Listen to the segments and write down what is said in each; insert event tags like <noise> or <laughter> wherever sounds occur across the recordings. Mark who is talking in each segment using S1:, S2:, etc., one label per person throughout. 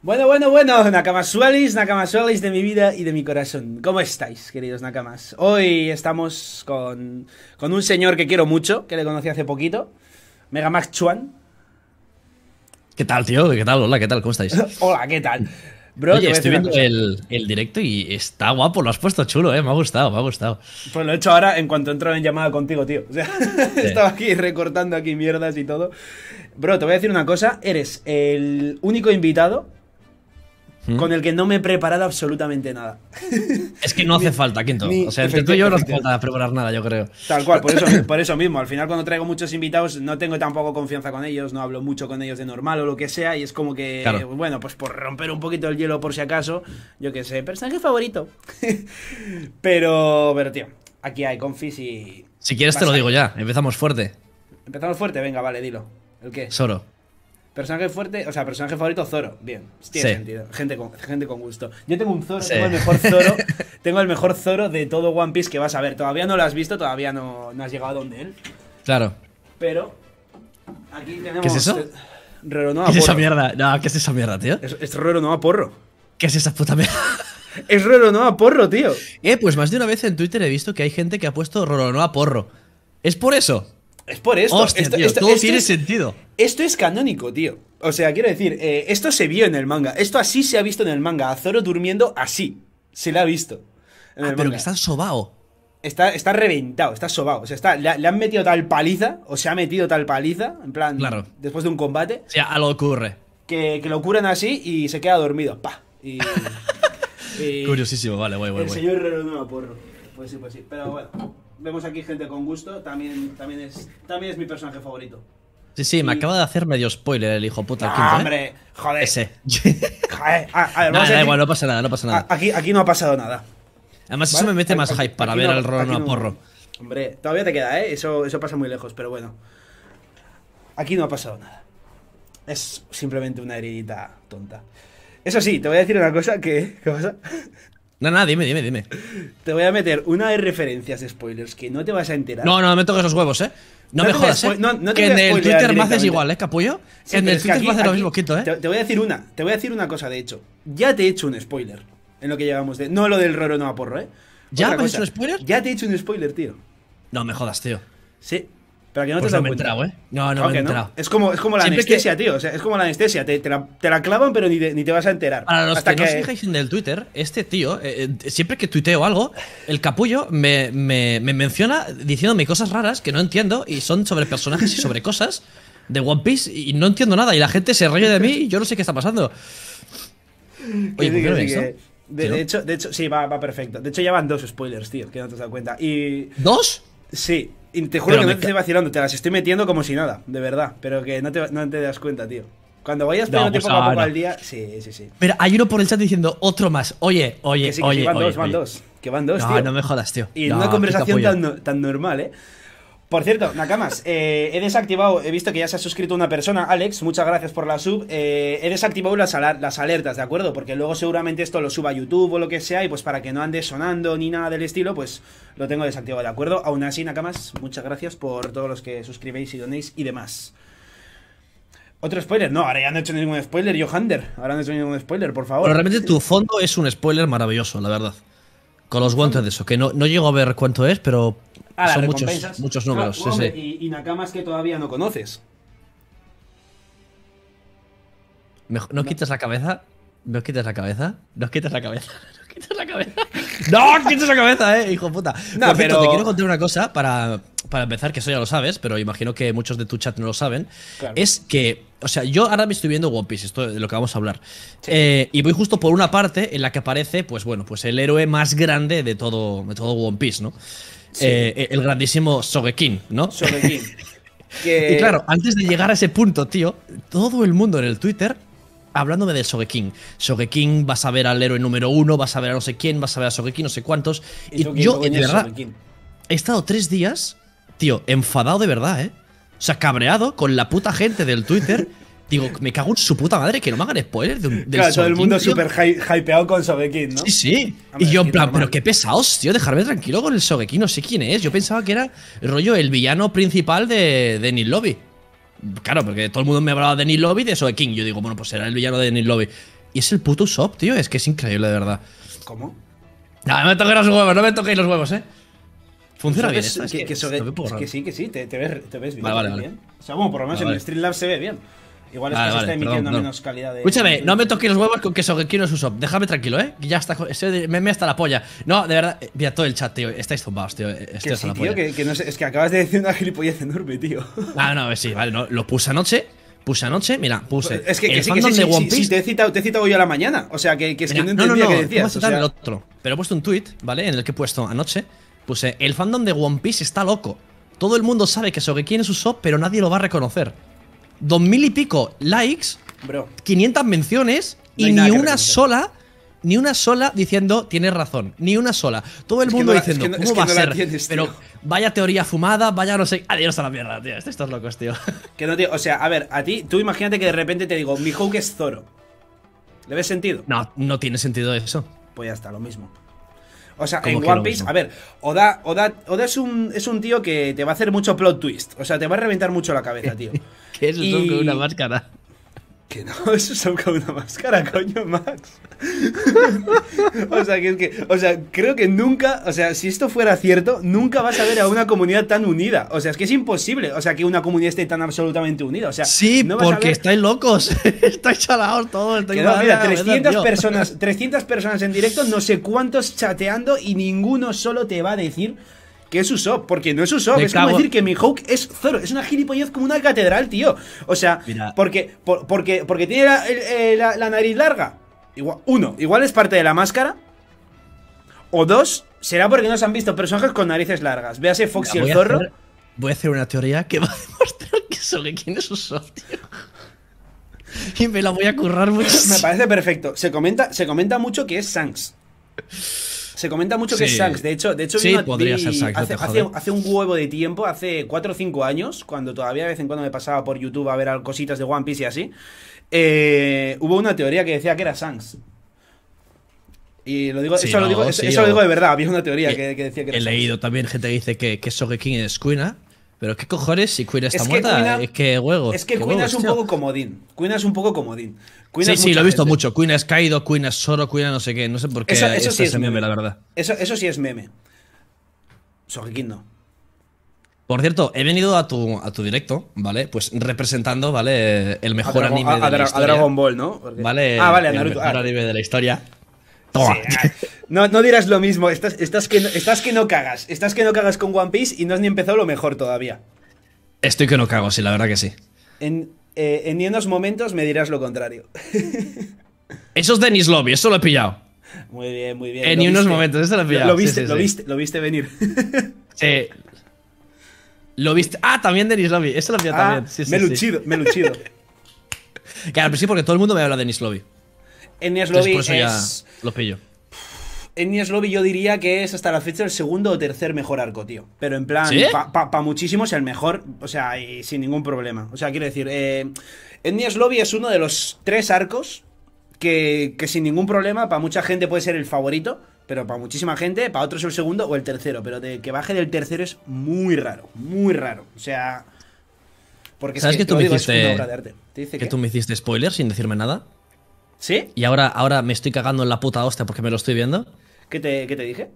S1: Bueno, bueno, bueno, Nakamasuelis, Nakamasuelis de mi vida y de mi corazón. ¿Cómo estáis, queridos Nakamas? Hoy estamos con, un señor que quiero mucho, que le conocí hace poquito, Megamax Chuan.
S2: ¿Qué tal, tío? ¿Qué tal? Hola, ¿qué tal? ¿Cómo estáis? <laughs>
S1: Hola, ¿qué tal? Bro, Oye, estoy viendo
S2: el, directo y está guapo, lo has puesto chulo, eh. Me ha gustado, me ha gustado.
S1: Pues lo he hecho ahora en cuanto entró en llamada contigo, tío. O sea, <laughs> estaba aquí recortando aquí mierdas y todo. Bro, te voy a decir una cosa. Eres el único invitado ¿Mm? con el que no me he preparado absolutamente nada.
S2: <laughs> Es que no hace falta, Quinto. o sea, entre tú y yo no hace falta preparar nada, yo creo.
S1: Tal cual, por eso, <coughs> por eso mismo. Al final, cuando traigo muchos invitados, no tengo tampoco confianza con ellos, no hablo mucho con ellos de normal o lo que sea, y es como que, bueno, pues por romper un poquito el hielo por si acaso, yo qué sé, personaje favorito. <laughs> pero, pero, tío, aquí hay confis y... Si quieres te lo
S2: digo ya, empezamos fuerte.
S1: Empezamos fuerte, venga, vale, dilo. ¿El qué? Soro. Personaje fuerte, o sea, personaje favorito, Zoro. Bien, tiene sentido. Gente con, gente con gusto. Yo tengo un Zoro, tengo el mejor Zoro. <laughs> tengo el mejor Zoro de todo One Piece que vas a ver. Todavía no lo has visto, todavía no, has llegado a donde él. Claro. Pero. Aquí tenemos. ¿Qué es eso? Roronoa ¿Qué es esa
S2: mierda? No, ¿qué es esa mierda, tío? Es,
S1: es Roronoa Porro.
S2: ¿Qué es esa puta mierda? <laughs> es Roronoa Porro, tío. Eh, pues más de una vez en Twitter he visto que hay gente que ha puesto Roronoa Porro. ¿Es por eso?
S1: Es por esto. Hostia, esto, tío, tiene sentido. Esto es canónico, tío. O sea, quiero decir, eh, esto se vio en el manga. Esto así se ha visto en el manga. A Zoro durmiendo así. Se le ha visto. Ah, pero que está sobao. Está, está reventado, está sobao. O sea, está, le, han metido tal paliza, o se ha metido tal paliza, en plan, claro. después de un combate. O
S2: sea, algo ocurre.
S1: Que, lo curan así y se queda dormido. Pa. <laughs> Curiosísimo, vale, voy, voy. El señor a porro. Pues, pues sí, Pero bueno vemos aquí gente con gusto, también, también, es, también es mi personaje favorito.
S2: Sí, sí, me acaba de hacer medio spoiler el hijo puta. Ah, ¿eh? hombre, joder. Ese.
S1: <laughs> Ah, a, ver, no, da igual, no pasa nada, no pasa nada. Aquí, no ha pasado nada.
S2: Además, eso me mete más hype para ver al ron a porro.
S1: Hombre, todavía te queda, ¿eh? Eso, eso pasa muy lejos, pero bueno. Aquí no ha pasado nada. Es simplemente una heridita tonta. Eso sí, te voy a decir una cosa que. <laughs> ¿Qué pasa?
S2: No, no, dime, dime, dime.
S1: Te voy a meter una de referencias de spoilers que no te vas a enterar. No, no, me toques los huevos, ¿eh? No, me jodas, ¿eh? que en el Twitter me haces igual, ¿eh,
S2: capullo? en el Twitter me haces lo mismo,
S1: quito, ¿eh? Te, voy a decir una, te voy a decir una cosa, de hecho. Ya te he hecho un spoiler en lo que llevamos de... No lo del Roro no a porro, ¿eh? ¿Ya has hecho un spoiler? Ya te he hecho un spoiler, tío. No, me jodas, tío. Sí. Pues ¿eh? no no me No, no me he enterado. Es como, es como la anestesia, tío. es como la anestesia. Te, te, la, clavan, pero ni te, vas a enterar. Para los Hasta que,
S2: no en Twitter, este tío, eh, eh, siempre que tuiteo algo, el capullo me, me, menciona diciéndome cosas raras que no entiendo y son sobre personajes y sobre cosas de One Piece y no entiendo nada. Y la gente se ríe de mí y yo no sé qué está pasando.
S1: Oye, qué de, de, hecho, de hecho, sí, va, perfecto. De hecho, ya van dos spoilers, tío, que no te has dado cuenta. Y... ¿Dos? Sí, y te juro que no te estoy vacilando, te las estoy metiendo como si nada, de verdad. Pero que no te, no te das cuenta, tío. Cuando vayas no, pues poco a poco al día, sí, sí, sí.
S2: pero hay uno por el chat diciendo otro más. Oye, oye, que que oye. van dos, dos. Que van dos, tío. No, me jodas, tío. Y en una conversación tan,
S1: tan normal, ¿eh? Por cierto, Nakamas, eh, he desactivado, he visto que ya se ha suscrito una persona, Alex, muchas gracias por la sub. Eh, he desactivado las, las alertas, ¿de acuerdo? Porque luego seguramente esto lo suba a YouTube o lo que sea, y pues para que no ande sonando ni nada del estilo, pues lo tengo desactivado, ¿de acuerdo? Aún así, Nakamas, muchas gracias por todos los que suscribéis y donéis y demás. Otro spoiler, no, ahora ya no he hecho ningún spoiler, Johander. Ahora no he hecho ningún spoiler, por favor. realmente tu fondo
S2: es un spoiler maravilloso, la verdad. Con los guantes de eso, que no, llego a ver cuánto es, pero ah, son muchos, muchos números. Ah,
S1: y, nakamas que todavía no conoces.
S2: ¿No, quitas la cabeza? ¿No quitas la cabeza? ¿No quitas la cabeza? <laughs> ¿No quitas la cabeza? <laughs> ¡No! ¡Quitas la cabeza, eh! ¡Hijo de puta! No, pero... te quiero contar una cosa para, para empezar, que eso ya lo sabes, pero imagino que muchos de tu chat no lo saben. Es que o sea, yo ahora me estoy viendo One Piece, esto de lo que vamos a hablar. Eh, y voy justo por una parte en la que aparece, pues bueno, pues el héroe más grande de todo, de One Piece, ¿no? Eh, el grandísimo Sogekin, ¿no? Sogekin. <laughs> Y claro, antes de llegar a ese punto, tío, todo el mundo en el Twitter hablándome de Sogekin Sogekin, vas a ver al héroe número uno, vas a ver a no sé quién, vas a ver a Sogekin, no sé cuántos. Y, yo, en verdad,
S3: he
S2: estado tres días, tío, enfadado de verdad, ¿eh? O sea, cabreado con la puta gente del Twitter. Digo, me cago en su puta madre que no me hagan spoilers de un, Claro, todo el mundo súper
S1: hypeado con Sogekin, ¿no? Sí, sí.
S2: y yo en plan, pero qué pesados, tío, dejarme tranquilo con el Sogekin, no sé quién es. Yo pensaba que era rollo el villano principal de, de Lobby. Claro, porque todo el mundo me hablaba de Nil Lobby y de Sobekin. Yo digo, bueno, pues será el villano de Nil Lobby. Y es el puto Sob, tío, es que es increíble, de verdad. ¿Cómo? No, me toquéis los huevos, no me toquéis los huevos, eh. Funciona bien. eso ¿eh? es que, sí,
S1: que sí, te, te, ves, te ves, bien. Vale, vale, O sea, bueno, por lo menos en el Streamlabs se ve bien. Igual es que se está emitiendo menos calidad de. Escúchame,
S2: no me toques los huevos con que Sogeki no es Usopp. Déjame tranquilo, ¿eh? Que ya está. meme hasta la polla. No, de verdad. Eh, mira todo el chat, tío. Estáis zumbados. tío. Eh, estoy hasta sí, la tío,
S1: polla. Que, no es que acabas de decir una gilipollez enorme, tío.
S2: Ah, no, sí, vale. No, lo puse anoche puse anoche, mira, puse. Es que, el sí, que de One Piece. te,
S1: he citado, te he citado yo a la mañana. O sea, que, que es que no entendía no, no, decías. No, o sea... el
S2: otro. Pero he puesto un tweet, ¿vale? En el que he puesto anoche. Pues eh, el fandom de One Piece está loco. Todo el mundo sabe que quién es Usopp, pero nadie lo va a reconocer. Dos mil y pico likes, Bro. 500 menciones y ni una sola ni una sola diciendo tienes razón, ni una sola. Todo el mundo diciendo, que ¿cómo va a ser? Pero
S1: vaya teoría fumada, vaya no sé. Adiós a la mierda, tío. Este, estos locos, tío. <laughs> Que no, O sea, a ver, a ti, tú imagínate que de repente te digo, mi Hulk es Zoro. ¿Le ves sentido? No, no tiene sentido eso. Pues ya está, lo mismo. O sea, en One Piece, a ver, Oda, Oda, Oda es, un, es un tío que te va a hacer mucho plot twist. O sea, te va a reventar mucho la cabeza, <laughs> tío. que es con una máscara. Que no, <laughs> eso es con una máscara, coño, Max. <laughs> o sea, que es que, o sea, creo que nunca, o sea, si esto fuera cierto, nunca vas a ver a una comunidad tan unida. O sea, es que es imposible, o sea, que una comunidad esté tan absolutamente unida. O sea, sí, porque estáis locos, <laughs> estáis chalados todos. Estáis no, mira, 300 personas, 300 personas en directo, no sé cuántos chateando y ninguno solo te va a decir que es Usopp, porque no es Usopp, es como decir que mi Mihawk es Zorro es una gilipollez como una catedral, tío. O sea, porque, por, porque, tiene eh, la, nariz larga. uno, igual es parte de la máscara. O dos, será porque no se han visto personajes con narices largas. Véase Fox el Zorro.
S2: voy a hacer una teoría que <laughs> va a demostrar
S1: que sobre quién es Usopp, tío. <laughs> Y me la voy a currar mucho. <laughs> Me parece perfecto. Se comenta, se comenta mucho que es Sans. Se comenta mucho que es Shanks. De hecho, de hecho sí, podría ser hace, un huevo de tiempo, hace 4 o 5 años, cuando todavía de vez en cuando me pasaba por YouTube a ver cositas de One Piece y así, eh, hubo una teoría que decía que era Shanks. Y lo digo, eso, lo digo, eso, lo digo de verdad, había una teoría que, que, decía que... He leído
S2: también gente que dice que, que Sogeking es Squina. ¿eh? Pero qué cojones si Queen está es muerta, que es que huevo. Es que Queen es un
S1: poco comodín. Queen es un poco comodín. sí, sí, lo he visto
S2: mucho. Queen es Kaido, Queen es Soro, Queen no sé qué. No sé por qué. Eso, sí es meme, meme, la verdad.
S1: Eso, eso sí es meme. Sorriquindo. no.
S2: Por cierto, he venido a tu, a tu directo, ¿vale? Pues representando, ¿vale? El mejor anime de la historia. A Dragon Ball, ¿no? Ah, vale, a Naruto. El anime de la historia. Ah,
S1: no, dirás lo mismo. Estás, estás, que no, estás que no cagas. Estás que no cagas con One Piece y no has ni empezado lo mejor todavía.
S2: Estoy que no cago, sí, la verdad que sí.
S1: En, eh, ni unos momentos me dirás lo contrario.
S2: <laughs> eso es Denis Lobby, eso lo he pillado.
S1: Muy bien, muy bien. En ni unos momentos,
S2: eso lo he pillado. Lo, viste, lo, viste
S1: lo viste venir. <laughs>
S2: Lo viste. Ah, también Denis Lobby, eso lo he pillado ah, también. me he luchido, me <laughs> luchido. claro, pero sí, porque todo el mundo me habla de Denis Lobby.
S1: Enies Lobby es. Lo pillo. Lobby yo diría que es hasta la fecha el segundo o tercer mejor arco, tío. Pero en plan, para pa, es muchísimos el mejor, o sea, sin ningún problema. O sea, quiero decir, en eh, Enies Lobby es uno de los tres arcos que, sin ningún problema, para mucha gente puede ser el favorito, pero para muchísima gente, para otros el segundo o el tercero. Pero de que baje del tercero es muy raro, muy raro. O sea, porque ¿Sabes es que, tú me hiciste, que tú me
S2: hiciste spoiler sin decirme nada. ¿Sí? Y ahora, ahora me estoy cagando en la puta hostia porque me lo estoy viendo.
S1: ¿Qué te, dije?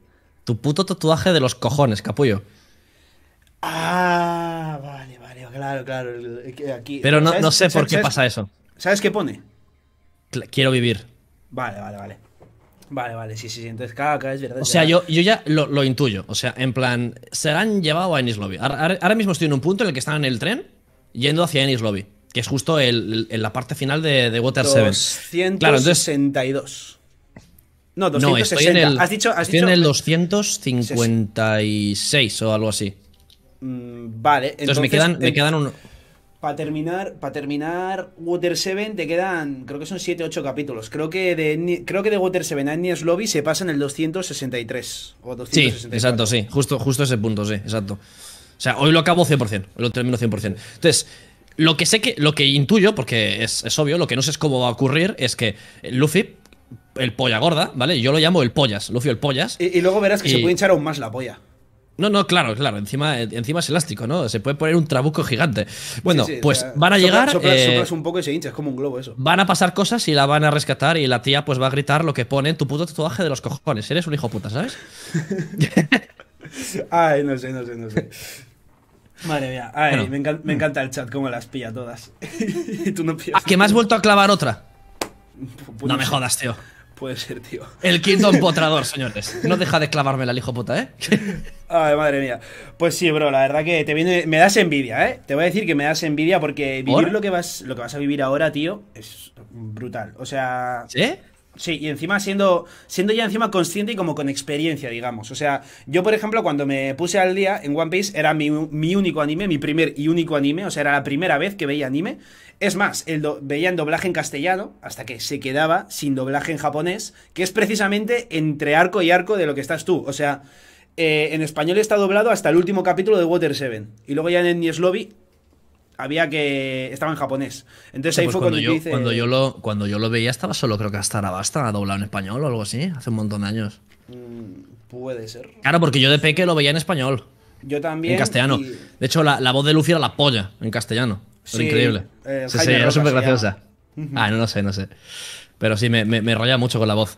S2: Tu puto tatuaje de los cojones, capullo.
S1: Ah, vale, vale, claro, claro. Pero no, sé por qué pasa eso. ¿Sabes qué pone? Quiero vivir. Vale, vale, vale. Vale, vale, sí, sí, Entonces, caca, es verdad. O sea, Yo,
S2: yo ya lo, lo, intuyo. O sea, en plan, serán han llevado a Ennis Lobby. Ahora, mismo estoy en un punto en el que están en el tren yendo hacia Ennis Lobby que es justo en la parte final de, Water 7.
S1: 262. No, 260. estoy en el, has el
S2: 256 o algo así.
S1: Mm, vale, entonces, me quedan, quedan un... Para terminar, terminar Water 7 te quedan, creo que son 7 8 capítulos. Creo que de creo que de Water 7 a Lobby se pasa en el 263 o Sí, exacto,
S2: sí, justo justo ese punto, sí, exacto. O sea, hoy lo acabo 100%, hoy lo termino 100%. Entonces, lo que sé que, lo que intuyo, porque es, obvio, lo que no sé es cómo va a ocurrir, es que Luffy, el polla gorda, ¿vale? Yo lo llamo el pollas, Luffy el
S1: pollas. Y, luego verás que se puede hinchar aún más la polla.
S2: No, no, claro, claro. Encima, encima es elástico, ¿no? Se puede poner un trabuco gigante. Bueno, pues van a llegar. Eh, soplas,
S1: un poco y se hincha, es como un globo eso. Van
S2: a pasar cosas y la van a rescatar y la tía pues va a gritar lo que pone en tu puto tatuaje de los cojones. Eres un hijo
S1: puta, ¿sabes? <laughs> Ay, no sé, no sé, no sé. Madre mía, Ay, me, encanta, el chat, cómo las pilla todas. <laughs> que
S2: me has vuelto a clavar otra?
S1: No me jodas, tío. Puede ser, tío. El quinto <laughs> empotrador,
S2: señores. No deja de clavármela, la hijo puta, ¿eh?
S1: <laughs> Ay, madre mía. Pues sí, bro, la verdad que te viene, me das envidia, ¿eh? Te voy a decir que me das envidia porque vivir lo que, vas, lo que vas a vivir ahora, tío, es brutal. O sea... ¿Sí? Sí, y encima siendo, siendo ya encima consciente y como con experiencia, digamos. O sea, yo por ejemplo cuando me puse al día en One Piece era mi, único anime, mi primer y único anime, o sea, era la primera vez que veía anime. Es más, el veía en doblaje en castellano hasta que se quedaba sin doblaje en japonés, que es precisamente entre arco y arco de lo que estás tú. O sea, eh, en español está doblado hasta el último capítulo de Water 7 y luego ya en Nies Lobby había que. Estaba en japonés. Entonces ahí pues fue cuando, yo, Cuando
S2: yo, lo, cuando yo lo veía estaba solo, creo que hasta Arabasta, doblado en español o algo así, hace un montón de años.
S1: Mm, puede ser.
S2: Claro, porque yo de peque lo veía en español.
S1: Yo también. En castellano. De
S2: hecho, la, voz de Lucía era la polla en castellano. es increíble. Eh, sí, súper graciosa. Ah, no lo sé, no sé. Pero sí, me, me, me rolla mucho con la voz.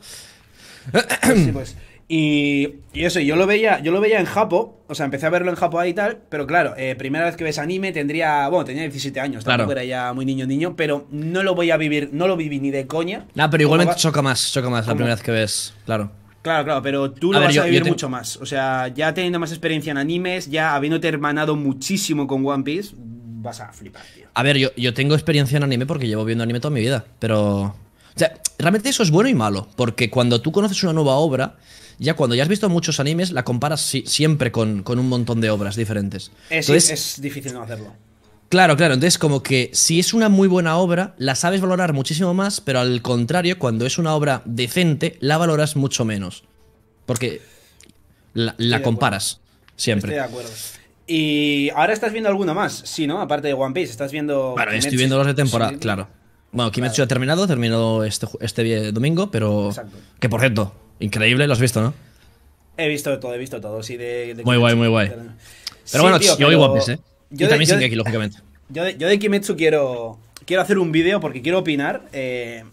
S1: Pues sí, pues. Y, eso, yo lo veía, yo lo veía en Japo, o sea, empecé a verlo en Japo ahí y tal, pero claro, eh, primera vez que ves anime tendría, bueno, tenía 17 años, tampoco era ya muy niño niño, pero no lo voy a vivir, no lo viví ni de coña. No, pero igualmente choca
S2: más, choca más la primera vez que ves, claro.
S1: Claro, claro, pero tú lo vas a vivir mucho más. O sea, ya teniendo más experiencia en animes, ya habiéndote hermanado muchísimo con One Piece, vas a flipar,
S2: tío. A ver, yo, yo tengo experiencia en anime porque llevo viendo anime toda mi vida, pero... O sea, realmente eso es bueno y malo, porque cuando tú conoces una nueva obra, ya cuando ya has visto muchos animes, la comparas siempre con, un montón de obras diferentes. Es, es
S1: difícil no hacerlo.
S2: Claro, claro. Entonces, como que si es una muy buena obra, la sabes valorar muchísimo más, pero al contrario, cuando es una obra decente, la valoras mucho menos. Porque la, comparas siempre. Estoy
S1: de acuerdo. Y ahora estás viendo alguno más, sí, ¿no? Aparte de One Piece, estás viendo. Bueno, estoy viendo los de temporada, claro.
S2: Bueno, Kimetsu ya ha terminado, terminó este, este domingo, pero. Que por cierto, Increíble, lo has visto, ¿no?
S1: He visto todo, he visto todo, sí. muy guay, muy guay. Pero bueno, yo voy guapis, ¿eh? Yo y de, también lógicamente. Yo de, Kimetsu quiero, quiero hacer un vídeo porque quiero opinar eh,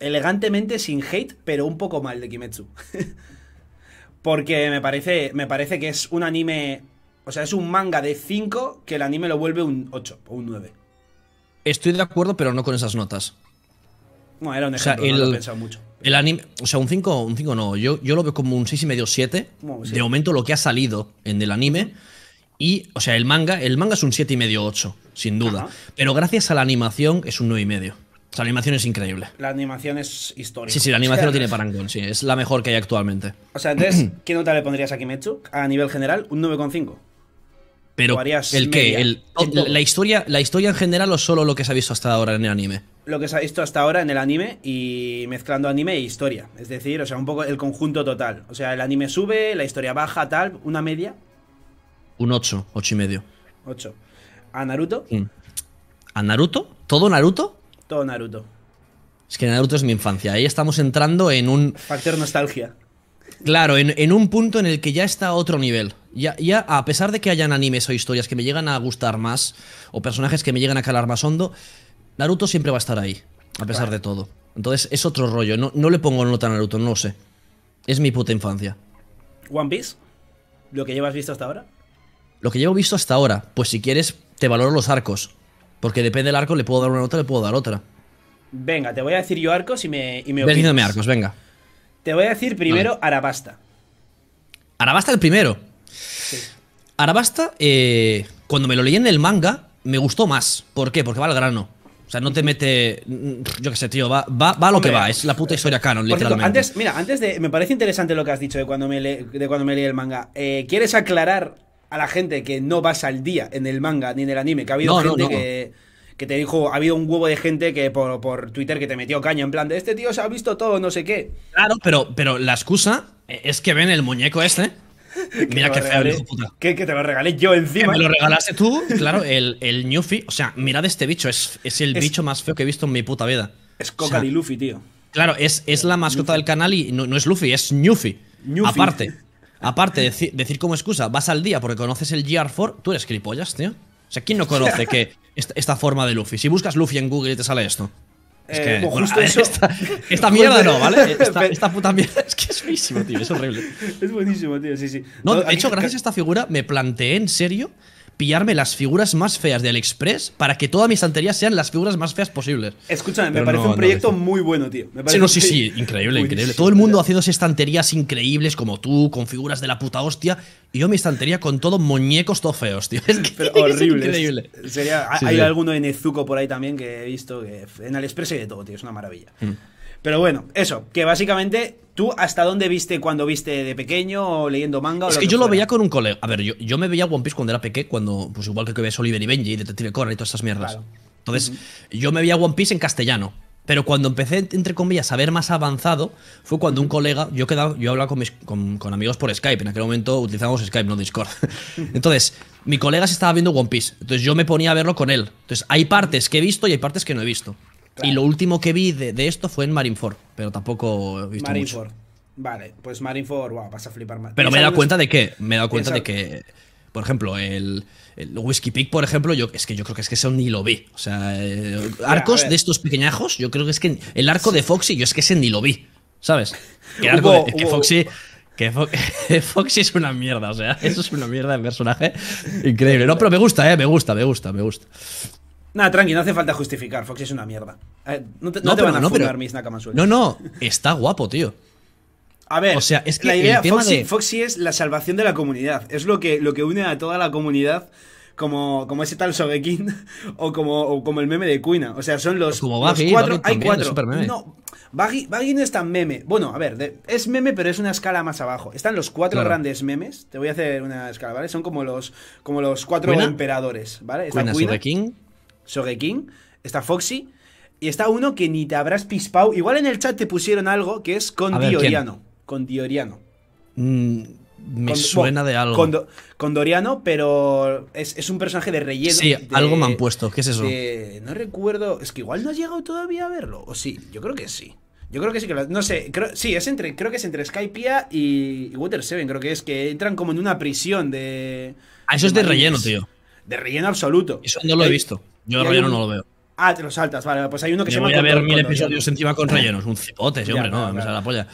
S1: elegantemente, sin hate, pero un poco mal de Kimetsu. <laughs> porque me parece, me parece que es un anime. O sea, es un manga de 5 que el anime lo vuelve un 8 o un 9.
S2: Estoy de acuerdo, pero no con esas notas.
S1: No, era un ejemplo, o lo he pensado mucho.
S2: El anime, o sea, un 5, un 5 no, yo, yo lo veo como un 6,5 7. De momento lo que ha salido en el anime y, o sea, el manga, el manga es un 7,5 8, sin duda, pero gracias a la animación es un 9,5. O sea, la animación es increíble.
S1: La animación es histórica. Sí, sí, la animación no tiene
S2: parangón, sí, es la mejor que hay actualmente.
S1: O sea, entonces, <clears throat> ¿qué nota le pondrías a Kimetsu a nivel general? Un 9,5. Pero el qué? la
S2: historia la historia en general o solo lo que se ha visto hasta ahora en el anime.
S1: Lo que se ha visto hasta ahora en el anime y mezclando anime e historia, es decir, o sea, un poco el conjunto total, o sea, el anime sube, la historia baja, tal, una media.
S2: Un 8, 8 y medio.
S1: 8. ¿A Naruto?
S2: ¿A Naruto? ¿Todo Naruto? Todo Naruto. Es que Naruto es mi infancia. Ahí estamos entrando en un.
S1: Factor nostalgia.
S2: Claro, en, en un punto en el que ya está a otro nivel. Ya, ya, a pesar de que hayan animes o historias que me llegan a gustar más, o personajes que me llegan a calar más hondo, Naruto siempre va a estar ahí, a pesar de todo. Entonces es otro rollo. No, le pongo nota a Naruto, no lo sé. Es mi puta infancia.
S1: ¿One Piece? ¿Lo que llevas visto hasta ahora?
S2: Lo que llevo visto hasta ahora. Pues si quieres, te valoro los arcos. Porque depende del arco, le puedo dar una nota, le puedo dar otra.
S1: Venga, te voy a decir yo arcos y me. Y me arcos, venga. Te voy a decir primero Arabasta.
S2: ¿Arabasta el primero? Ahora Arabasta, eh, cuando me lo leí en el manga, me gustó más. ¿Por qué? Porque va al grano. O sea, no te mete. Yo qué sé, tío, va, va, lo que va. Es la puta eh, historia canon, literalmente. antes,
S1: mira, antes de. Me parece interesante lo que has dicho de cuando me, cuando me leí el manga. Eh, ¿Quieres aclarar a la gente que no vas al día en el manga ni en el anime? Que ha habido gente que te dijo, ha habido un huevo de gente que por, por, Twitter que te metió caña en plan de este tío se ha visto todo, no sé qué.
S2: Claro, pero, pero la excusa es que ven el muñeco este <laughs> Mira qué feo, hijo puta.
S1: Que, te lo regalé yo encima. me lo ¿eh? regalaste tú, <laughs> claro,
S2: el, el Newfie. O sea, mirad este bicho, es, es el bicho más feo que he visto en mi puta vida. Es Coca Luffy, tío. Claro, es, es eh, la mascota del canal y no, es Luffy, es Newfie. Aparte, <laughs> aparte decir como excusa, vas al día porque conoces el GR4, tú eres lipollas, tío. O sea, ¿quién no conoce que esta, esta forma de Luffy? Si buscas Luffy en Google y te sale esto. Es eh, que, <laughs> esta, mierda no, ¿vale? <laughs> Esta, puta mierda es que es <laughs> buenísimo, tío. Es horrible.
S1: Es buenísimo, tío. Sí, sí. No, no de hecho, gracias
S2: a esta figura me planteé en serio pillarme las figuras más feas de AliExpress para que toda mi estantería sean las figuras más feas posibles.
S1: Escúchame, me parece un proyecto muy bueno, tío. sí, sí, sí, increíble, increíble. Todo
S2: el mundo haciendo estanterías increíbles como tú, con figuras de la puta hostia, y yo mi estantería con todo muñecos todo feos, tío. Es <laughs>
S1: increíble. hay alguno en Ezuko por ahí también que he visto que en AliExpress hay de todo, tío, es una maravilla. Mm. Pero bueno, eso, que básicamente ¿Tú hasta dónde viste cuando viste de pequeño o leyendo manga? es que, yo lo
S2: veía con un colega. A ver, yo, yo, me veía One Piece cuando era pequeño, cuando, pues igual que, que ves Oliver y Benji, Detective Conan y todas esas mierdas. Entonces, yo me veía One Piece en castellano. Pero cuando empecé, entre comillas, a ver más avanzado, fue cuando un colega, yo quedaba, yo hablaba con, mis, con, con amigos por Skype, en aquel momento utilizábamos Skype, no Discord. Entonces, mi colega se estaba viendo One Piece, entonces yo me ponía a verlo con él. Entonces, hay partes que he visto y hay partes que no he visto. Y lo último que vi de, esto fue en Marineford, pero tampoco he visto Marineford.
S1: Vale, pues Marineford, wow, vas a flipar Pero me he dado cuenta de que, me he dado cuenta de
S2: que, por ejemplo, el, el Whiskey Peak, por ejemplo, yo, es que yo creo que es que eso ni lo vi. O sea, eh, arcos de estos pequeñajos, yo creo que es que el arco de Foxy, yo es que ese ni lo vi, ¿sabes? Que, Foxy... Que <laughs> Foxy es una mierda, o sea, eso es una mierda de personaje increíble. No, pero me gusta, eh, me gusta, me gusta, me gusta.
S1: Nada, tranqui, no hace falta justificar. Foxy es una mierda. Eh, no te, no, van a no, No,
S2: no, está guapo, tío. A ver, o sea, es que la idea
S1: Foxy, es la salvación de la comunidad. Es lo que, lo que une a toda la comunidad. Como, como ese tal Sogekin <laughs> o como, como el meme de Cuina. O sea, son los, cuatro. hay cuatro. No, Baggy, no es tan meme. Bueno, a ver, es meme, pero es una escala más abajo. Están los cuatro grandes memes. Te voy a hacer una escala, ¿vale? Son como los, como los cuatro emperadores, ¿vale? Está Sogeking, está Foxy y está uno que ni te habrás pispado. Igual en el chat te pusieron algo que es con Dioriano. Con Dioriano. Mm, me suena de algo. Con, Doriano, pero es, un personaje de relleno. Sí, algo me han puesto. ¿Qué es eso? no recuerdo. Es que igual no has llegado todavía a verlo. O sí, yo creo que sí. Yo creo que sí que No sé, sí, es entre, creo que es entre Skypia y, Water Seven. creo que es, que entran como en una prisión de. Ah, eso es de relleno, tío. De relleno absoluto. Eso
S2: no lo he visto. Yo relleno no lo veo.
S1: Ah, te lo saltas, vale. Pues hay uno que se llama. Voy a ver mil episodios encima con <laughs> rellenos. Un cipote, hombre, no, me sale la polla.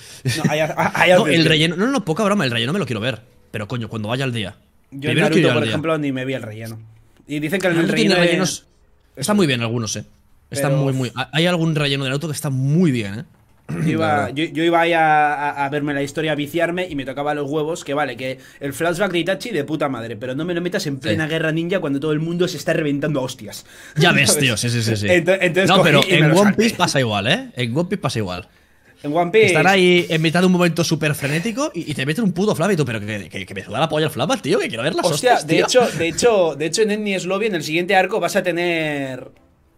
S2: No, el relleno. No, no, poca broma, el relleno me lo quiero ver. Pero coño, cuando vaya al día. Yo en Naruto, por ejemplo,
S1: ni me vi el relleno. Y dicen que el, el relleno. Rellenos,
S2: Está muy bien algunos, eh.
S1: Está muy, muy.
S2: Hay algún relleno del auto que está muy bien, eh.
S1: <clears throat> Yo iba, ahí a, verme la historia, a viciarme y me tocaba los huevos. Que vale, que el flashback de Itachi de puta madre, pero no me lo metas en plena guerra ninja cuando todo el mundo se está reventando a hostias. Ya ves, <laughs> tío, sí, sí, sí. no, pero en One Piece
S2: pasa igual, ¿eh? En One Piece pasa igual.
S1: En One Piece. ahí en mitad de un momento súper frenético y, te
S2: meten un puto flama pero que, me suda la polla el tío, que quiero ver las Hostia, hostias, De, hecho,
S1: de, <laughs> hecho, de hecho, en Ennis Lobby, en el siguiente arco, vas a tener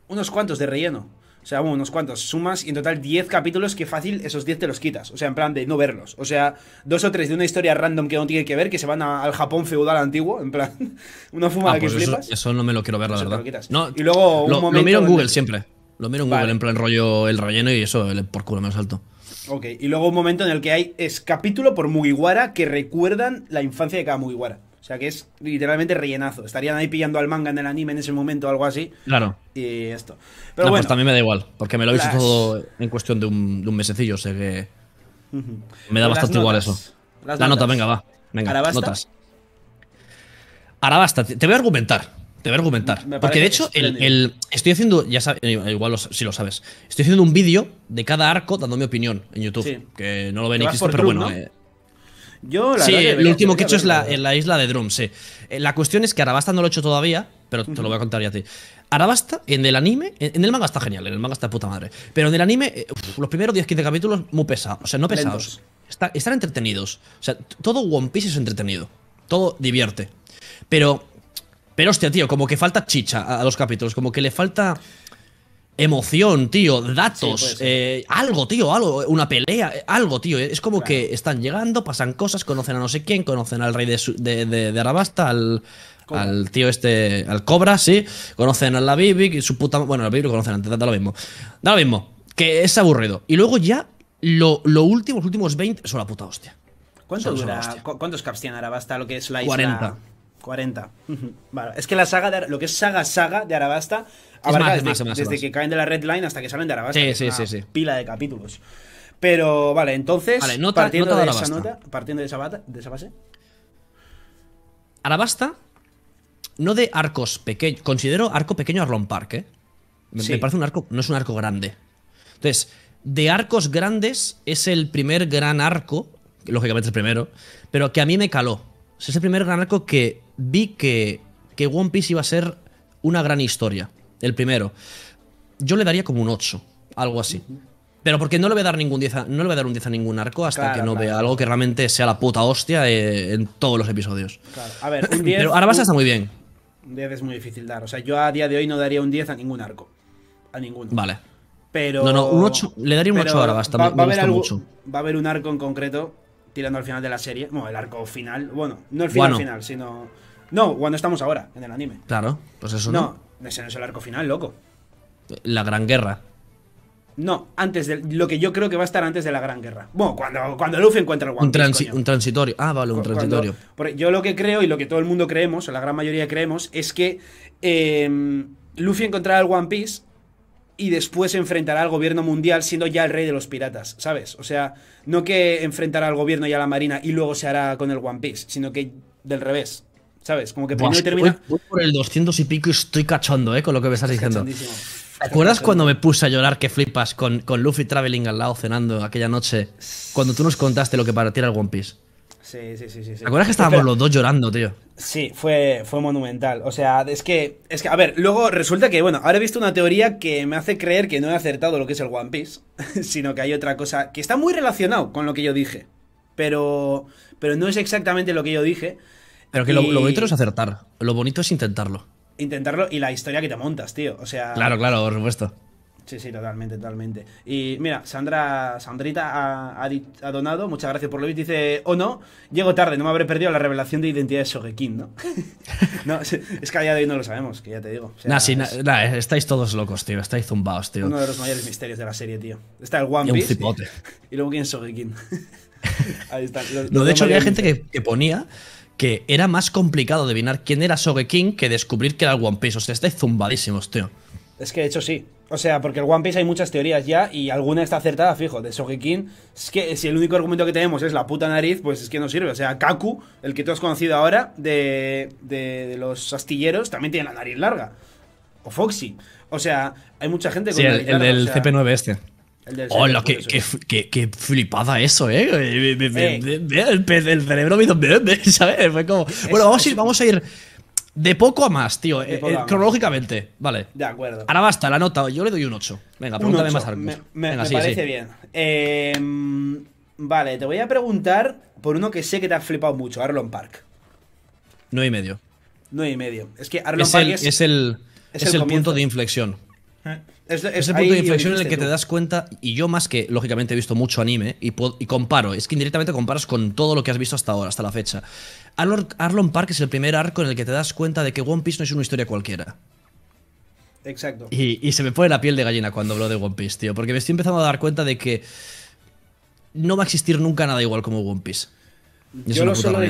S1: unos cuantos de relleno sea, unos cuantos. Sumas y en total 10 capítulos que fácil esos 10 te los quitas. O sea, en plan de no verlos. O sea, dos o tres de una historia random que no tiene que ver, que se van al Japón feudal antiguo. En plan, <laughs> una fuma ah, que pues eso,
S2: Eso no me lo quiero ver, la verdad.
S1: no, y luego un miro en Google
S2: siempre. Lo miro en Google, en plan rollo el relleno y eso, por culo me lo salto.
S1: Ok, y luego un momento en el que hay es capítulo por Mugiwara que recuerdan la infancia de cada Mugiwara. O sea que es literalmente rellenazo. Estarían ahí pillando al manga en el anime en ese momento o algo así. Claro. Y esto. Pero pues bueno. Pues también me da igual, porque me lo he visto todo
S2: en cuestión de un, mesecillo, o sea que. Me da pues bastante igual eso. La nota, venga, va. Venga, notas. Ahora basta. te voy a argumentar. Te voy a argumentar. Porque de hecho, el, estoy haciendo, ya eh, igual si lo sabes, estoy haciendo un vídeo de cada arco dando mi opinión en YouTube. Que no lo ven pero bueno. Eh,
S1: yo, sí, lo último que he hecho es la, en
S2: la isla de Drum, sí. Eh, la cuestión es que Arabasta no lo he hecho todavía, pero te lo voy a contar ya a ti. Arabasta, en el anime, en el manga está genial, en el manga está puta madre. Pero en el anime, eh, los primeros 10-15 capítulos, muy pesados. O sea, no pesados. están entretenidos. O sea, todo One Piece es entretenido. Todo divierte. Pero pero hostia, tío, como que falta chicha a, los capítulos, como que le falta emoción, tío, datos, eh, algo, tío, algo, una pelea, eh, algo, tío. Es como que están llegando, pasan cosas, conocen a no sé quién, conocen al rey de, de, Arabasta, al, tío este, al Cobra, sí, conocen a la Bibi, su puta. Bueno, la Bibi lo conocen antes, da lo mismo. Da lo mismo, que es aburrido. Y luego ya, lo, lo último, los últimos 20 son la puta hostia.
S1: ¿Cuánto dura? ¿Cuántos caps tiene Arabasta, lo que es la 40. isla? 40. 40. <laughs> vale, es que la saga lo que es saga saga de Arabasta desde, que caen de la red line hasta que salen de Arabasta. Sí, sí, sí, Pila de capítulos. Pero vale, entonces, vale, nota, de esa nota, partiendo de esa base. Arabasta,
S2: no de arcos pequeños. Considero arco pequeño a Ron Park, ¿eh? Me, parece un arco, no es un arco grande. Entonces, de arcos grandes es el primer gran arco, lógicamente el primero, pero que a mí me caló. Es el primer gran arco que vi que, que One Piece iba a ser una gran historia el primero, yo le daría como un 8, algo así. Pero porque no le voy a dar ningún 10 no le voy a dar un 10 a ningún arco hasta que no vea algo que realmente sea la puta hostia eh, en todos los episodios. Claro. A ver, <coughs> un 10, Pero Arabasa uh, está muy bien.
S1: Un 10 es muy difícil dar. O sea, yo a día de hoy no daría un 10 a ningún arco. A ninguno. Vale. Pero. No, no, un 8. Le daría un 8 ahora basta Va, me, mucho. va a haber un arco en concreto tirando al final de la serie. Bueno, el arco final. Bueno, no el final final, sino. No, cuando estamos ahora, en el anime.
S2: Claro, pues eso no. no.
S1: Ese no es el arco final, loco.
S2: La Gran Guerra.
S1: No, antes de lo que yo creo que va a estar antes de la Gran Guerra. Bueno, cuando, cuando Luffy encuentra el One Piece,
S2: un transitorio. Ah, vale, un transitorio.
S1: E, yo lo que creo y lo que todo el mundo creemos, o la gran mayoría creemos, es que em, Luffy encontrará el One Piece y después enfrentará al gobierno mundial siendo ya el rey de los piratas, ¿sabes? O sea, no que enfrentará al gobierno y a la marina y luego se hará con el One Piece, sino que del revés. ¿Sabes? Como que por
S2: el 200 y pico y estoy cachondo, ¿eh? Con lo que me estás diciendo. ¿Te acuerdas cuando me puse a llorar que flipas con, Luffy Traveling al lado cenando aquella noche? Cuando tú nos contaste lo que para ti el One Piece.
S1: Sí, sí, sí, sí. ¿Te acuerdas que estábamos los dos
S2: llorando, tío?
S1: Sí, fue, fue monumental. O sea, es que, es que, a ver, luego resulta que, bueno, ahora he visto una teoría que me hace creer que no he acertado lo que es el One Piece, <laughs> sino que hay otra cosa que está muy relacionado con lo que yo dije, pero, pero no es exactamente lo que yo dije. Pero que lo, bonito es
S2: acertar, lo bonito es intentarlo.
S1: Intentarlo y la historia que te montas, tío. O sea. Claro,
S2: claro, por supuesto.
S1: Sí, sí, totalmente, totalmente. Y mira, Sandra, Sandrita ha, donado, muchas gracias por lo visto. dice, o no, llego tarde, no me habré perdido la revelación de identidad de Sogekin, ¿no? <laughs> es que a día de hoy no lo sabemos, que ya te digo. nah, sí,
S2: estáis todos locos, tío, estáis zumbados, tío. Uno de los
S1: mayores misterios de la serie, tío. Está el One Piece. <laughs> Y, luego quién es Sogekin. <laughs> Ahí está. Lo, de hecho, había gente
S2: que ponía que era más complicado adivinar quién era Sogeking que descubrir que era el One Piece. O sea, de zumbadísimos, tío.
S1: Es que de hecho sí. O sea, porque el One Piece hay muchas teorías ya y alguna está acertada, fijo, de Sogekin. Es que si el único argumento que tenemos es la puta nariz, pues es que no sirve. O sea, Kaku, el que tú has conocido ahora de, de, los astilleros, también tiene la nariz larga. O Foxy. O sea, hay mucha gente con el, del CP9 este. Hola,
S2: qué, qué, flipada eso, ¿eh? El, cerebro me hizo. <laughs> ¿Sabes? Bueno, vamos a ir. Vamos a ir de poco a más, tío. Eh, eh, cronológicamente, vale.
S1: De acuerdo. Ahora
S2: basta, la nota. Yo le doy un 8. Venga, más algo. Me, parece
S1: bien. Em, vale, te voy a preguntar por uno que sé que te ha flipado mucho, Arlon Park. 9 y medio. 9 y medio. Es que Arlon Park es, es el punto
S2: de inflexión.
S1: Eh. Es, el punto de inflexión en el que te das
S2: cuenta, y yo más que, lógicamente, he visto mucho anime y, comparo, es que indirectamente comparas con todo lo que has visto hasta ahora, hasta la fecha. Arlon, Park es el primer arco en el que te das cuenta de que One Piece no es una historia cualquiera. Exacto. Y, y, se me pone la piel de gallina cuando hablo de One Piece, tío, porque me estoy empezando a dar cuenta de que no va a existir nunca nada igual como One Piece. Yo lo, suelo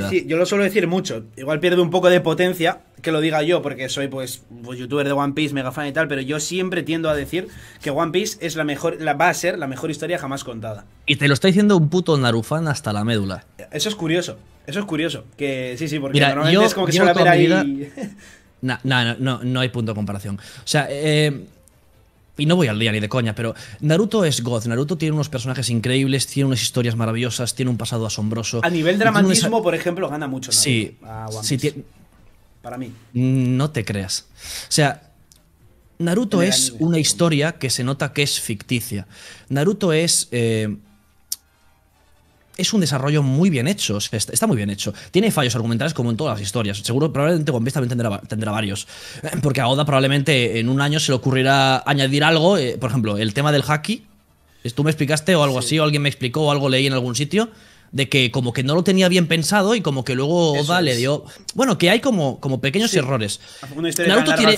S1: decir, mucho. Igual pierde un poco de potencia que lo diga yo, porque soy pues, pues youtuber de One Piece, mega fan y tal, pero yo siempre tiendo a decir que One Piece es la mejor, va a ser la mejor historia jamás contada.
S2: Y te lo está diciendo un puto narufán hasta la médula.
S1: Eso es curioso. Eso es curioso. Que sí, sí, porque normalmente es como que se la ahí.
S2: No, <laughs> no, no, no hay punto de comparación. O sea, eh, y no voy al día ni de coña, pero Naruto es God. Naruto tiene unos personajes increíbles, tiene unas historias maravillosas, tiene un pasado asombroso. A nivel dramatismo,
S1: por ejemplo, gana mucho. Naruto sí, para mí.
S2: Mm, no te creas. O sea, Naruto es una historia que se nota que es ficticia. Naruto es... Eh, es un desarrollo muy bien hecho, está muy bien hecho. Tiene fallos argumentales como en todas las historias. Seguro, probablemente One también tendrá, tendrá varios. <clears throat> Porque a Oda probablemente en un año se le ocurrirá añadir algo. Eh, por ejemplo, el tema del haki. Tú me explicaste o algo así, o alguien me explicó o algo leí en algún sitio. De que como que no lo tenía bien pensado y como que luego Oda le dio... Bueno, que hay como, como pequeños errores. Naruto tiene,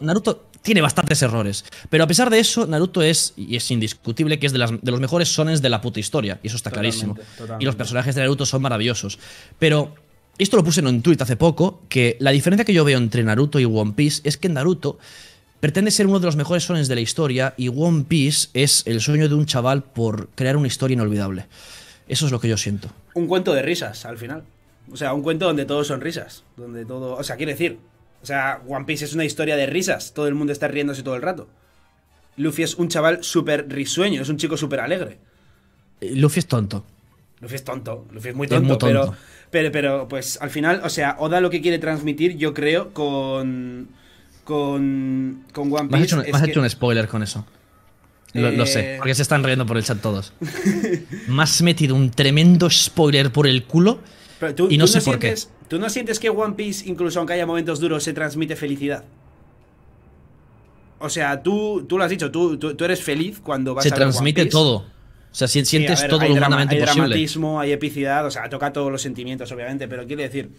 S2: Naruto tiene bastantes errores. Pero a pesar de eso, Naruto es, y es indiscutible, que es de, de los mejores sones de la puta historia. Y eso está clarísimo. Y los personajes de Naruto son maravillosos. Pero esto lo puse en un tuit hace poco, que la diferencia que yo veo entre Naruto y One Piece es que Naruto pretende ser uno de los mejores sones de la historia y One Piece es el sueño de un chaval por crear una historia inolvidable. Eso es lo que yo siento.
S1: Un cuento de risas, al final. O sea, un cuento donde todo son risas. Donde todo. O sea, quiere decir, o sea, One Piece es una historia de risas. Todo el mundo está riéndose todo el rato. Luffy es un chaval súper risueño, es un chico súper alegre.
S2: Eh, Luffy es tonto.
S1: Luffy es tonto, Luffy es muy tonto, Pero, pero, pues al final, o sea, Oda lo que quiere transmitir, yo creo, con. con. One Piece. Me has hecho un,
S2: spoiler con eso.
S1: Lo, sé, eh, porque se
S2: están riendo por el chat todos. <laughs> me has metido un tremendo spoiler por el culo.
S1: y no sé por qué. ¿Tú no sientes que One Piece, incluso aunque haya momentos duros, se transmite felicidad? O sea, tú, tú lo has dicho, tú, tú, eres feliz cuando vas se a Se transmite todo.
S2: O sea, sientes todo lo humanamente hay posible. Hay
S1: dramatismo, hay epicidad, o sea, toca todos los sentimientos, obviamente, pero quiero decir,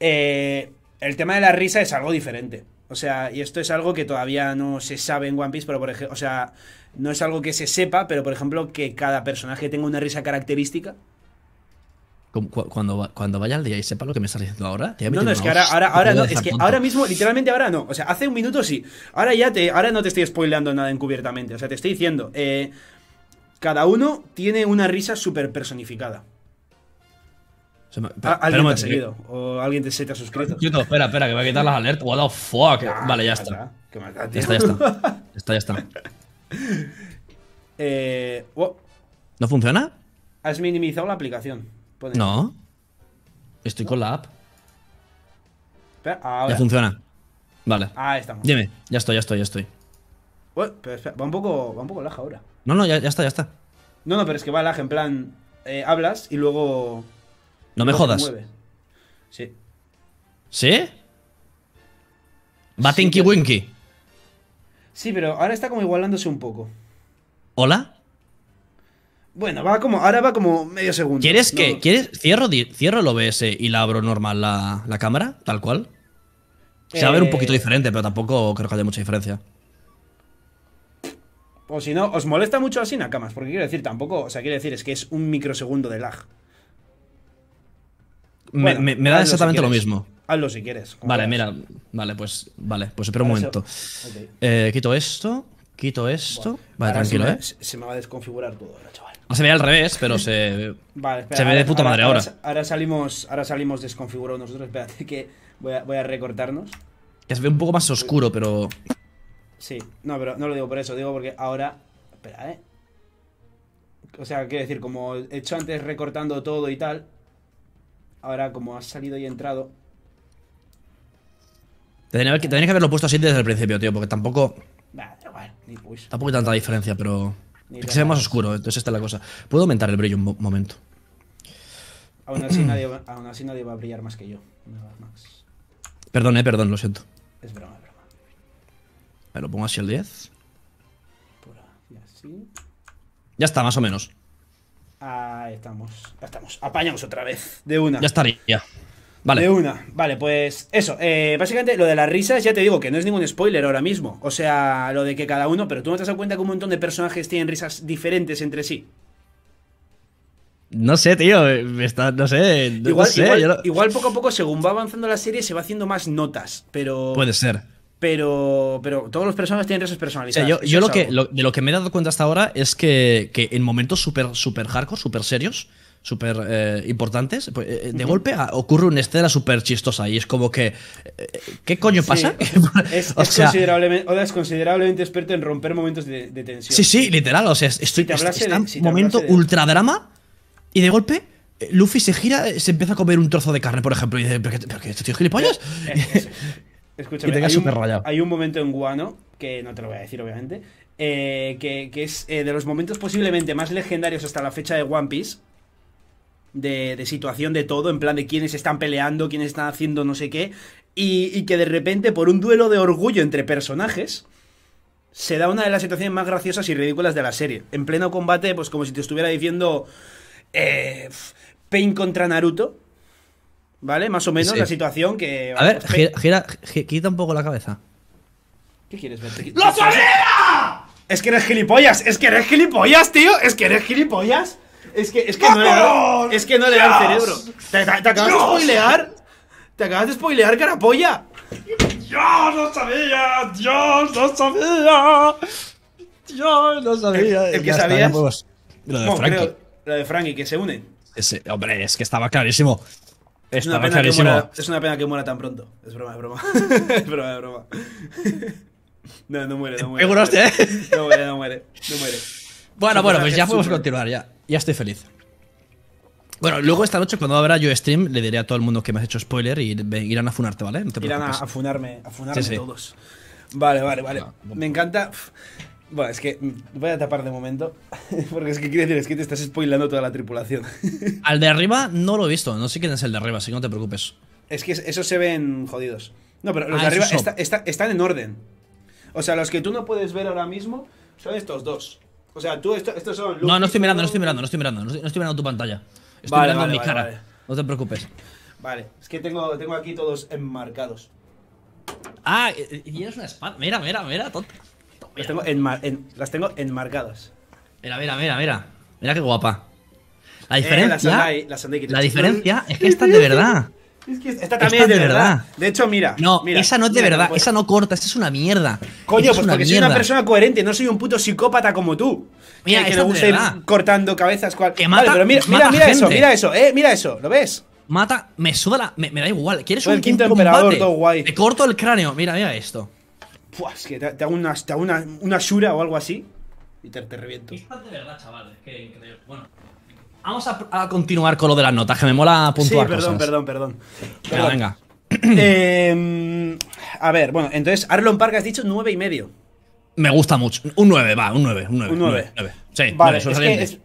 S1: eh, el tema de la risa es algo diferente. O sea, y esto es algo que todavía no se sabe en One Piece, pero por ejemplo, o sea, no es algo que se sepa, pero por ejemplo, que cada personaje tenga una risa característica
S2: cuando, cuando vaya al día y sepa lo que me estás diciendo ahora, No, no, es que ahora, ahora, no, es que ahora
S1: mismo, literalmente ahora no. O sea, hace un minuto sí. Ahora ya te, ahora no te estoy spoileando nada encubiertamente. O sea, te estoy diciendo, eh, cada uno tiene una risa súper personificada. alguien te ha seguido o alguien te, se te ha suscrito.
S2: espera, espera, que voy a quitar las alertas. What the fuck. vale, ya está. Qué ya está, <laughs> ya está. ya está.
S1: Eh, oh. ¿No funciona? Has minimizado la aplicación.
S2: No. Estoy con la app.
S1: Ya funciona.
S2: Vale. Ahí estamos. Dime, ya estoy, ya estoy, ya estoy.
S1: va un poco, va un poco laja ahora.
S2: No, no, ya, está, ya está.
S1: No, no, pero es que va laja, en plan, eh, hablas y luego. No me jodas. Sí.
S2: ¿Sí? Va Tinky Winky.
S1: Sí, pero ahora está como igualándose un poco. ¿Hola? Bueno, va como, ahora va como medio segundo. ¿Quieres que,
S2: quieres, cierro, cierro el OBS y la abro normal la, cámara, tal cual?
S1: Se va a ver un poquito
S2: eh. diferente, pero tampoco creo que haya mucha diferencia.
S1: O si no, ¿os molesta mucho así, Nakamas? Porque quiero decir, tampoco, o sea, quiero decir, es que es un microsegundo de lag.
S2: me, da exactamente lo mismo.
S1: Hazlo si quieres. Vale,
S2: mira, vale, pues, vale, pues espera un momento. Eh, quito esto, quito esto. vale, tranquilo, ¿eh?
S1: Se me va a desconfigurar todo, chaval.
S2: No se ve al revés, pero se, vale, espera, se ve de puta madre ahora.
S1: Ahora, salimos, ahora salimos desconfigurados nosotros. Espérate que voy a, recortarnos.
S2: Que se ve un poco más oscuro, pero.
S1: Sí, no, pero no lo digo por eso, digo porque ahora. Espera, eh. O sea, quiero decir, como he hecho antes recortando todo y tal. Ahora, como has salido y entrado.
S2: Tenías que, haberlo puesto así desde el principio, tío, porque tampoco.
S1: igual, Tampoco hay tanta
S2: diferencia, pero que se más oscuro, entonces está la cosa. Puedo aumentar el brillo un momento.
S1: <clears throat> Aún así, nadie, va a brillar más que yo.
S2: Perdón, eh, perdón, lo siento. Es broma, es broma. Me lo pongo así al 10.
S1: Por así.
S2: Ya está, más o menos.
S1: Ahí estamos. Ya estamos. Apañamos otra vez. De una.
S2: Ya estaría. Vale. De una.
S1: Vale, pues eso. Eh, básicamente lo de las risas, ya te digo que no es ningún spoiler ahora mismo. O sea, lo de que cada uno, pero tú no te has dado cuenta que un montón de personajes tienen risas diferentes entre sí.
S2: No sé, tío. Eh, no sé.
S1: Igual, poco a poco, según va avanzando la serie, se va haciendo más notas. Pero. Puede ser. Pero, pero todos los personajes tienen risas personalizadas. O eh, sea, yo, lo que,
S2: de lo que me he dado cuenta hasta ahora es que, en momentos súper super hardcore, súper serios, súper eh, importantes, pues, eh, de golpe ah, ocurre una escena súper chistosa y es como que, eh, ¿qué coño pasa?
S1: es, <laughs> considerablemente, Oda es considerablemente experto en romper momentos de, tensión.
S2: Sí, sí, literal, o sea, estoy, en un momento de... ultra drama y de golpe... Luffy se gira, se empieza a comer un trozo de carne, por ejemplo, y dice, ¿pero qué, pero qué este tío gilipollas?
S1: <laughs> Escúchame, te hay, un, hay un momento en Guano, que no te lo voy a decir obviamente, que, es de los momentos posiblemente más legendarios hasta la fecha de One Piece, de, situación de todo, en plan de quiénes están peleando, quiénes están haciendo no sé qué, y, que de repente por un duelo de orgullo entre personajes, se da una de las situaciones más graciosas y ridículas de la serie. En pleno combate, pues como si te estuviera diciendo eh, Pain contra Naruto. ¿Vale? Más o menos la situación que... A ver,
S2: gira, quita un poco la cabeza.
S1: ¿Qué quieres ver? ¡Lo Es que eres gilipollas, es que eres gilipollas, tío, es que eres gilipollas. Es que, es que no, le, es que no le da el cerebro. ¿Te, te, acabas de spoilear? ¿Te acabas de spoilear, carapolla? ¡Dios, no sabía! ¡Dios, no sabía! ¡Dios, no sabía! El, que sabías.
S2: Lo de Frankie.
S1: lo de Frankie, que se unen. Ese, hombre, es que estaba clarísimo. Es una, pena que muera, es una, pena que muera, tan pronto. Es broma, es broma. <laughs> es broma, es broma. <laughs> No, no muere, no muere. ¿eh? No muere, no muere, no muere. Bueno, bueno, pues ya podemos continuar ya ya estoy feliz.
S2: Bueno, luego esta noche, cuando habrá yo stream, le diré a todo el mundo que me has hecho spoiler y irán a funarte, ¿vale? irán a, funarme, a funarme todos.
S1: Vale, vale, vale. Ah, me encanta. Bueno, es que mm, voy a tapar de momento. <laughs> Porque es que quiere decir, es que te estás spoilando toda la tripulación.
S2: <laughs> Al de arriba no lo he visto, no sé quién es el de arriba, así que no te preocupes.
S1: Es que esos se ven jodidos. No, pero los ah, de arriba están en orden. O sea, los que tú no puedes ver ahora mismo son estos dos. O sea, tú, esto, estos son. no, no estoy mirando, no
S2: estoy mirando, no estoy mirando, no estoy, mirando tu pantalla. Estoy mirando mi cara. No te preocupes.
S1: Vale, es que tengo, tengo aquí todos enmarcados. Ah, eh, eh, y es una espada. Mira, mira, mira, tonto. Las, tengo en, las tengo enmarcadas. Mira,
S2: mira, mira, mira. Mira qué guapa. La eh, diferencia,
S1: la, diferencia es que estas de verdad. <laughs> Es que esta también es de, verdad. De hecho, mira. No, esa no es de verdad. Pues- esa no corta. Esa es una mierda.
S2: Coño, pues porque soy una persona
S1: coherente. No soy un puto psicópata como tú. Mira, que, no me verdad cortando cabezas. Cual... Que mata, pero mira, mira, eso, mira eso, eh, mira eso. ¿Lo ves? Mata,
S2: me suda la. Me, da igual. ¿Quieres un, el quinto emperador, guay. Te corto el cráneo. Mira, mira esto.
S1: Pues es que te, hago, una, te hago una, una, Shura o algo así. Y te, reviento. Es de verdad, chaval. Es que increíble. Bueno. Vamos a, a,
S2: continuar con lo de las notas, que me mola puntuar. Sí, perdón, perdón,
S1: perdón, Pero venga. Eh, <clears throat> a ver, bueno, entonces, Arlon Park has dicho nueve y medio.
S2: Me gusta mucho. Un 9, va, un 9, un 9. Un 9. 9, 9. Sí, vale, 9, es que es,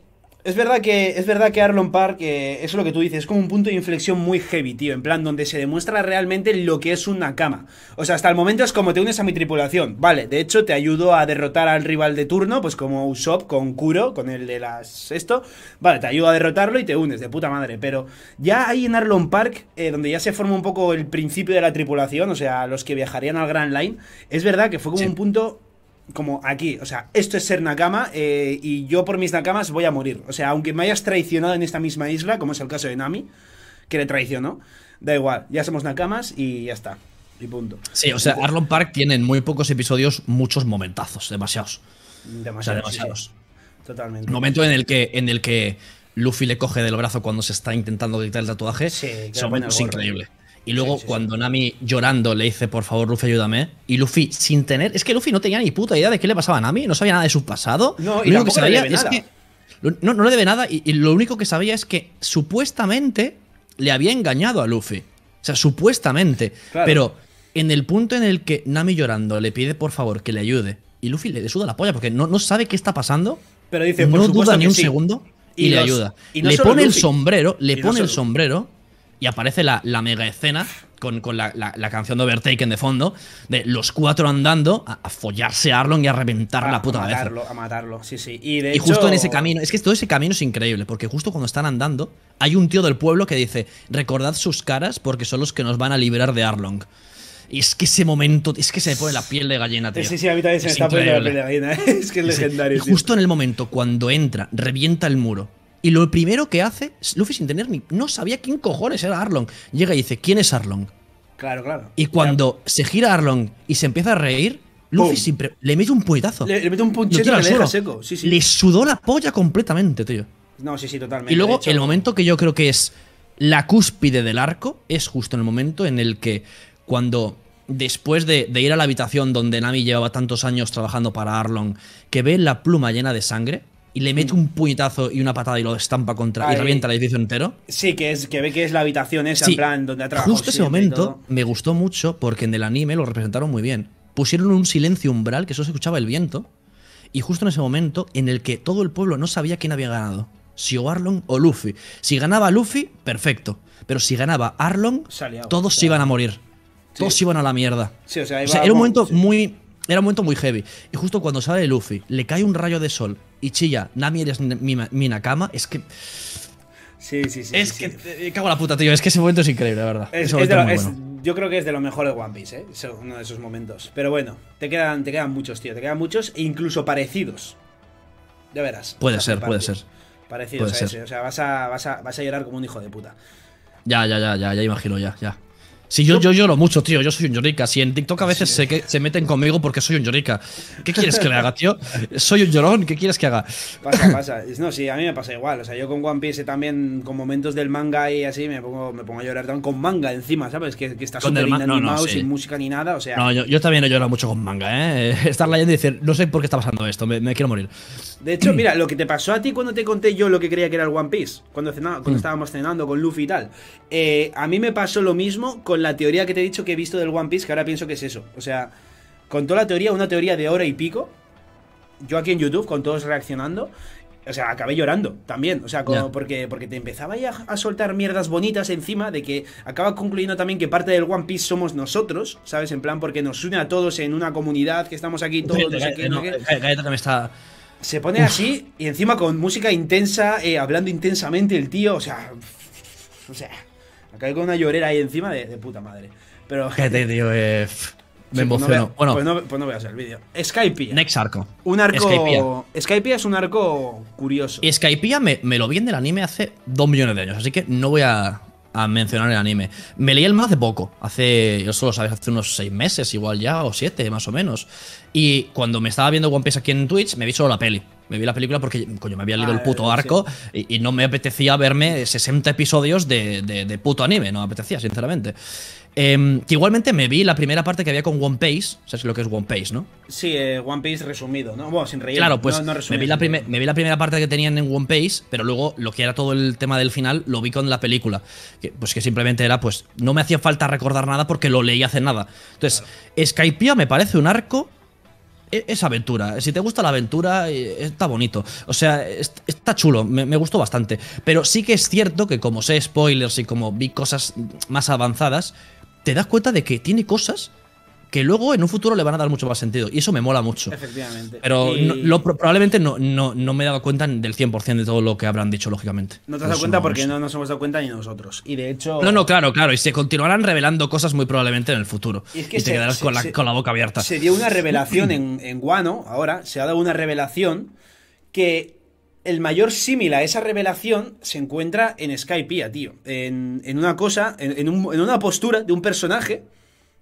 S1: es verdad que, es verdad que Arlon Park, eh, eso es lo que tú dices, es como un punto de inflexión muy heavy, tío. En plan, donde se demuestra realmente lo que es una cama. O sea, hasta el momento es como te unes a mi tripulación. Vale, de hecho, te ayudo a derrotar al rival de turno, pues como Usopp con Kuro, con el de las. esto. Vale, te ayudo a derrotarlo y te unes, de puta madre. Pero ya ahí en Arlon Park, eh, donde ya se forma un poco el principio de la tripulación, o sea, los que viajarían al Grand Line, es verdad que fue como un punto como aquí, o sea, esto es ser Nakama eh, y yo por mis Nakamas voy a morir. O sea, aunque me hayas traicionado en esta misma isla, como es el caso de Nami, que le traicionó, da igual, ya somos Nakamas y ya está. Y punto. Sí, o sea,
S2: Arlon Park tiene en muy pocos episodios muchos momentazos, demasiados.
S1: Demasiados. Totalmente.
S2: Momento en el que, en el que Luffy le coge del brazo cuando se está intentando quitar el tatuaje. Sí, es increíble. Y luego cuando Nami llorando le dice, por favor, Luffy, ayúdame. Y Luffy sin tener... Es que Luffy no tenía ni puta idea de qué le pasaba a Nami, no sabía nada de su pasado. No, y lo que sabía es que... No, le debe nada y, lo único que sabía es que supuestamente le había engañado a Luffy. O sea, supuestamente. Pero en el punto en el que Nami llorando le pide por favor que le ayude y Luffy le, suda la polla porque no, no sabe qué está pasando.
S1: Pero dice, no duda ni un segundo y, le ayuda. Y le pone el
S2: sombrero, le pone el sombrero y aparece la, la mega escena con, la, canción de Overtaken de fondo, de los cuatro andando a, follarse Arlong y a reventar la puta a matarlo,
S1: A matarlo, sí, sí. Y, justo en ese
S2: camino, es que todo ese camino es increíble, porque justo cuando están andando, hay un tío del pueblo que dice, recordad sus caras porque son los que nos van a liberar de Arlong. Y es que ese momento, es que se me pone la piel de gallina, tío. Sí, sí, a mí se me está poniendo la piel de
S1: gallina. <laughs> Es que es legendario. justo
S2: en el momento cuando entra, revienta el muro y lo primero que hace, Luffy sin tener ni. No sabía quién cojones era Arlong. Llega y dice: ¿Quién es Arlong? Claro, claro. Y cuando se gira Arlong y se empieza a reír, Luffy siempre le mete un puñetazo. Le, mete un puñetazo le deja seco. Le sudó la polla completamente, tío.
S1: No, sí, sí, totalmente. Y luego,
S2: el momento que yo creo que es la cúspide del arco, es justo en el momento en el que, cuando después de, de ir a la habitación donde Nami llevaba tantos años trabajando para Arlong, que ve la pluma llena de sangre, y le mete un puñetazo y una patada y lo estampa contra y revienta el edificio entero.
S1: Sí, que es que ve que es la habitación esa, en plan, donde atrás Justo ese momento
S2: me gustó mucho porque en el anime lo representaron muy bien. Pusieron un silencio umbral que solo se escuchaba el viento. Y justo en ese momento en el que todo el pueblo no sabía quién había ganado. Si o Arlong o Luffy. Si ganaba Luffy, perfecto. Pero si ganaba Arlong, todos se iban a morir. Todos se iban a la mierda.
S1: Sí, o sea, era un momento
S2: muy era un momento muy heavy. Y justo cuando sale Luffy, le cae un rayo de sol y chilla, Nami eres mi, Nakama, es que...
S1: Sí, sí, sí. Es que eh,
S2: cago la puta, tío. Es que ese momento es increíble, la verdad. Es,
S1: Yo creo que es de lo mejor de One Piece, ¿eh? uno de esos momentos. Pero bueno, te quedan, te quedan muchos, tío. Te quedan muchos, e incluso parecidos. Ya verás. Puede ser, puede ser. Parecidos a ese. O sea, vas a, vas, vas a llorar como un hijo de puta.
S2: Ya, ya, ya, ya, ya imagino, ya, ya. Si yo, yo lloro mucho, tío, yo soy un llorica. Si en TikTok a veces se, se meten conmigo porque soy un llorica. ¿Qué quieres que le haga, tío? Soy un llorón, ¿qué quieres que haga?
S1: Pasa, pasa. No, sí, a mí me pasa igual. O sea, yo con One Piece también, con momentos del manga y así, me pongo, me pongo a llorar también con manga encima, ¿sabes? Que, que está súper linda. no, sin música ni nada, o sea... No, yo,
S2: yo, también he llorado mucho con manga, ¿eh? <laughs> Estar leyendo y decir, no sé por qué está pasando esto, me, quiero morir.
S1: De hecho, <clears throat> mira, lo que te pasó a ti cuando te conté yo lo que creía que era el One Piece, cuando, mm. estábamos cenando con Luffy y tal, eh, a mí me pasó lo mismo con la teoría que te he dicho que he visto del One Piece, que ahora pienso que es eso. O sea, con toda la teoría, una teoría de hora y pico. Yo aquí en YouTube, con todos reaccionando. O sea, acabé llorando también. O sea, porque, porque te empezaba ya a soltar mierdas bonitas encima de que acaba concluyendo también que parte del One Piece somos nosotros, ¿sabes? En plan, porque nos une a todos en una comunidad que estamos aquí todos. Se pone así y encima con música intensa, eh, hablando intensamente el tío. O sea. O sea. Acabé con una llorera ahí encima de, puta madre. Pero. qué te digo, eh, me pues bueno, pues no, voy a hacer el vídeo. Skypia. Next arco. Un arco. Skypia. es un arco
S2: curioso. Y me, lo vi en el anime hace dos millones de años, así que no voy a, mencionar el anime. Me leí el más de poco, hace, yo solo sabes, hace unos seis meses igual ya, o siete más o menos. Y cuando me estaba viendo One Piece aquí en Twitch, me vi solo la peli me vi la película porque, coño, me había leído ah, el puto arco y, no me apetecía verme 60 episodios de, puto anime, no me apetecía, sinceramente. Em, igualmente me vi la primera parte que había con One Piece. ¿Sabes lo que es One Piece, no?
S1: Sí, eh, One Piece resumido, ¿no? Bueno, sin reír. Claro, pues me, vi la
S2: primera parte que tenían en One Piece, pero luego lo que era todo el tema del final lo vi con la película. pues que simplemente era, pues, no me hacía falta recordar nada porque lo leí hace nada. Entonces, Skypea me parece un arco e, es aventura. Si te gusta la aventura, eh, está bonito. O sea, está chulo, me, gustó bastante. Pero sí que es cierto que como sé spoilers y como vi cosas más avanzadas, te das cuenta de que tiene cosas que luego en un futuro le van a dar mucho más sentido. Y eso me mola mucho. Efectivamente. Pero probablemente no, no, me he dado cuenta del 100% de todo lo que habrán dicho, lógicamente.
S1: No te has dado cuenta porque no nos hemos dado cuenta ni nosotros. Y de hecho. No, no,
S2: claro, claro. Y se continuarán revelando cosas muy probablemente en el futuro. Y, te quedarás con, la, boca abierta. Se dio
S1: una <laughs> revelación en, en Guano, ahora, se ha dado una revelación que el mayor símil a esa revelación se encuentra en Skypiea, tío. En, una cosa, en, una postura de un personaje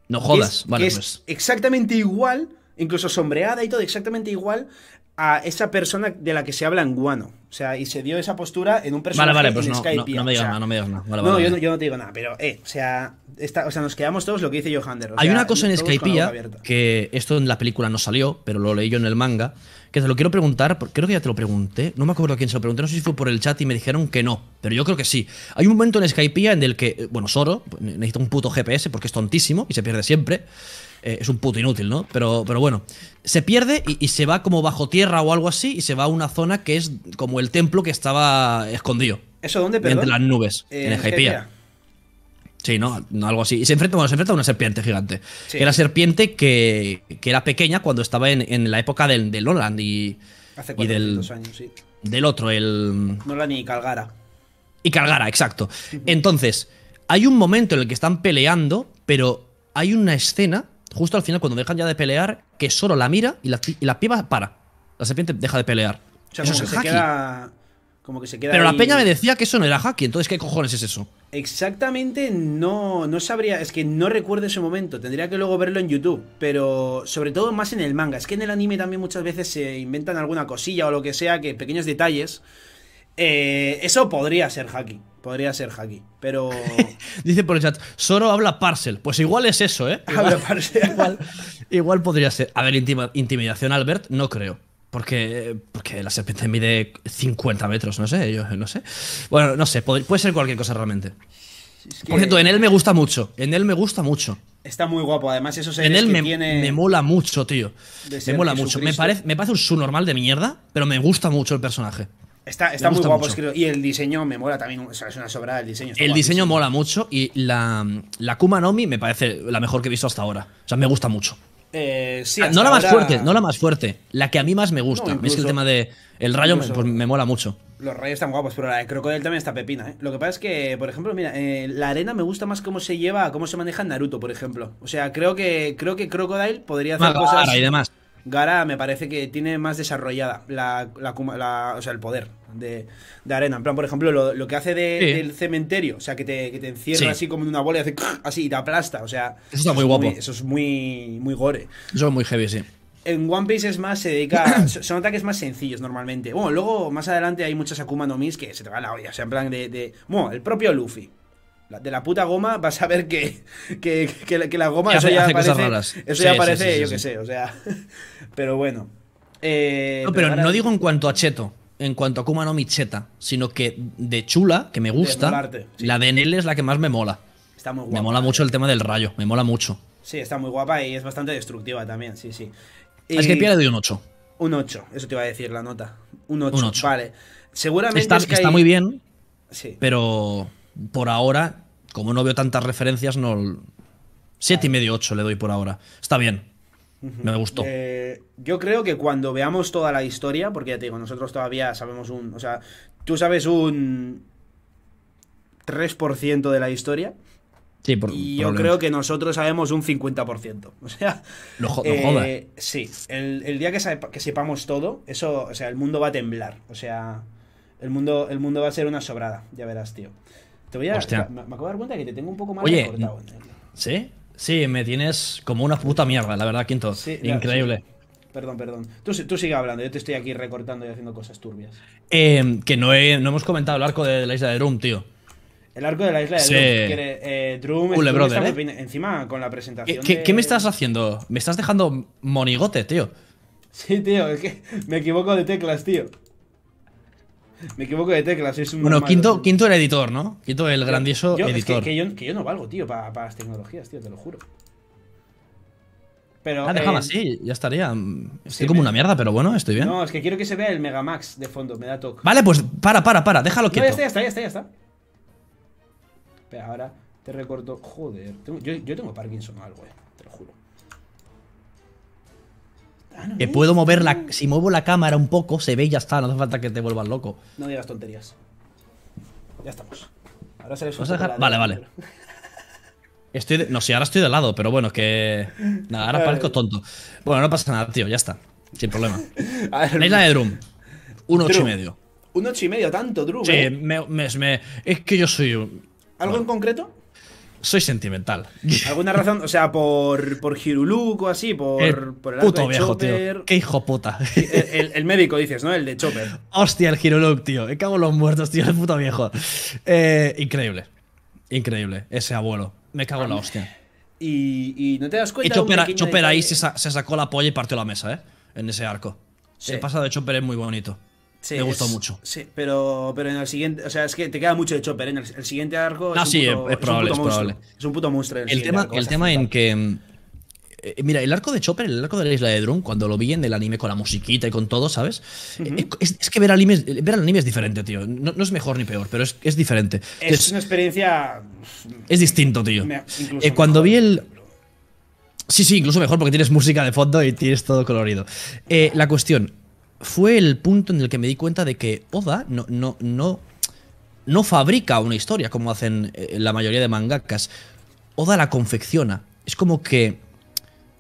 S2: no jodas, es, vale. Pues.
S1: exactamente igual, incluso sombreada y todo, exactamente igual a esa persona de la que se habla en Guano. O sea, y se dio esa postura en un personaje vale, vale, pues en no, No, me digas
S2: nada, no me digas nada. no, yo
S1: no, te digo nada, pero, eh, o sea, nos quedamos todos lo que dice Johander. Hay una cosa en Skype
S2: que esto en la película no salió, pero lo leí yo en el manga, que te lo quiero preguntar, creo que ya te lo pregunté, no me acuerdo a quién se lo pregunté, no sé si fue por el chat y me dijeron que no, pero yo creo que sí. Hay un momento en Skypiea en el que, eh, bueno, Soro pues, necesita un puto GPS porque es tontísimo y se pierde siempre. Eh, es un puto inútil, ¿no? Pero, pero bueno, se pierde y, se va como bajo tierra o algo así y se va a una zona que es como el templo que estaba escondido.
S1: ¿Eso dónde, perdón? Entre las
S2: nubes, en Skypiea. Sí, ¿no? Algo así. Y se enfrenta, a una serpiente gigante. Era serpiente que, que, era pequeña cuando estaba en, la época del, del Nolan y.
S1: Hace del, años,
S2: Del otro, el.
S1: Nolan y Calgara.
S2: Y Calgara, exacto. Entonces, hay un momento en el que están peleando, pero hay una escena, justo al final, cuando dejan ya de pelear, que solo la mira y la, y piba para. La serpiente deja de pelear.
S1: O sea, Eso se queda como que se queda Pero la peña me
S2: decía que eso no era hacky, entonces ¿qué cojones es eso?
S1: Exactamente, no, no sabría, es que no recuerdo ese momento, tendría que luego verlo en YouTube, pero sobre todo más en el manga, es que en el anime también muchas veces se inventan alguna cosilla o lo que sea, que pequeños detalles. Eh, eso podría ser hacky, podría ser hacky, pero... <laughs>
S2: Dice por el chat, Soro habla parcel, pues igual es eso, ¿eh? Igual, habla
S1: parcel. igual, igual
S2: podría ser. A ver, intimidación, Albert, no creo. Porque, porque la serpiente mide 50 metros, no sé, yo no sé. Bueno, no sé, puede, ser cualquier cosa realmente. Por cierto, en él me gusta mucho. En él me gusta mucho.
S1: Está muy guapo, además, eso En él
S2: me, mola mucho, tío.
S1: Me mola mucho. Me, parece,
S2: me parece un subnormal de mierda, pero me gusta mucho el personaje.
S1: Está, muy guapo creo. Y el diseño me mola también. es una sobrada el diseño. El diseño
S2: mola mucho y la, la Kuma Nomi me parece la mejor que he visto hasta ahora. O sea, me gusta mucho.
S1: Eh, sí, ah, no la más fuerte,
S2: no la más fuerte. La que a mí más me gusta. es que el tema de. El rayo pues, me, mola mucho.
S1: Los rayos están guapos, pero la de Crocodile también está pepina, ¿eh? Lo que pasa es que, por ejemplo, mira, eh, la arena me gusta más cómo se lleva, cómo se maneja Naruto, por ejemplo. O sea, creo que creo que Crocodile podría hacer cosas. y demás. Gara me parece que tiene más desarrollada la, o sea, el poder de, arena. En plan, por ejemplo, lo, que hace del cementerio, o sea, que te, que encierra así como en una bola y <laughs> así y te aplasta. O sea, eso está muy guapo. eso es muy, muy gore.
S2: Eso es muy heavy, sí.
S1: En One Piece es más, se dedica. son <coughs> ataques más sencillos normalmente. Bueno, luego más adelante hay muchas Akuma no Mis que se te va la olla. O sea, en plan de. de bueno, el propio Luffy de la puta goma vas a ver que, la goma eso ya hace cosas raras. Eso ya parece, yo qué sé, o sea. <laughs> Pero bueno. Eh, no, pero, no digo
S2: en cuanto a Cheto, en cuanto a Kuma no Micheta, sino que de chula, que me gusta, la de Nel es la que más me mola.
S1: Está muy guapa. Me mola
S2: mucho el tema del rayo, me mola mucho.
S1: Sí, está muy guapa y es bastante destructiva también, sí, sí. Ah, es que Pia de un 8. Un 8, eso te iba a decir la nota. Un 8, vale. Seguramente está, muy bien, sí.
S2: pero por ahora, como no veo tantas referencias, no. siete y medio, 8 le doy por ahora. Está bien. Me gustó.
S1: Eh, yo creo que cuando veamos toda la historia, porque ya te digo, nosotros todavía sabemos un. O sea, tú sabes un 3% de la historia. Sí, y yo creo que nosotros sabemos un 50%. <laughs> O sea,
S2: lo, eh,
S1: Sí, el, día que, que, sepamos todo, eso, o sea, el mundo va a temblar. O sea, el mundo, el mundo va a ser una sobrada, ya verás, tío. Me, acabo de dar cuenta que te tengo un poco más Oye, recortado.
S2: ¿eh? ¿Sí? Sí, me tienes como una puta mierda, la verdad, Quinto. Increíble.
S1: Perdón, perdón. Tú, sigue hablando, yo te estoy aquí recortando y haciendo cosas turbias.
S2: Em, que no, hemos comentado el arco de la isla de Drum, tío.
S1: El arco de la isla de sí. eh, Drum. un eh. Encima, con la presentación. ¿Qué, me
S2: estás haciendo? Me estás dejando monigote, tío.
S1: Sí, tío, es que me equivoco de teclas, tío. Me equivoco de teclas, es un. Bueno, quinto, quinto
S2: el editor, ¿no? Quinto el grandioso editor.
S1: Es que, yo, no valgo, tío, para, las tecnologías, tío, te lo juro. Pero. Ah, déjame eh,
S2: así, ya estaría. Estoy como una mierda, pero bueno, estoy bien. No,
S1: es que quiero que se vea el Megamax de fondo, me da toque.
S2: Vale, pues para, para, para, déjalo quieto. ya
S1: está, ya está, ya está, Pero ahora te recorto. Joder, yo, yo tengo Parkinson o algo, eh. Ah, que puedo mover la.
S2: Si muevo la cámara un poco, se ve y ya está. No hace falta que te vuelvas loco.
S1: No digas tonterías. Ya estamos. Ahora seré Vale, vale.
S2: <laughs> Estoy No, si ahora estoy de lado, pero bueno, es que. <laughs> Nada, ahora parezco tonto. Bueno, no pasa nada, tío, ya está. Sin problema. <laughs> la de Drum. Un ocho y medio. Un ocho y medio, tanto, Drum. ¿eh? es que yo soy. ¿Algo en concreto? soy sentimental.
S1: <laughs> ¿Alguna razón? O sea, por, por o así, por, el puto viejo, tío.
S2: Qué hijo puta.
S1: El, médico, dices, ¿no? El de Chopper.
S2: <laughs> Hostia, el Hiruluk, tío. Me cago en los muertos, tío, el puto viejo. Eh, increíble. Increíble. Ese abuelo. Me cago en la hostia.
S1: Y, no te das cuenta. Y Chopper, Chopper ahí se,
S2: sacó la polla y partió la mesa, ¿eh? En ese arco. Se El pasado de Chopper es muy bonito me gustó mucho.
S1: Sí, pero, pero en el siguiente. O sea, es que te queda mucho de Chopper. En el, siguiente arco. Ah, es sí, es, probable, es, un puto Monstruo, es un puto monstruo. El, tema, el tema en
S2: que. Eh, mira, el arco de Chopper, el arco de la isla de Drum, cuando lo vi en el anime con la musiquita y con todo, ¿sabes? es, que ver, anime, ver al anime es diferente, tío. No, es mejor ni peor, pero es, diferente. Es, una
S1: experiencia.
S2: Es distinto, tío. Eh, cuando vi el. Sí, sí, incluso mejor porque tienes música de fondo y tienes todo colorido. Eh, la cuestión, fue el punto en el que me di cuenta de que Oda no, no, no, no fabrica una historia como hacen eh, la mayoría de mangakas. Oda la confecciona. Es como que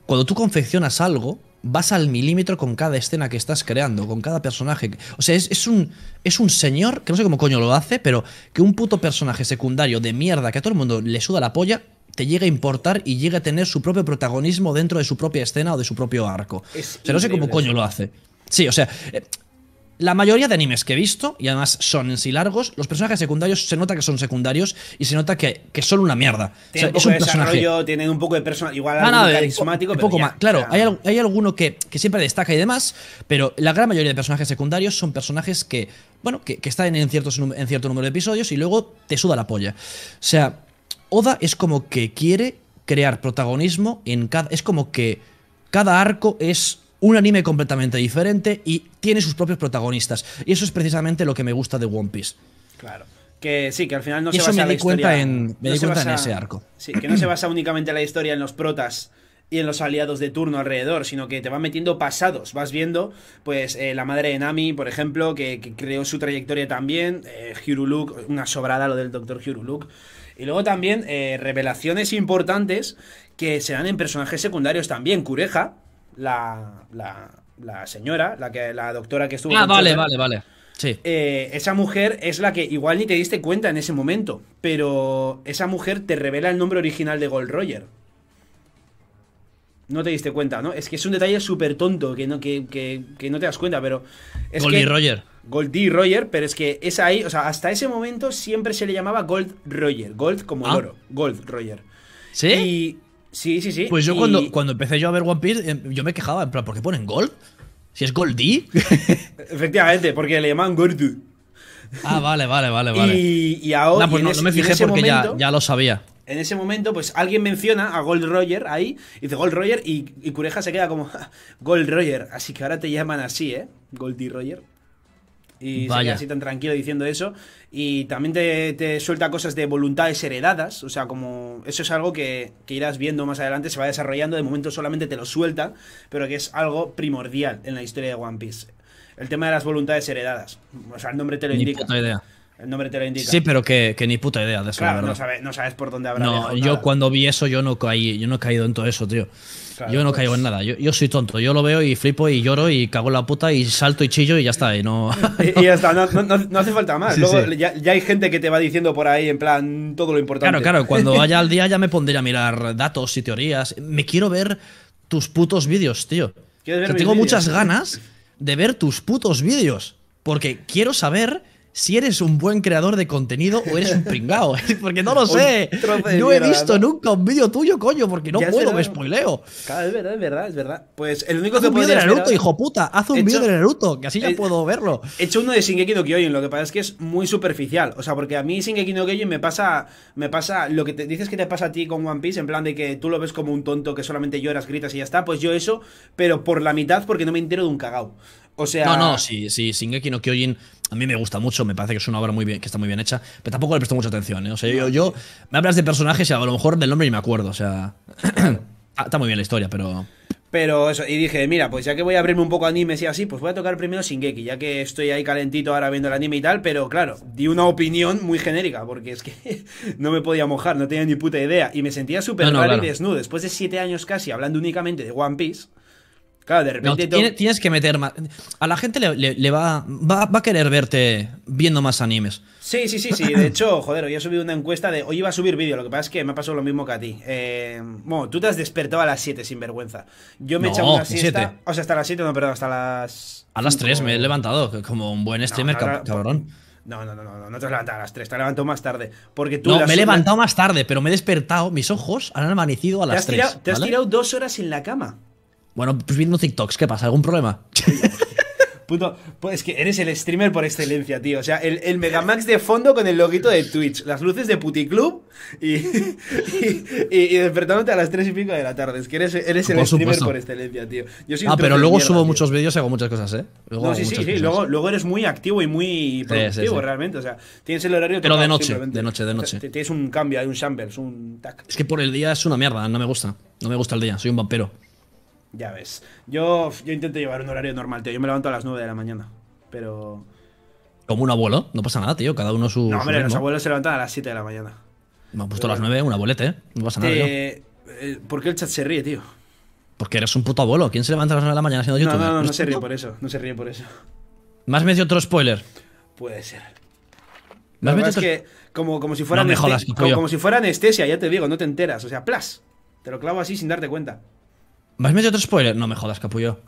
S2: cuando tú confeccionas algo, vas al milímetro con cada escena que estás creando, con cada personaje. O sea, es, un, es un señor, que no sé cómo coño lo hace, pero que un puto personaje secundario de mierda que a todo el mundo le suda la polla, te llega a importar y llega a tener su propio protagonismo dentro de su propia escena o de su propio arco. Pero no sé cómo coño lo hace. Sí, o sea, eh, la mayoría de animes que he visto, y además son en sí largos, los personajes secundarios se nota que son secundarios y se nota que, son una mierda. Tienen un poco de
S1: eh, tienen un poco de igual ah, carismático, poco más.
S2: Claro, Hay, alguno que, siempre destaca y demás, pero la gran mayoría de personajes secundarios son personajes que, bueno, que, están en, ciertos, en cierto número de episodios y luego te suda la polla. O sea, Oda es como que quiere crear protagonismo en cada... Es como que cada arco es un anime completamente diferente y tiene sus propios protagonistas. Y eso es precisamente lo que me gusta de One Piece.
S1: Claro. Que sí, que al final no se basa me di cuenta En, me di cuenta en ese arco. Sí, que no se basa únicamente la historia en los protas y en los aliados de turno alrededor, sino que te va metiendo pasados. Vas viendo, pues, eh, la madre de Nami, por ejemplo, que, creó su trayectoria también. Eh, Hiruluk, una sobrada lo del doctor Hiruluk. Y luego también eh, revelaciones importantes que se dan en personajes secundarios también. Cureja, la, la, señora, la, que, la doctora que estuvo. Ah, vale, vale,
S2: vale. Sí.
S1: Eh, esa mujer es la que igual ni te diste cuenta en ese momento, pero esa mujer te revela el nombre original de Gold Roger. No te diste cuenta, ¿no? Es que es un detalle súper tonto que no, que, que, no te das cuenta, pero. Es Goldie que, Roger. D. Roger, pero es que es ahí, o sea, hasta ese momento siempre se le llamaba Gold Roger. Gold como ah. oro. Gold Roger. ¿Sí? Y Sí, sí, sí. Pues yo cuando,
S2: cuando empecé yo a ver One Piece, em, yo me quejaba, en plan, ¿por qué ponen Gold? Si es Goldie. <laughs> Efectivamente, porque le llaman Goldie. Ah, vale, vale, vale, vale. Y, ahora. Pues no, pues no, me fijé porque ya, lo sabía.
S1: En ese momento, pues alguien menciona a Gold Roger ahí, y dice Gold Roger, y, y Cureja se queda como ah, Gold Roger, así que ahora te llaman así, ¿eh? Goldie Roger y así tan tranquilo diciendo eso. Y también te, suelta cosas de voluntades heredadas, o sea, como eso es algo que, que, irás viendo más adelante, se va desarrollando, de momento solamente te lo suelta, pero que es algo primordial en la historia de One Piece. El tema de las voluntades heredadas, o sea, el nombre te lo Ni Puta idea. El nombre te lo indica. Sí, pero
S2: que, que ni puta idea claro, No,
S1: no sabes por dónde habrá. No,
S2: yo cuando vi eso, yo no, caí, yo no he caído en todo eso, tío yo no pues. caigo en nada, yo, soy tonto, yo lo veo y flipo y lloro y cago en la puta y salto y chillo y ya está. Y, no,
S1: <laughs> ya está, no, hace falta más. Ya, hay gente que te va diciendo por ahí en plan todo lo importante. Claro, claro, cuando <laughs> vaya
S2: al día ya me pondré a mirar datos y teorías. Me quiero ver tus putos vídeos, tío.
S1: tengo muchas ganas
S2: de ver tus putos vídeos porque quiero saber si eres un buen creador de contenido o eres un pringao. <laughs> porque no lo sé. No he visto nunca un vídeo tuyo, coño, porque no puedo, me spoileo.
S1: Claro, es verdad, es verdad, es verdad. Pues el único que un vídeo de Naruto,
S2: puta. Haz un vídeo del Naruto, que así ya puedo
S1: verlo. He hecho uno de Shingeki no Kyojin, lo que pasa es que es muy superficial. O sea, porque a mí Shingeki no Kyojin me pasa, me pasa lo que te dices que te pasa a ti con One Piece, en plan de que tú lo ves como un tonto que solamente lloras, gritas y ya está. Pues yo eso, pero por la mitad porque no me entero de un cagao. O sea. No, no,
S2: sí, sí, Shingeki no Kyojin a mí me gusta mucho, me parece que es una obra muy bien, que está muy bien hecha, pero tampoco le presto mucha atención, ¿eh? O sea, yo, me hablas de personajes y a lo mejor del nombre ni me acuerdo, o sea, <clears throat> ah, está muy bien la historia, pero
S1: pero eso, y dije, mira, pues ya que voy a abrirme un poco animes y así, pues voy a tocar primero geki ya que estoy ahí calentito ahora viendo el anime y tal, pero claro, di una opinión muy genérica, porque es que <laughs> no me podía mojar, no tenía ni puta idea, y me sentía súper y desnudo, después de siete años casi hablando únicamente de One Piece, Claro, de repente.
S2: Tienes que meter más. A la gente le, va, va, va, a querer verte viendo más animes.
S1: Sí, sí, sí, sí. De hecho, <coughs> joder, hoy he subido una encuesta de. Hoy iba a subir vídeo, lo que pasa es que me ha pasado lo mismo que a ti. Eh, bueno, tú te has despertado a las 7, sin vergüenza. Yo me he echado una siesta. O sea, hasta las 7, no, perdón, hasta las. A las 3
S2: me he levantado, como un buen streamer, cabrón.
S1: No, no, no, no, no te has levantado a las 3, te has levantado más tarde. Porque tú no, me he levantado
S2: más tarde, pero me he despertado, mis ojos han amanecido a las 3. te has tirado
S1: dos horas en la cama.
S2: Bueno, pues viendo TikToks, ¿qué pasa? ¿Algún problema?
S1: <laughs> Puto, pues es que eres el streamer por excelencia, tío. O sea, el, Megamax de fondo con el loguito de Twitch, las luces de Puticlub y, <laughs> y, despertándote a las 3 y pico de la tarde. Es que eres, el streamer por excelencia, tío. ah, pero luego subo
S2: muchos vídeos y hago muchas cosas, ¿eh? Luego no, sí, sí, sí.
S1: Luego, eres muy activo y muy productivo, realmente. O sea, tienes el horario. Pero de noche, de noche, de noche. tienes un cambio, hay un shambles, un tac.
S2: Es que por el día es una mierda, no me gusta. No me gusta el día, soy un vampiro.
S1: Ya ves. Yo, yo intento llevar un horario normal, tío. Yo me levanto a las 9 de la mañana. Pero.
S2: Como un abuelo, no pasa nada, tío. Cada uno su. No, hombre, los abuelos
S1: se levantan a las 7 de la mañana. Me han puesto a las
S2: 9, un abuelete, ¿eh? No pasa nada. Eh,
S1: eh, ¿Por qué el chat se ríe, tío?
S2: Porque eres un puto abuelo. ¿Quién se levanta a las 9 de la mañana YouTube? No, no, no, se ríe
S1: por eso. No se ríe por eso.
S2: ¿Me has otro spoiler?
S1: Puede ser. ¿Me es que como, como, si fuera si fuera anestesia, ya te digo, no te enteras. O sea, plas. Te lo clavo así sin darte cuenta.
S2: ¿Me has metido otro spoiler? No me jodas, capullo.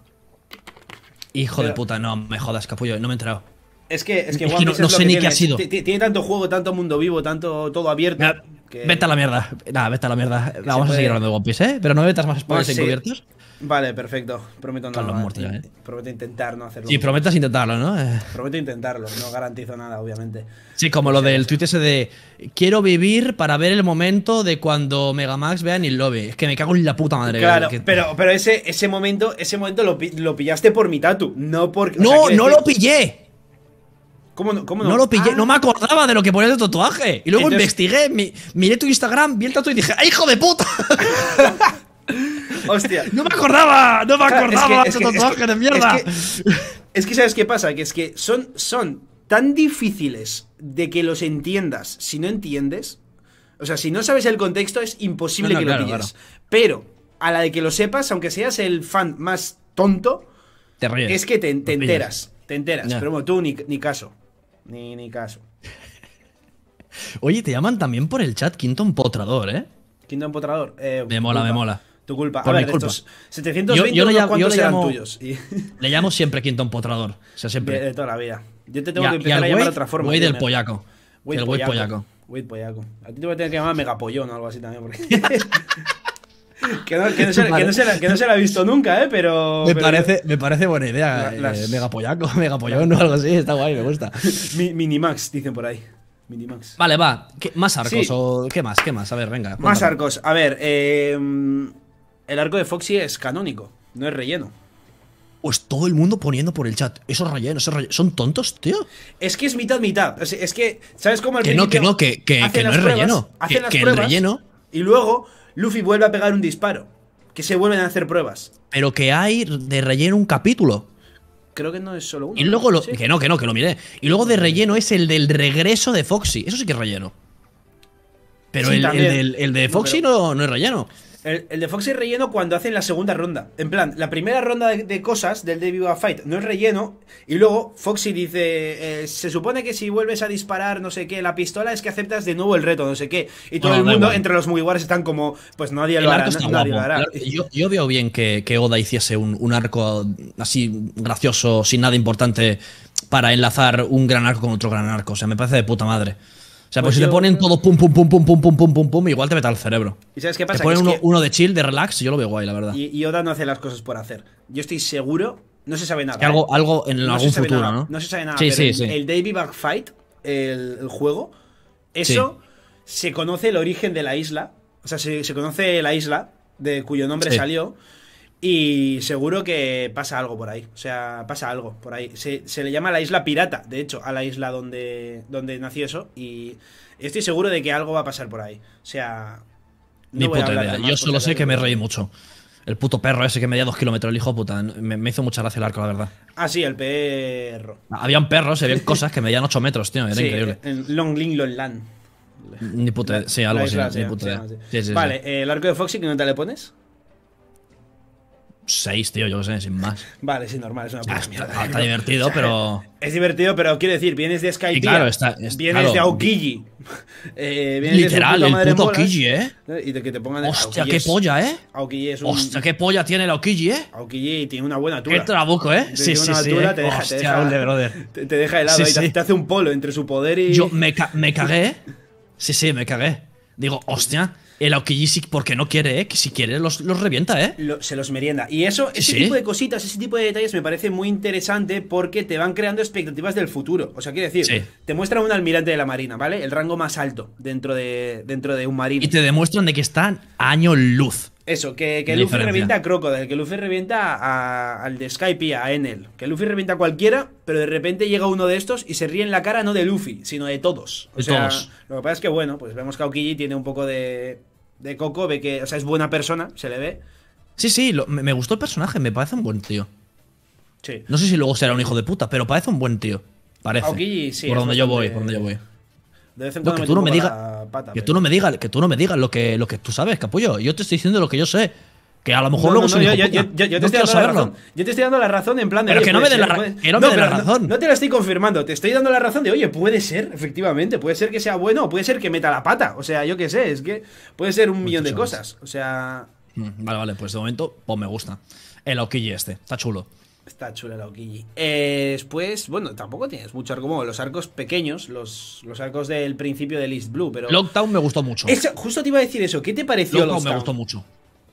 S2: Hijo de puta, no me jodas, capullo. No me he enterado.
S1: Es que, es que, es no, sé ni qué ha sido. tiene tanto juego, tanto mundo vivo, tanto todo abierto. Vete a
S2: la mierda. Nada, vete a la mierda. vamos a seguir hablando de One ¿eh? Pero no me metas más spoilers encubiertos.
S1: Vale, perfecto. Prometo no Carlos eh, eh. Prometo intentar no hacerlo. Sí, prometas
S2: intentarlo, ¿no? Eh.
S1: Prometo intentarlo, no garantizo nada, obviamente.
S2: Sí, como lo del tuit ese de quiero vivir para ver el momento de cuando Megamax vea el Lobby. Es que me cago en la puta madre. Claro,
S1: pero, pero ese, ese momento, ese momento lo, pillaste por mi tatu, no No, no lo pillé. ¿Cómo no? no? lo pillé, ah. no me acordaba de lo que ponía de tatuaje. Y luego investigué, miré tu Instagram, vi
S2: el tatu y dije, ¡ay, ¡Ah, hijo de puta! <laughs> Hostia. <laughs> No me
S1: acordaba, no me acordaba, es que, mierda. Es que, sabes qué pasa, que es que son, son tan difíciles de que los entiendas si no entiendes. O sea, si no sabes el contexto es imposible que lo entiendas Pero a la de que lo sepas, aunque seas el fan más tonto, te es que te, enteras, te enteras. Pero bueno, tú ni, caso, ni, caso. <laughs>
S2: Oye, te llaman también por el chat Quinto empotrador,
S1: ¿eh? Quinto Potrador. Eh, me mola, me mola. Tu culpa. a ver, Estos 720 yo, le llamo, tuyos. Le
S2: llamo siempre Quinton Potrador. O sea, siempre. De,
S1: toda la vida. Yo te tengo que empezar a llamar otra forma. Wade del pollaco. Wade el Poyaco. pollaco. A ti te voy a tener que llamar megapollón o algo así también. <laughs> que, no, se, que, no se la, ha visto nunca, ¿eh? Pero. Me, Parece,
S2: me parece buena idea. Eh, megapollaco, <laughs> megapollón o algo así. Está guay, me gusta. <laughs> minimax, dicen por ahí. Minimax. Vale, va. ¿Más arcos o qué más? ¿Qué más? A ver, venga. Más
S1: arcos. A ver, eh el arco de Foxy es canónico, no es relleno.
S2: Pues todo el mundo poniendo por el chat. Eso es relleno, es relleno. ¿Son tontos, tío? Es que es
S1: mitad, mitad. Es, que, ¿sabes cómo el Que no, que no, que, que, no es relleno. Que, relleno. Y luego Luffy vuelve a pegar un disparo. Que se vuelven a hacer pruebas.
S2: Pero que hay de relleno un capítulo.
S1: Creo que no es solo uno. Y luego lo, Que
S2: no, que no, que lo miré. Y luego de relleno es el del regreso de Foxy. Eso sí que es relleno. Pero el, de Foxy no, no es relleno.
S1: El, de Foxy es relleno cuando hacen la segunda ronda. En plan, la primera ronda de, cosas del Debut a Fight no es relleno. Y luego Foxy dice: eh, Se supone que si vuelves a disparar, no sé qué, la pistola es que aceptas de nuevo el reto, no sé qué. Y todo el mundo, entre los mugiwares, están como: Pues nadie lo hará. Nadie lo hará.
S2: Yo, veo bien que, Oda hiciese un, un arco así gracioso, sin nada importante, para enlazar un gran arco con otro gran arco. O sea, me parece de puta madre. O sea, pues, si te ponen todos pum, pum, pum, pum, pum, pum, pum, pum, pum, igual te meta el cerebro.
S1: ¿Y sabes qué pasa? Te ponen
S2: uno, de chill, de relax, yo lo veo guay, la verdad.
S1: Y, Oda no hace las cosas por hacer. Yo estoy seguro, no se sabe nada. algo, ¿eh? algo en la algún futuro, ¿no? No se sabe nada. Sí, pero sí, el, sí. el Davy el, el juego, eso se conoce el origen de la isla. O sea, se, conoce la isla de cuyo nombre salió. Y seguro que pasa algo por ahí. O sea, pasa algo por ahí. Se, le llama la isla pirata, de hecho, a la isla donde, donde nació eso. Y estoy seguro de que algo va a pasar por ahí. O sea. No Ni puta idea. Yo solo sé que me
S2: reí mucho. El puto perro ese que medía dos kilómetros, el hijo puta. Me, hizo mucha gracia el arco, la verdad.
S1: Ah, sí, el perro.
S2: Habían perros, habían cosas que medían ocho metros, tío. Era increíble.
S1: En Long Ling Long
S2: Ni puta idea. Sí, algo así. Vale,
S1: el arco de Foxy, ¿qué nota le pones?
S2: 6, tío, yo lo sé, sin más.
S1: <laughs> Vale, sí, normal, es una puta Está, divertido, <laughs> pero. Es divertido, pero quiero decir, vienes de Skype. Claro, está, vienes de Aokiji. <laughs> Eh, literal, de el puto Aokiji, ¿eh? Y de que te pongan Hostia, qué polla, ¿eh? Aokiji es un. Hostia,
S2: qué polla tiene el Aokiji, ¿eh?
S1: Aokiji tiene una buena altura. Qué trabuco, ¿eh? Sí, sí, sí. ¿eh? te, deja, Hostia, brother. Te, deja helado y te, hace
S2: un polo entre su poder y. Yo me, ca me cagué. Sí, sí, me cagué. Digo, hostia, el Aokiji, porque no quiere, ¿eh? Que si quiere los, los revienta, ¿eh?
S1: se los merienda. Y eso, ese tipo de cositas, ese tipo de detalles me parece muy interesante porque te van creando expectativas del futuro. O sea, quiere decir, te muestran un almirante de la marina, ¿vale? El rango más alto dentro de, dentro de un marino. Y te demuestran
S2: de que están año luz.
S1: Eso, que, que Luffy revienta a Crocodile, que Luffy revienta al de Skype, a Enel, que Luffy revienta a cualquiera, pero de repente llega uno de estos y se ríe en la cara no de Luffy, sino de todos. O de todos. Lo que pasa es que, bueno, pues vemos que Aokiji tiene un poco de, de Coco ve que, o es buena persona, se le ve.
S2: Sí, sí, me, gustó el personaje, me parece un buen tío. Sí. No sé si luego será un hijo de puta, pero parece un buen tío.
S1: Parece. por donde yo voy, por donde yo voy. que, tú no me no
S2: me digas, que tú no me digas lo que, lo que tú sabes, capullo. Yo te estoy diciendo lo que yo sé. Que a lo mejor no, luego yo, te estoy
S1: dando la razón. en plan de. Pero que pues, eh, pues, no me den la, razón. No, te la estoy confirmando. Te estoy dando la razón de, oye, puede ser, efectivamente. Puede ser que sea bueno, puede ser que meta la pata. O sea, yo qué sé, es que puede ser un pues millón de cosas. O sea.
S2: Mm, vale, vale, pues de momento, pues me gusta. El Aokiji este, está chulo. Está chulo el Aokiji
S1: Eh, después, bueno, tampoco tienes mucho arco. Como los arcos pequeños, los, los arcos del principio de List Blue, pero. Lockdown me gustó mucho. justo te iba a decir eso. ¿Qué te pareció Lockdown me gustó mucho.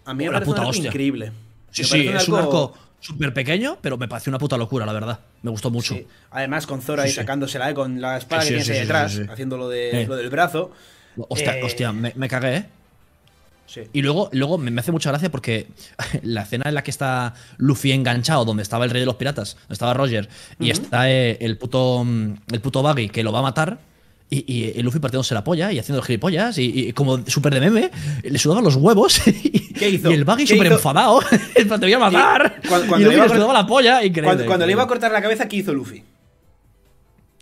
S1: A mí me parece puta un increíble. Sí, sí, es un arco
S2: súper pequeño, pero me parece una puta locura, la verdad. Me gustó mucho.
S1: Además, con Zora ahí sacándosela, eh, con la espada que detrás, haciendo lo, de, eh. lo, del brazo. Hostia, eh, hostia
S2: me, cagué, ¿eh? Sí. Y luego, luego me, hace mucha gracia porque <laughs> la escena en la que está Luffy enganchado, donde estaba el rey de los piratas, donde estaba Roger, y está el puto mm, el puto Baggy que lo va a matar, y, Luffy partiéndose la polla y haciendo gilipollas y, y como súper de meme, le sudaban los huevos. <laughs> ¿Qué hizo? Y el Baggy súper enfadado. <laughs> te voy a matar. le, cuando le iba a
S1: cortar la cabeza, ¿qué hizo Luffy?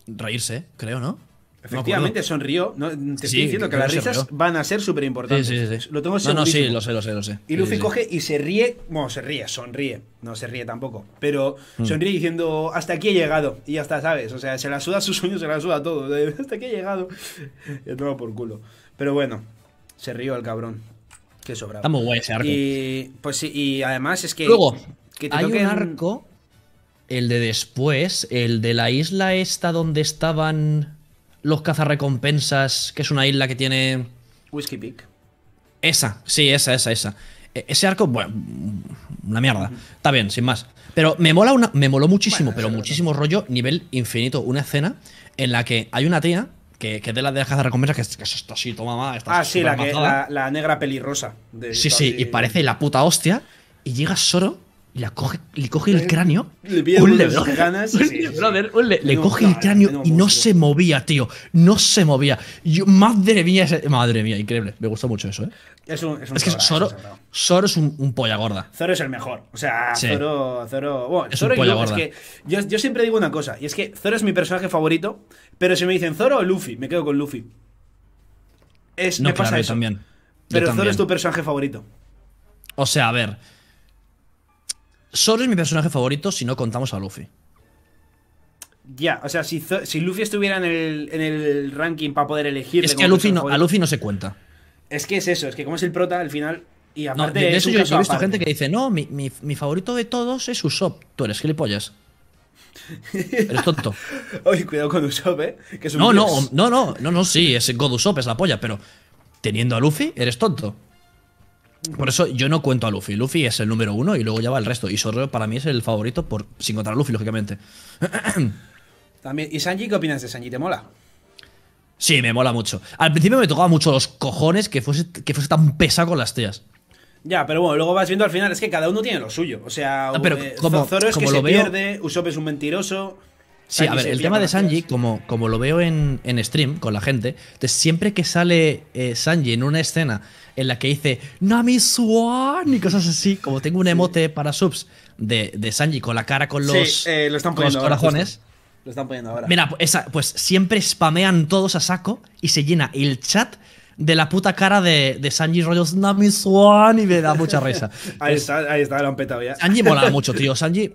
S2: Reírse, creo, ¿no? Efectivamente, sonrió. te estoy diciendo que las risas
S1: van a ser súper importantes. Sí, sí, sí. Lo tengo No, no, sí, lo sé, lo sé, lo sé. Y Luffy coge y se ríe. Bueno, se ríe, sonríe. No se ríe tampoco. Pero hmm. sonríe diciendo, hasta aquí he llegado. Y hasta ¿sabes? O sea, se la suda sus sueños, se la suda todo. <laughs> Hasta aquí he llegado. <laughs> Y toma por culo. Pero bueno, se rió el cabrón. Qué sobrado. Está muy guay ese arco. Y, pues y además es que. Luego, hay un arco.
S2: El de después, el de la isla esta donde estaban los cazarrecompensas, que es una isla que tiene... Whiskey Peak. Esa, sí, esa, esa, esa. E, ese arco, bueno, una mierda. Está bien, sin más. Pero me mola una, me moló muchísimo, pero muchísimo rollo, nivel infinito. Una escena en la que hay una tía que, que es de las de que, es, que está así, toma más Ah, sí, la, que,
S1: negra pelirrosa. sí, sí,
S2: y parece la puta hostia. Y llega Soro y le coge el cráneo. Le, le coge el cráneo y no se movía, tío. No se movía. madre mía, madre mía, increíble. Me gusta mucho eso, ¿eh?
S1: Es, un, es, que
S2: Zoro, es un, polla gorda.
S1: Zoro es el mejor. O sea, Zoro. Zoro bueno, Zoro yo, Es que yo, siempre digo una cosa, y es que Zoro es mi personaje favorito, pero si me dicen Zoro o Luffy, me quedo con Luffy. no, pasa eso. También. Pero Zoro es tu personaje favorito. O sea, a ver. Zoro es
S2: mi personaje favorito si no contamos a Luffy.
S1: Ya, o sea, si, Luffy estuviera en el, ranking para poder elegir. Es que a Luffy, no, se cuenta. Es que es eso, es que como es el prota, al final. Y aparte de, eso, yo he visto gente
S2: que dice: No, mi, favorito de todos es Usopp. Tú eres gilipollas.
S1: <laughs> eres tonto. Oye, cuidado con Usopp, ¿eh?
S2: Que es un no, no, no, no, no, no, sí, es God Usopp, es la polla, pero teniendo a Luffy, eres tonto. Por eso yo no cuento a Luffy. Luffy es el número uno y luego ya va el resto. Y Zorro para mí es el favorito por sin contar a Luffy, lógicamente. <clears throat>
S1: También. ¿Y Sanji qué opinas de Sanji? ¿Te mola?
S2: Sí, me mola mucho. Al principio me tocaba mucho los cojones que fuese, que tan pesado con las tías.
S1: Ya, pero bueno, luego vas viendo al final, es que cada uno tiene lo suyo. O sea, ah, eh, como, Zoro es que se pierde, Usopp es un mentiroso. Sí, a ver, el tema de
S2: Sanji, como, como lo veo en, stream con la gente, siempre que sale eh, Sanji en una escena en la que dice Nami Swan y cosas así, como tengo un emote para subs de, Sanji con la cara con los, eh, corazones.
S1: lo están poniendo ahora. Mira,
S2: pues siempre spamean todos a saco y se llena el chat de la puta cara de, de Sanji rollos Nami Swan y me da mucha risa. <laughs> ahí,
S1: está, ahí está, ya. Sanji mola <laughs> mucho,
S2: tío. Sanji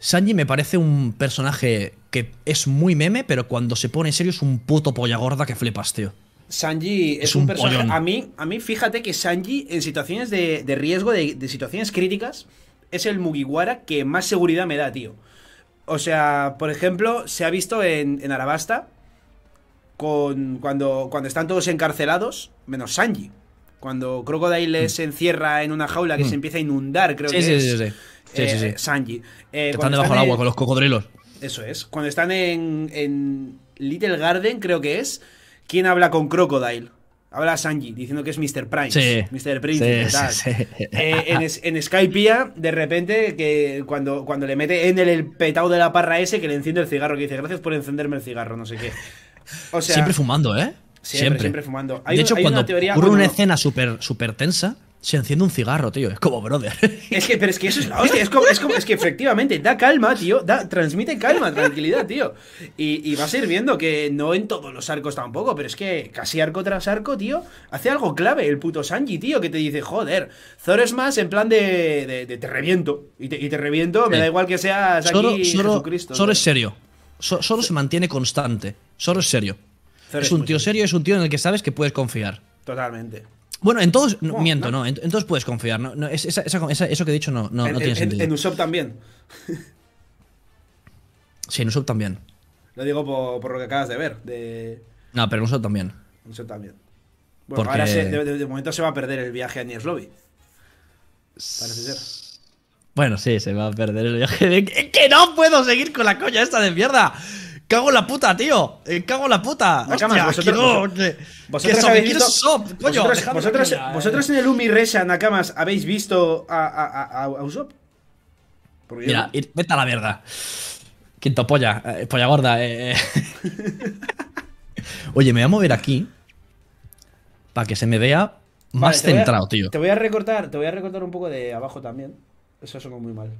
S2: Sanji me parece un personaje que es muy meme, pero cuando se pone en serio es un puto polla gorda que flipas, tío.
S1: Sanji es, un, personaje. A mí, a mí, fíjate que Sanji, en situaciones de, riesgo, de, situaciones críticas, es el Mugiwara que más seguridad me da, tío. O sea, por ejemplo, se ha visto en, Arabasta con, cuando, cuando están todos encarcelados, menos Sanji. Cuando Crocodile mm. se encierra en una jaula que mm. se empieza a inundar, creo sí, que sí, es. Sí, Sí, sí, eh, sí. Sanji. Eh, están debajo del agua con los cocodrilos. Eso es. Cuando están en, Little Garden, creo que es, ¿quién habla con Crocodile? Habla Sanji diciendo que es Mr. Price. Sí. Mr. Prince. tal. Eh, en, en de repente, que cuando, cuando le mete en el, Petao de la parra ese, que le enciende el cigarro, que dice, gracias por encenderme el cigarro, no sé qué. siempre
S2: fumando, ¿eh? Siempre, siempre, fumando. Hay de hecho, cuando una ocurre una escena súper super tensa, se enciende un cigarro, tío. Es como brother. <laughs>
S1: Es que, pero es que eso es la hostia. Es como, es, como, es que efectivamente da calma, tío. Da, transmite calma, tranquilidad, tío. Y, y, vas a ir viendo que no en todos los arcos tampoco, pero es que casi arco tras arco, tío, hace algo clave el puto Sanji, tío, que te dice, joder, Zoro es más en plan de, de, te reviento. Y te, reviento, me da igual que seas aquí Jesucristo. Zoro es
S2: serio. solo se mantiene constante. Zoro es serio. es, es un tío serio, es un tío en el que sabes que puedes confiar. Totalmente. Bueno, en todos. miento, no. en, todos puedes confiar. No, no eso que he dicho no, no, tiene en, sentido. En
S1: Usopp también.
S2: <laughs> sí, en Usopp también.
S1: Lo digo por, por, lo que acabas de ver.
S2: No, pero en Usopp también.
S1: En también. Bueno, Porque... ahora de, momento se va a perder el viaje a Niers Lobby. Parece ser.
S2: Bueno, sí, se va a perder el viaje de.
S1: ¡Que no puedo seguir con la coña esta de mierda! Cago la puta, tío. Eh, cago la puta. Nakamas, vosotros, vosotros, en el Umi Resha, Nakamas, ¿habéis visto a, Usopp? Mira,
S2: vete a la mierda Quinto polla, eh, polla gorda. Eh, <laughs> Oye, me voy a mover aquí para que se me vea
S1: más centrado, tío. Te voy a recortar, te voy a recortar un poco de abajo también. Eso sonó muy mal.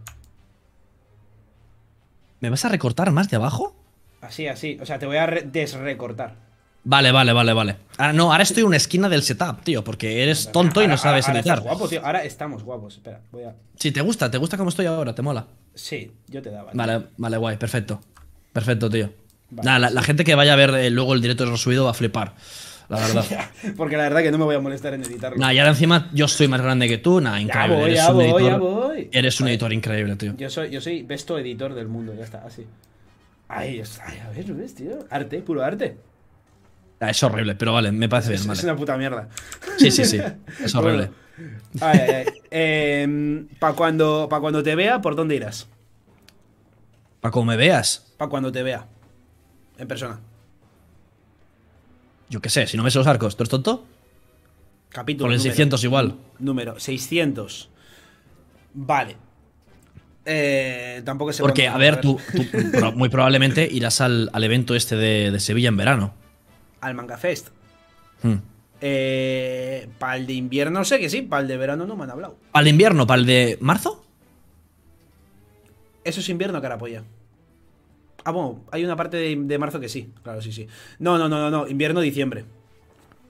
S2: ¿Me vas a recortar más de abajo?
S1: Así, así. O sea, te voy a desrecortar.
S2: Vale, vale, vale, vale. Ah, no, ahora estoy en una esquina del setup, tío, porque eres tonto y no sabes editar. Guapo,
S1: tío. Ahora estamos guapos. Espera, voy a.
S2: Sí, te gusta, te gusta como estoy ahora, te mola.
S1: Sí, yo te daba.
S2: Vale, vale, guay, perfecto. Perfecto, tío. Nada. la, gente que vaya a ver eh, luego el directo resubido va a flipar. La <laughs> verdad.
S1: porque la verdad que no me voy a molestar en editarlo. Nah,
S2: y ahora encima yo soy más grande que tú. nada. increíble. eres un editor, Eres un editor increíble, tío. Yo
S1: soy, yo soy besto editor del mundo, ya está, así. Ay, a ver, ¿ves, tío? Arte, puro arte.
S2: Ah, es horrible, pero vale, me parece bien. Es, una
S1: puta mierda. Sí, sí, sí. <laughs> Es horrible. eh, em, para cuando, pa cuando te vea, ¿por dónde irás?
S2: ¿Para cuando me veas?
S1: Para cuando te vea. En persona.
S2: Yo qué sé, si no me sé los arcos, ¿tú eres tonto?
S1: Capítulo. Con el 600 igual. Número, 600. Vale. Eh, tampoco seguro. Porque, a ver, Tú,
S2: <laughs> muy probablemente irás al, evento este de, Sevilla en verano.
S1: Al Manga Fest. Hmm. Eh, para el de invierno sé que sí, para el de verano no me han hablado.
S2: ¿Para el de invierno? ¿Para el de marzo?
S1: Eso es invierno, carapolla. Ah, bueno, hay una parte de, marzo que sí, claro, sí, sí. No, no, no, no, invierno, diciembre.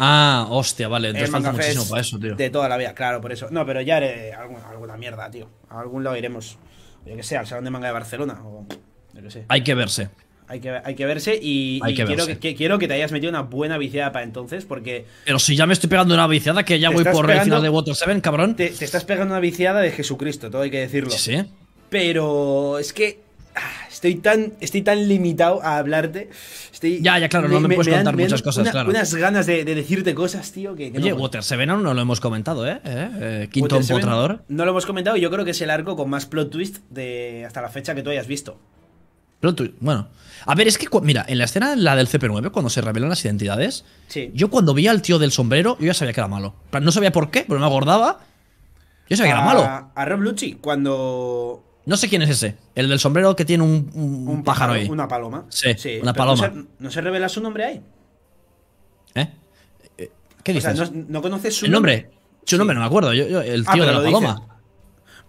S2: Ah, hostia, vale, entonces falta muchísimo para eso, tío. De
S1: toda la vida, claro, por eso. No, pero ya haré alguna, alguna mierda, tío. A algún lado iremos yo que sé, al Salón de Manga de Barcelona. sé.
S2: Hay que verse.
S1: Hay que, hay que, verse y, quiero, Que, quiero que te hayas metido una buena viciada para entonces, porque.
S2: Pero si ya me estoy pegando una viciada,
S1: que ya voy por el final de Water 7, cabrón. Te, te, estás pegando una viciada de Jesucristo, todo hay que decirlo. Sí, sí. Pero es que Ah, estoy tan, estoy tan limitado a hablarte. ya, ya, claro, no me, puedes contar muchas cosas, claro. Unas ganas de, decirte cosas, tío. Que, Oye, Water
S2: Seven no lo hemos comentado, ¿eh? ¿Eh? eh quinto empotrador.
S1: No lo hemos comentado y yo creo que es el arco con más plot twist de hasta la fecha que tú hayas visto.
S2: Plot twist, bueno. A ver, es que, mira, en la escena, la del CP9, cuando se revelan las identidades, yo cuando vi al tío del sombrero, yo ya sabía que era malo. No sabía por qué, pero me acordaba. Yo sabía que era malo.
S1: A Rob Lucci, cuando
S2: no sé quién es ese. El del sombrero que tiene un, pájaro, ahí. Una
S1: paloma. Sí, una paloma. No se, revela su nombre ahí?
S2: ¿Eh? eh ¿Qué dices?
S1: no, conoces su nombre?
S2: Su nombre no me acuerdo. el ah, tío de la paloma.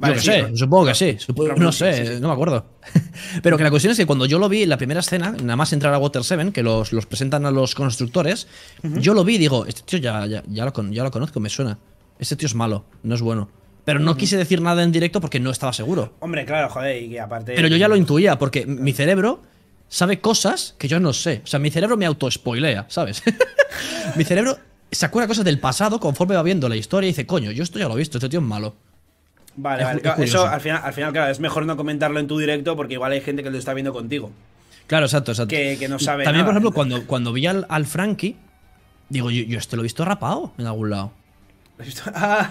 S2: yo sé, supongo que sí. no sé, no me acuerdo. <laughs> pero que la cuestión es que cuando yo lo vi en la primera escena, nada más entrar a Water 7, que los, los presentan a los constructores, yo lo vi y digo, este tío ya, ya, ya lo conozco, me suena. Este tío es malo, no es bueno. Pero no quise decir nada en directo porque no estaba seguro.
S1: Hombre, claro, joder, y que aparte. Pero yo ya
S2: lo intuía, porque mi cerebro sabe cosas que yo no sé. O sea, mi cerebro me auto-spoilea, ¿sabes? <laughs> mi cerebro se acuerda cosas del pasado conforme va viendo la historia y dice, coño, yo esto ya lo he visto, este tío es malo.
S1: Vale, eso al final, claro, es mejor no comentarlo en tu directo porque igual hay gente que lo está viendo contigo.
S2: Claro, exacto, exacto.
S1: Que, no sabe. También, por
S2: ejemplo, cuando, cuando vi al, al Frankie, digo, yo, esto lo he visto rapado en algún lado.
S1: <laughs> Ah,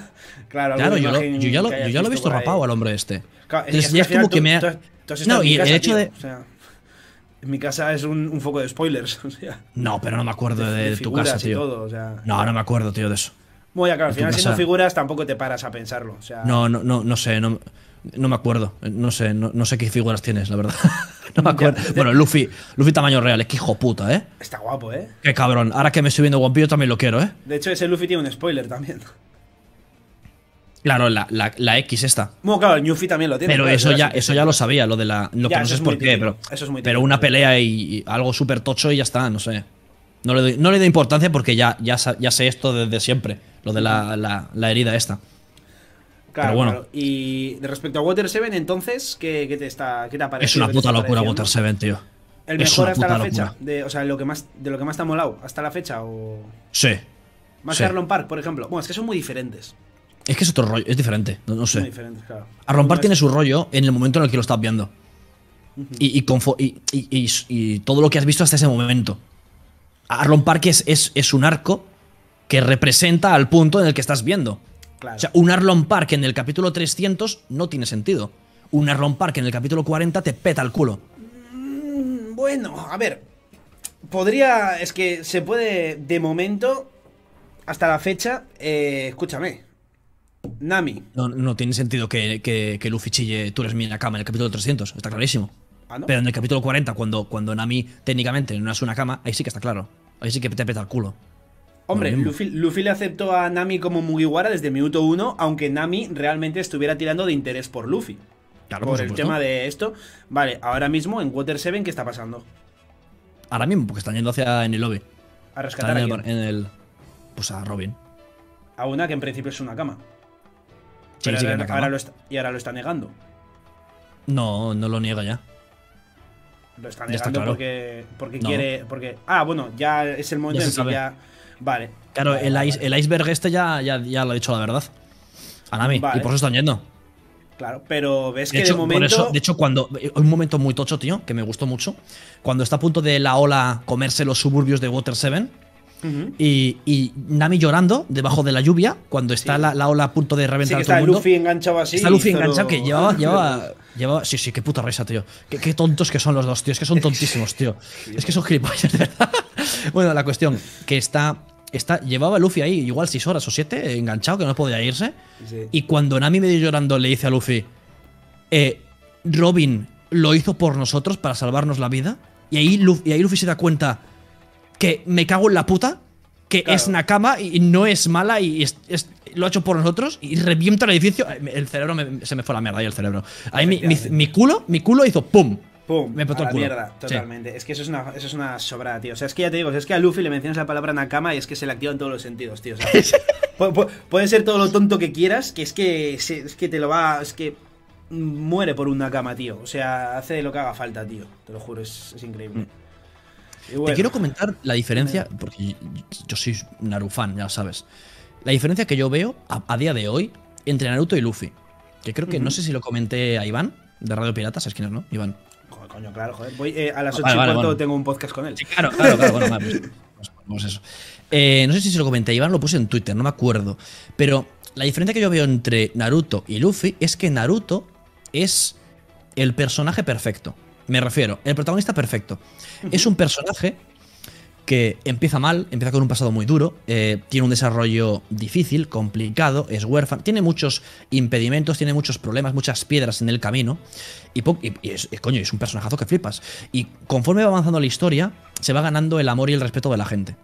S1: claro, yo, lo, ya lo, he visto rapado al hombre este. Entonces es ya es como que me No, y el hecho de... en mi casa es un, foco de spoilers. <laughs> no, pero no me acuerdo de, tu casa, tío.
S2: no, no me acuerdo, tío, de eso. Bueno, claro, al final siendo
S1: figuras tampoco te paras a pensarlo.
S2: no, no, no, no sé. No, no me acuerdo. No sé, no, sé qué figuras tienes, la verdad. <laughs> no me acuerdo. bueno, Luffy, Luffy tamaño real, es que hijo puta, ¿eh?
S1: Está guapo, ¿eh?
S2: Qué cabrón. Ahora que me estoy viendo One también lo quiero, ¿eh?
S1: De hecho, ese Luffy tiene un spoiler también.
S2: Claro, la, la, X esta.
S1: Bueno, claro, el Newfie también lo tiene. Pero eso, ya,
S2: eso ya lo sabía, lo de la. Lo que no sé por qué, pero. Eso es muy pero una pelea y, algo súper tocho y ya está, no sé. No le doy, no le importancia porque ya, ya, ya sé esto desde siempre, lo de la, la herida esta.
S1: Claro, bueno. claro, Y respecto a Water 7, entonces, ¿qué, te, está, qué te ha Es una puta locura Water
S2: 7, tío. ¿El mejor es hasta la fecha?
S1: De, o sea, lo que más, ¿de lo que más te ha molado hasta la fecha? O... Sí. Más que Arlon Park, por ejemplo. Bueno, es que son muy diferentes.
S2: Es que es otro rollo, es diferente, no, sé. Arlon Park tiene su rollo en el momento en el que lo estás viendo. y, y, todo lo que has visto hasta ese momento. Arlon Park es, es un arco que representa al punto en el que estás viendo. O sea, un Arlon Park en el capítulo 300 no tiene sentido. Un Arlon Park en el capítulo 40 te peta el culo.
S1: Mm, bueno, a ver. Podría. Es que se puede. De momento. Hasta la fecha. Eh, escúchame. Nami.
S2: No, tiene sentido que, que, Luffy chille Tú eres mi cama en el capítulo 300. Está clarísimo. Ah, Pero en el capítulo 40, cuando, cuando Nami técnicamente no es una cama, ahí sí que está claro. Ahí sí que te peta el culo.
S1: Hombre, Luffy, le aceptó a Nami como Mugiwara desde el minuto uno, aunque Nami realmente estuviera tirando de interés por Luffy. Claro, por, el tema de esto. Vale, ahora mismo en Water 7, ¿qué está pasando?
S2: Ahora mismo, porque están yendo hacia en el lobby. A rescatar a el, en el, Pues a Robin.
S1: A una que en principio es una cama. y ahora lo está negando.
S2: No, no lo niega ya.
S1: Lo está negando porque, porque quiere. Porque, ah, bueno, ya es el momento en que ya Vale.
S2: Claro, el, iceberg este ya, ya, lo ha dicho la verdad. A Nami y por eso están yendo.
S1: Claro, pero ves de que hecho, de momento. Por eso, de
S2: hecho, cuando. Un momento muy tocho, tío, que me gustó mucho. Cuando está a punto de la ola comerse los suburbios de Water 7. y, Nami llorando debajo de la lluvia cuando está la, ola a punto de reventar sí, está todo el mundo. Luffy
S1: enganchado así. Está Luffy enganchado que <laughs> llevaba,
S2: llevaba, Sí, sí, qué puta risa, tío. Qué, tontos que son los dos, tío. Es que son <laughs> tontísimos, tío. es que son gilipollas, verdad. <laughs> bueno, la cuestión, que está Está, llevaba a Luffy ahí igual 6 horas o 7, eh, enganchado, que no podía irse. Y cuando Nami medio llorando le dice a Luffy, eh, Robin lo hizo por nosotros para salvarnos la vida. Y ahí, Luffy, y se da cuenta que me cago en la puta, que es es Nakama y no es mala y lo ha hecho por nosotros y revienta el edificio. El cerebro se me fue la mierda ahí el cerebro. Ahí mi, culo, mi culo hizo ¡pum! Me a la mierda, totalmente.
S1: Es que eso es, una, eso es sobrada, tío. O sea, es que ya te digo, es que a Luffy le mencionas la palabra Nakama y es que se le activa en todos los sentidos, tío. O <laughs> puede ser todo lo tonto que quieras, que es que, es que te lo va... Es que muere por un Nakama, tío. O sea, hace lo que haga falta, tío. Te lo juro, es, increíble. Mm. te quiero comentar
S2: la diferencia, porque yo, soy soy fan, ya sabes. La diferencia que yo veo a, día de hoy entre Naruto y Luffy. Que creo que, no sé si lo comenté a Iván, de Radio Piratas, ¿sabes quién no? Iván
S1: claro, eh, a las 8 y cuarto tengo un podcast con él. claro, claro, bueno, pues, pues eso.
S2: Eh, no sé si se lo comenté, Iván lo puse en Twitter, no me acuerdo. Pero la diferencia que yo veo entre Naruto y Luffy es que Naruto es el personaje perfecto. Me refiero, el protagonista perfecto. Es un personaje que empieza mal, empieza con un pasado muy duro, eh, tiene un desarrollo difícil, complicado, es huérfano, tiene muchos impedimentos, tiene muchos problemas, muchas piedras en el camino, y, es, eh, coño, es un personajazo que flipas. Y conforme va avanzando la historia, se va ganando el amor y el respeto de la gente.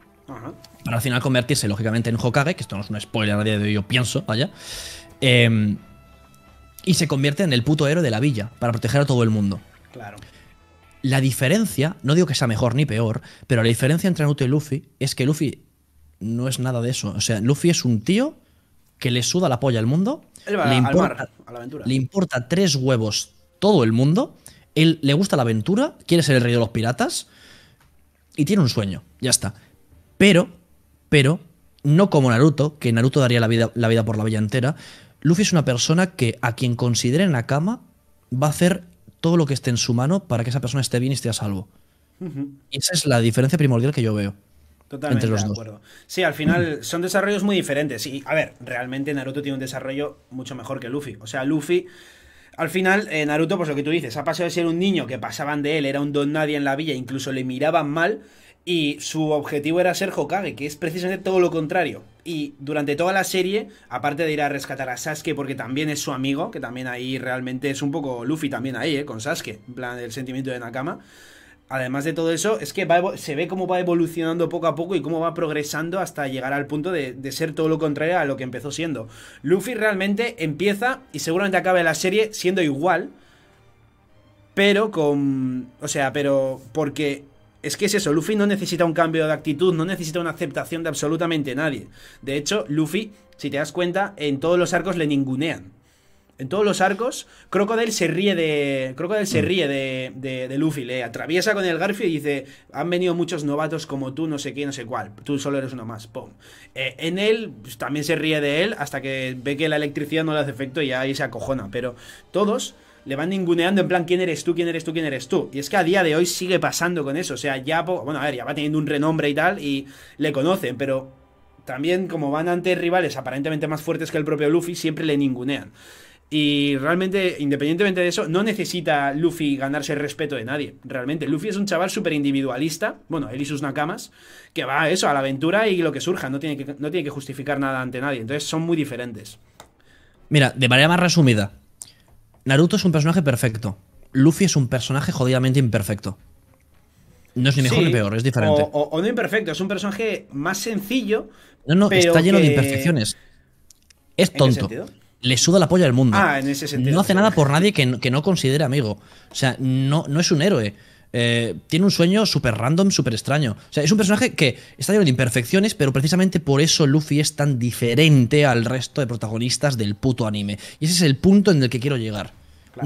S2: Para al final convertirse, lógicamente, en Hokage, que esto no es un spoiler de hoy, yo pienso, vaya. Em, y se convierte en el puto héroe de la villa, para proteger a todo el mundo. Claro. La diferencia, no digo que sea mejor ni peor, pero la diferencia entre Naruto y Luffy es que Luffy no es nada de eso. O sea, Luffy es un tío que le suda la polla al mundo,
S1: le, importa, a la aventura. le
S2: tres huevos todo el mundo, él le gusta la aventura, quiere ser el rey de los piratas y tiene un sueño, ya está. Pero, pero, no como Naruto, que Naruto daría la vida, la vida por la villa entera, Luffy es una persona que a quien considere en cama va a hacer todo lo que esté en su mano para que esa persona esté bien y esté a salvo. esa es la diferencia primordial que yo veo.
S1: Totalmente de acuerdo. Sí, al final son desarrollos muy diferentes. Y a ver, realmente Naruto tiene un desarrollo mucho mejor que Luffy. O sea, Luffy. Al final, eh, Naruto, pues lo que tú dices, ha pasado de ser un niño que pasaban de él, era un don nadie en la villa, incluso le miraban mal, y su objetivo era ser Hokage, que es precisamente todo lo contrario. Y durante toda la serie, aparte de ir a rescatar a Sasuke, porque también es su amigo, que también ahí realmente es un poco Luffy también ahí, ¿eh? Con Sasuke, en plan el sentimiento de Nakama. Además de todo eso, es que se ve cómo va evolucionando poco a poco y cómo va progresando hasta llegar al punto de, de, ser todo lo contrario a lo que empezó siendo. Luffy realmente empieza y seguramente acabe la serie siendo igual, pero con... O sea, pero porque es que es eso, Luffy no necesita un cambio de actitud, no necesita una aceptación de absolutamente nadie. De hecho, Luffy, si te das cuenta, en todos los arcos le ningunean. En todos los arcos, Crocodile se ríe de. se mm. ríe de, Luffy. Le atraviesa con el garfio y dice: Han venido muchos novatos como tú, no sé qué, no sé cuál. Tú solo eres uno más. Pum. Eh, en él pues, también se ríe de él hasta que ve que la electricidad no le hace efecto y ahí se acojona. Pero todos le van ninguneando en plan, ¿quién eres tú? ¿Quién eres tú? ¿Quién eres tú? Y es que a día de hoy sigue pasando con eso. O sea, ya, bueno, a va teniendo un renombre y tal, y le conocen, pero también como van ante rivales aparentemente más fuertes que el propio Luffy, siempre le ningunean. Y realmente, independientemente de eso, no necesita Luffy ganarse el respeto de nadie. Realmente, Luffy es un chaval súper individualista, bueno, él y sus nakamas, que va a eso, a la aventura y lo que surja, no tiene que, no tiene que justificar nada ante nadie. Entonces son muy diferentes.
S2: Mira, de manera más resumida, Naruto es un personaje perfecto. Luffy es un personaje jodidamente imperfecto. No es ni mejor ni peor, es diferente.
S1: O, no imperfecto, es un personaje más sencillo. No, no, está lleno de imperfecciones. Es tonto.
S2: Le suda la polla del mundo. Ah, en ese sentido. No hace nada por <laughs> nadie que, que no considere amigo. O sea, no, no es un héroe. Eh, tiene un sueño súper random, súper extraño. O sea, es un personaje que está lleno de imperfecciones, pero precisamente por eso Luffy es tan diferente al resto de protagonistas del puto anime. Y ese es el punto en el que quiero llegar.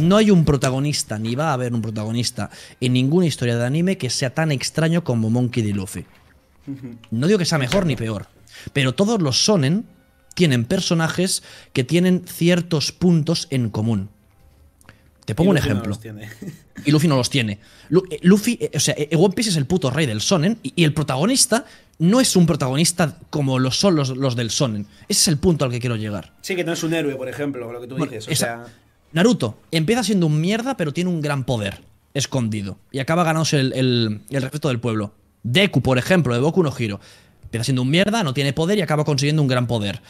S2: No hay un protagonista, ni va a haber un protagonista en ninguna historia de anime que sea tan extraño como Monkey D. Luffy. No digo que sea mejor ni peor, pero todos los sonen tienen personajes que tienen ciertos puntos en común pongo un ejemplo.
S1: <laughs>
S2: Y Luffy no los tiene. Eh, Luffy, eh, o sea, eh, One Piece es el puto rey del Sonen y el protagonista no es un protagonista como lo son los, los del Sonen. Ese es el punto al que quiero llegar.
S1: Sí, que no es un héroe, por ejemplo, lo que tú dices. O sea...
S2: Naruto empieza siendo un mierda, pero tiene un gran poder escondido y acaba ganándose el, el, el respeto del pueblo. Deku, por ejemplo, de Boku no Hiro empieza siendo un mierda, no tiene poder y acaba consiguiendo un gran poder.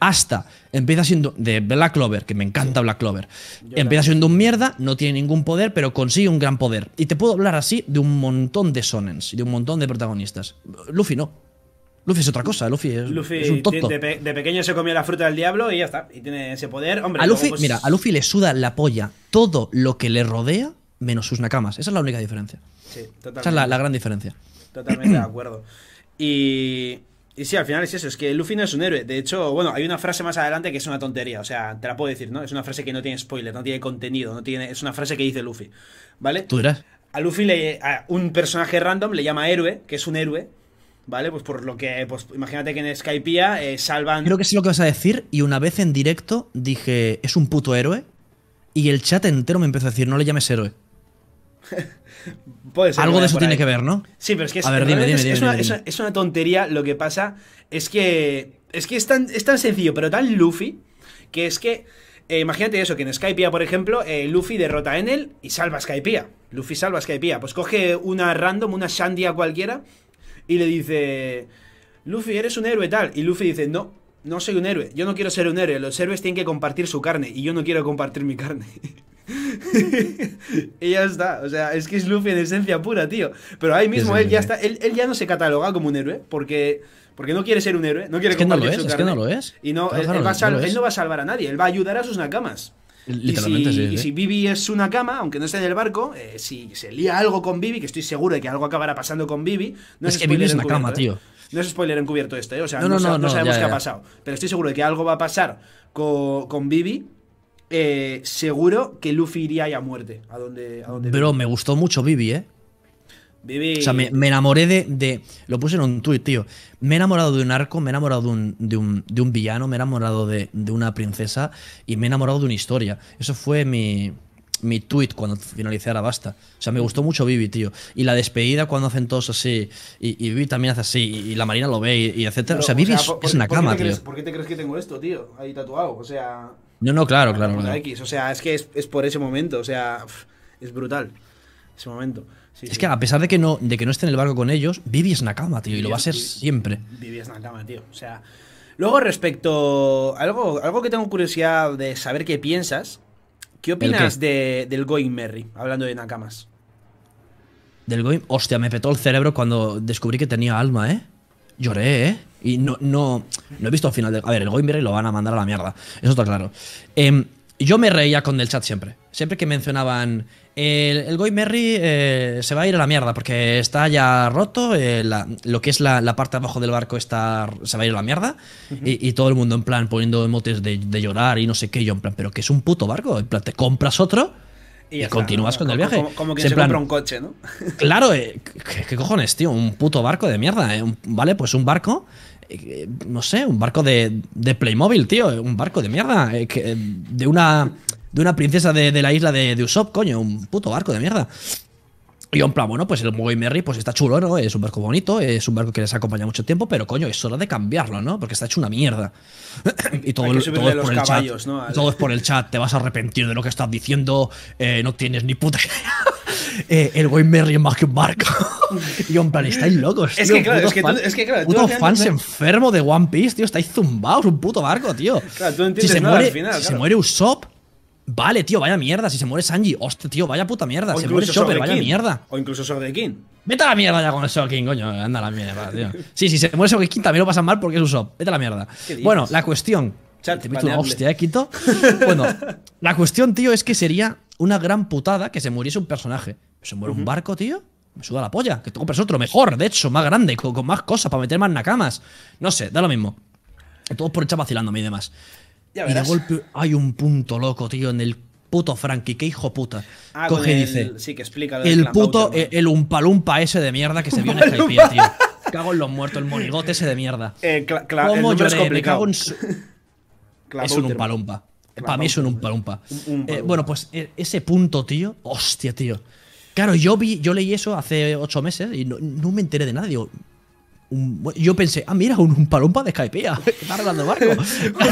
S2: hasta eh, empieza siendo de Black Clover, que me encanta Black Clover. Empieza siendo un mierda, no tiene ningún poder, pero consigue un gran poder. Y te puedo hablar así de un montón de sonens y de un montón de protagonistas. Luffy no. Luffy es otra cosa, Luffy es, es un tonto. De,
S1: pequeño se comió la fruta del diablo y ya está, y tiene ese poder. Hombre, a Luffy, pues mira, a Luffy
S2: le suda la polla todo lo que le rodea menos sus nakamas. Esa es la única diferencia.
S1: Sí, totalmente. Esa es la, la gran diferencia. Totalmente de acuerdo. Y, y sí, al final es eso, es que Luffy no es un héroe. De hecho, bueno, hay una frase más adelante que es una tontería, o sea, te la puedo decir, ¿no? Es una frase que no tiene spoiler, no tiene contenido, no tiene, es una frase que dice Luffy, ¿vale? Tú dirás. A Luffy le, a un personaje random le llama héroe, que es un héroe, ¿vale? Pues por lo que, pues imagínate que en Skypiea eh, salvan... Creo
S2: que es lo que vas a decir y una vez en directo dije, es un puto héroe y el chat entero me empezó a decir, no le llames héroe.
S1: <laughs> Puede Algo de eso tiene que ver, ¿no? Sí, pero es que es, es, una, tontería. Lo que pasa es que. Es que es tan, es tan sencillo, pero tan Luffy. Que es que. Eh, imagínate eso, que en Skypiea, por ejemplo, eh, Luffy derrota a Enel y salva a Skypiea. Luffy salva a Skypiea. Pues coge una random, una Shandia cualquiera, y le dice. Luffy, eres un héroe tal. Y Luffy dice, no, no soy un héroe. Yo no quiero ser un héroe. Los héroes tienen que compartir su carne. Y yo no quiero compartir mi carne. <laughs> <laughs> y ya está. O sea, es que es Luffy en esencia pura, tío. Pero ahí mismo él ya está. Él, él, ya no se cataloga como un héroe porque. Porque no quiere ser un héroe, no quiere es que no lo es, es que no lo es. Y no, él, no va a salvar a nadie, él va a ayudar a sus nakamas.
S2: Literalmente, y si, sí, si
S1: Vivi es una cama, aunque no esté en el barco, eh, si se lía algo con Vivi, que estoy seguro de que algo acabará pasando con Vivi, no es, que Vivi es una cama, tío. Eh. No es spoiler encubierto este, eh, o sea, no, sabemos qué ha pasado. Pero estoy seguro de que algo va a pasar con, con Vivi eh, seguro que Luffy iría ahí a muerte. A donde, a donde me
S2: gustó mucho Vivi, ¿eh?
S1: Vivi. O sea, me,
S2: enamoré de, de, Lo puse en un tuit, tío. Me he enamorado de un arco, me he enamorado de un, de un, de un villano, me he enamorado de, una princesa y me he enamorado de una historia. Eso fue mi, mi tuit cuando la Basta. O sea, me gustó mucho Vivi, tío. Y la despedida cuando hacen todos así. Y, Vivi también hace así. Y, la Marina lo ve, y, etc. etcétera. o sea, Vivi es, una cama, tío.
S1: ¿Por qué te crees que tengo esto, tío? Ahí tatuado. O sea.
S2: No, no, claro, claro. O
S1: sea, es que es, por ese momento, o sea, es brutal ese momento. es que a pesar
S2: de que, no, de que no esté en el barco con ellos, Vivi es Nakama, tío, y lo va a ser siempre.
S1: Vivi es Nakama, tío. O sea, luego respecto algo algo que tengo curiosidad de saber qué piensas. ¿Qué opinas De, del Going Merry, hablando de Nakamas?
S2: Del Going, hostia, me petó el cerebro cuando descubrí que tenía alma, ¿eh? Lloré, ¿eh? Y no, no, he visto al final de. A ver, el Goimberry lo van a mandar a la mierda. Eso está claro. Em, yo me reía con el chat siempre. Siempre que mencionaban. El, el Goy eh, se va a ir a la mierda porque está ya roto. Eh, lo que es la, la, parte abajo del barco está, se va a ir a la mierda. y, todo el mundo en plan poniendo emotes de, llorar y no sé qué. Yo en plan, pero que es un puto barco. En plan, te compras otro
S1: y, continúas con el viaje. Como, se compra un coche, ¿no? claro, eh,
S2: <laughs> ¿qué, cojones, tío? Un puto barco de mierda. vale, pues un barco no sé, un barco de, Playmobil, tío. Un barco de mierda. Eh, eh, de una de una princesa de, la isla de, de, Usopp, coño. Un puto barco de mierda. Y en plan, bueno, pues el Way Merry pues está chulo, ¿no? Es un barco bonito, es un barco que les acompaña mucho tiempo, pero coño, es hora de cambiarlo, ¿no? Porque está hecho una mierda. <clears throat> y todo, es por el chat. ¿no? Todo es por el chat, te vas a arrepentir de lo que estás diciendo, eh, no tienes ni puta idea. <laughs> Eh, el Boy Merry es más que un barco. <laughs> y en plan, estáis locos, tío. Es que claro, es que, claro. Puto fans enfermo de One Piece, tío, estáis zumbados, un puto barco, tío. Claro, tú entiendes si al final, Si se muere Usopp, Vale, tío, vaya mierda. Si se muere Sanji, hostia, tío, vaya puta mierda. si se muere Chopper, vaya mierda.
S1: O incluso de King.
S2: Vete a la mierda ya con el King, coño. Anda la mierda, tío. <laughs> Sí, si se muere King también lo pasan mal porque es un shop. Vete la mierda. Bueno, la cuestión.
S1: te meto hostia,
S2: ¿eh, <laughs> bueno, la cuestión, tío, es que sería una gran putada que se muriese un personaje. Se muere un barco, tío. Me suda la polla. Que te compres otro mejor, de hecho, más grande, con, más cosas para meter más nakamas. No sé, da lo mismo. Todos por echar vacilándome y demás.
S1: Y de golpe
S2: hay un punto loco, tío, en el puto Frankie, qué hijo puta. Ah, coge y dice. sí, que explica. el puto, eh, el, umpalumpa ese de mierda que se vio en <laughs> el pie tío. Cago en los muertos, el monigote ese de mierda. Eh, ¿Cómo yo <laughs> Es un umpalumpa. Para mí es un eh, umpalumpa. bueno, pues eh, ese punto, tío. Hostia, tío. Claro, yo yo leí eso hace ocho meses y no, no me enteré de nada. Digo, yo pensé, ah, mira, un, palumpa palompa de Skypea. <laughs> Está
S1: arreglando barco.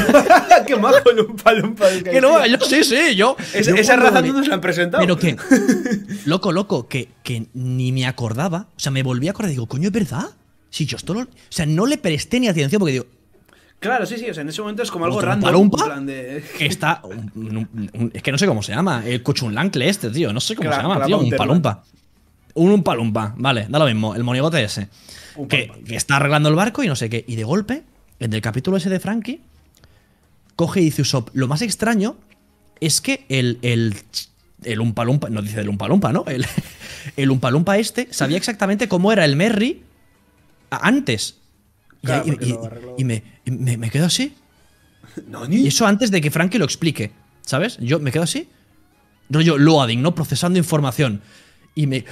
S1: <laughs> Qué majo un palompa de Skypea. Que no, yo sí, sí, yo. esa raza no se la han presentado.
S2: Pero que, <laughs> loco, loco, que, que ni me acordaba. O sea, me volví a acordar y digo, coño, ¿es verdad? Si yo esto lo... O sea, no le presté ni atención porque digo,
S1: Claro, sí, sí, o sea, en ese momento es como algo random. Palumpa, que está.
S2: Un, un, es que no sé cómo se llama. El cochunlancle este, tío. No sé cómo se llama, tío. Un palumpa. Un umpalumpa, vale, da lo mismo, el monigote ese. Que, está arreglando el barco y no sé qué. Y de golpe, en el capítulo ese de Frankie, coge y dice Usopp. Lo más extraño es que el, el el Umpalumpa, no dice el Umpalumpa, ¿no? El, <laughs> el Umpalumpa este sabía exactamente cómo era el Merry antes. y, me, me, quedo así. Y eso antes de que Frankie lo explique, ¿sabes? Yo me quedo así. Rollo loading, ¿no? Procesando información y me,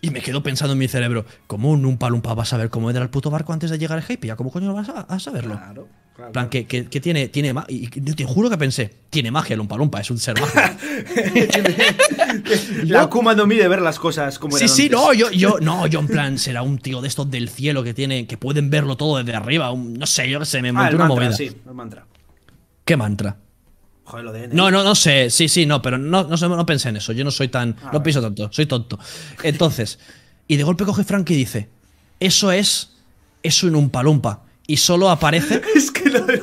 S2: y me quedo pensando en mi cerebro, ¿cómo un Umpa Lumpa va a saber cómo era el puto barco antes de llegar al ya ¿Cómo coño vas a, saberlo? Claro, claro. plan, que, tiene, tiene y te juro que pensé, tiene magia el un Lumpa, es un ser mágico
S1: <laughs> la Kuma no mide ver las cosas como Sí, eran sí, sí, no, yo, yo, no, yo en plan,
S2: será un tío de estos del cielo que tiene, que pueden verlo todo desde arriba, no sé, yo que sé, me ah, una movida. mantra. ¿Qué mantra?
S1: Joder, lo de No,
S2: ¿eh? no, no sé. Sí, sí, no, pero no, no, no pensé en eso. Yo no soy tan. Ah, no pienso tanto, soy tonto. Entonces, <laughs> y de golpe coge Frank y dice: Eso es. Eso en un palumpa Y solo aparece. <laughs> es que lo de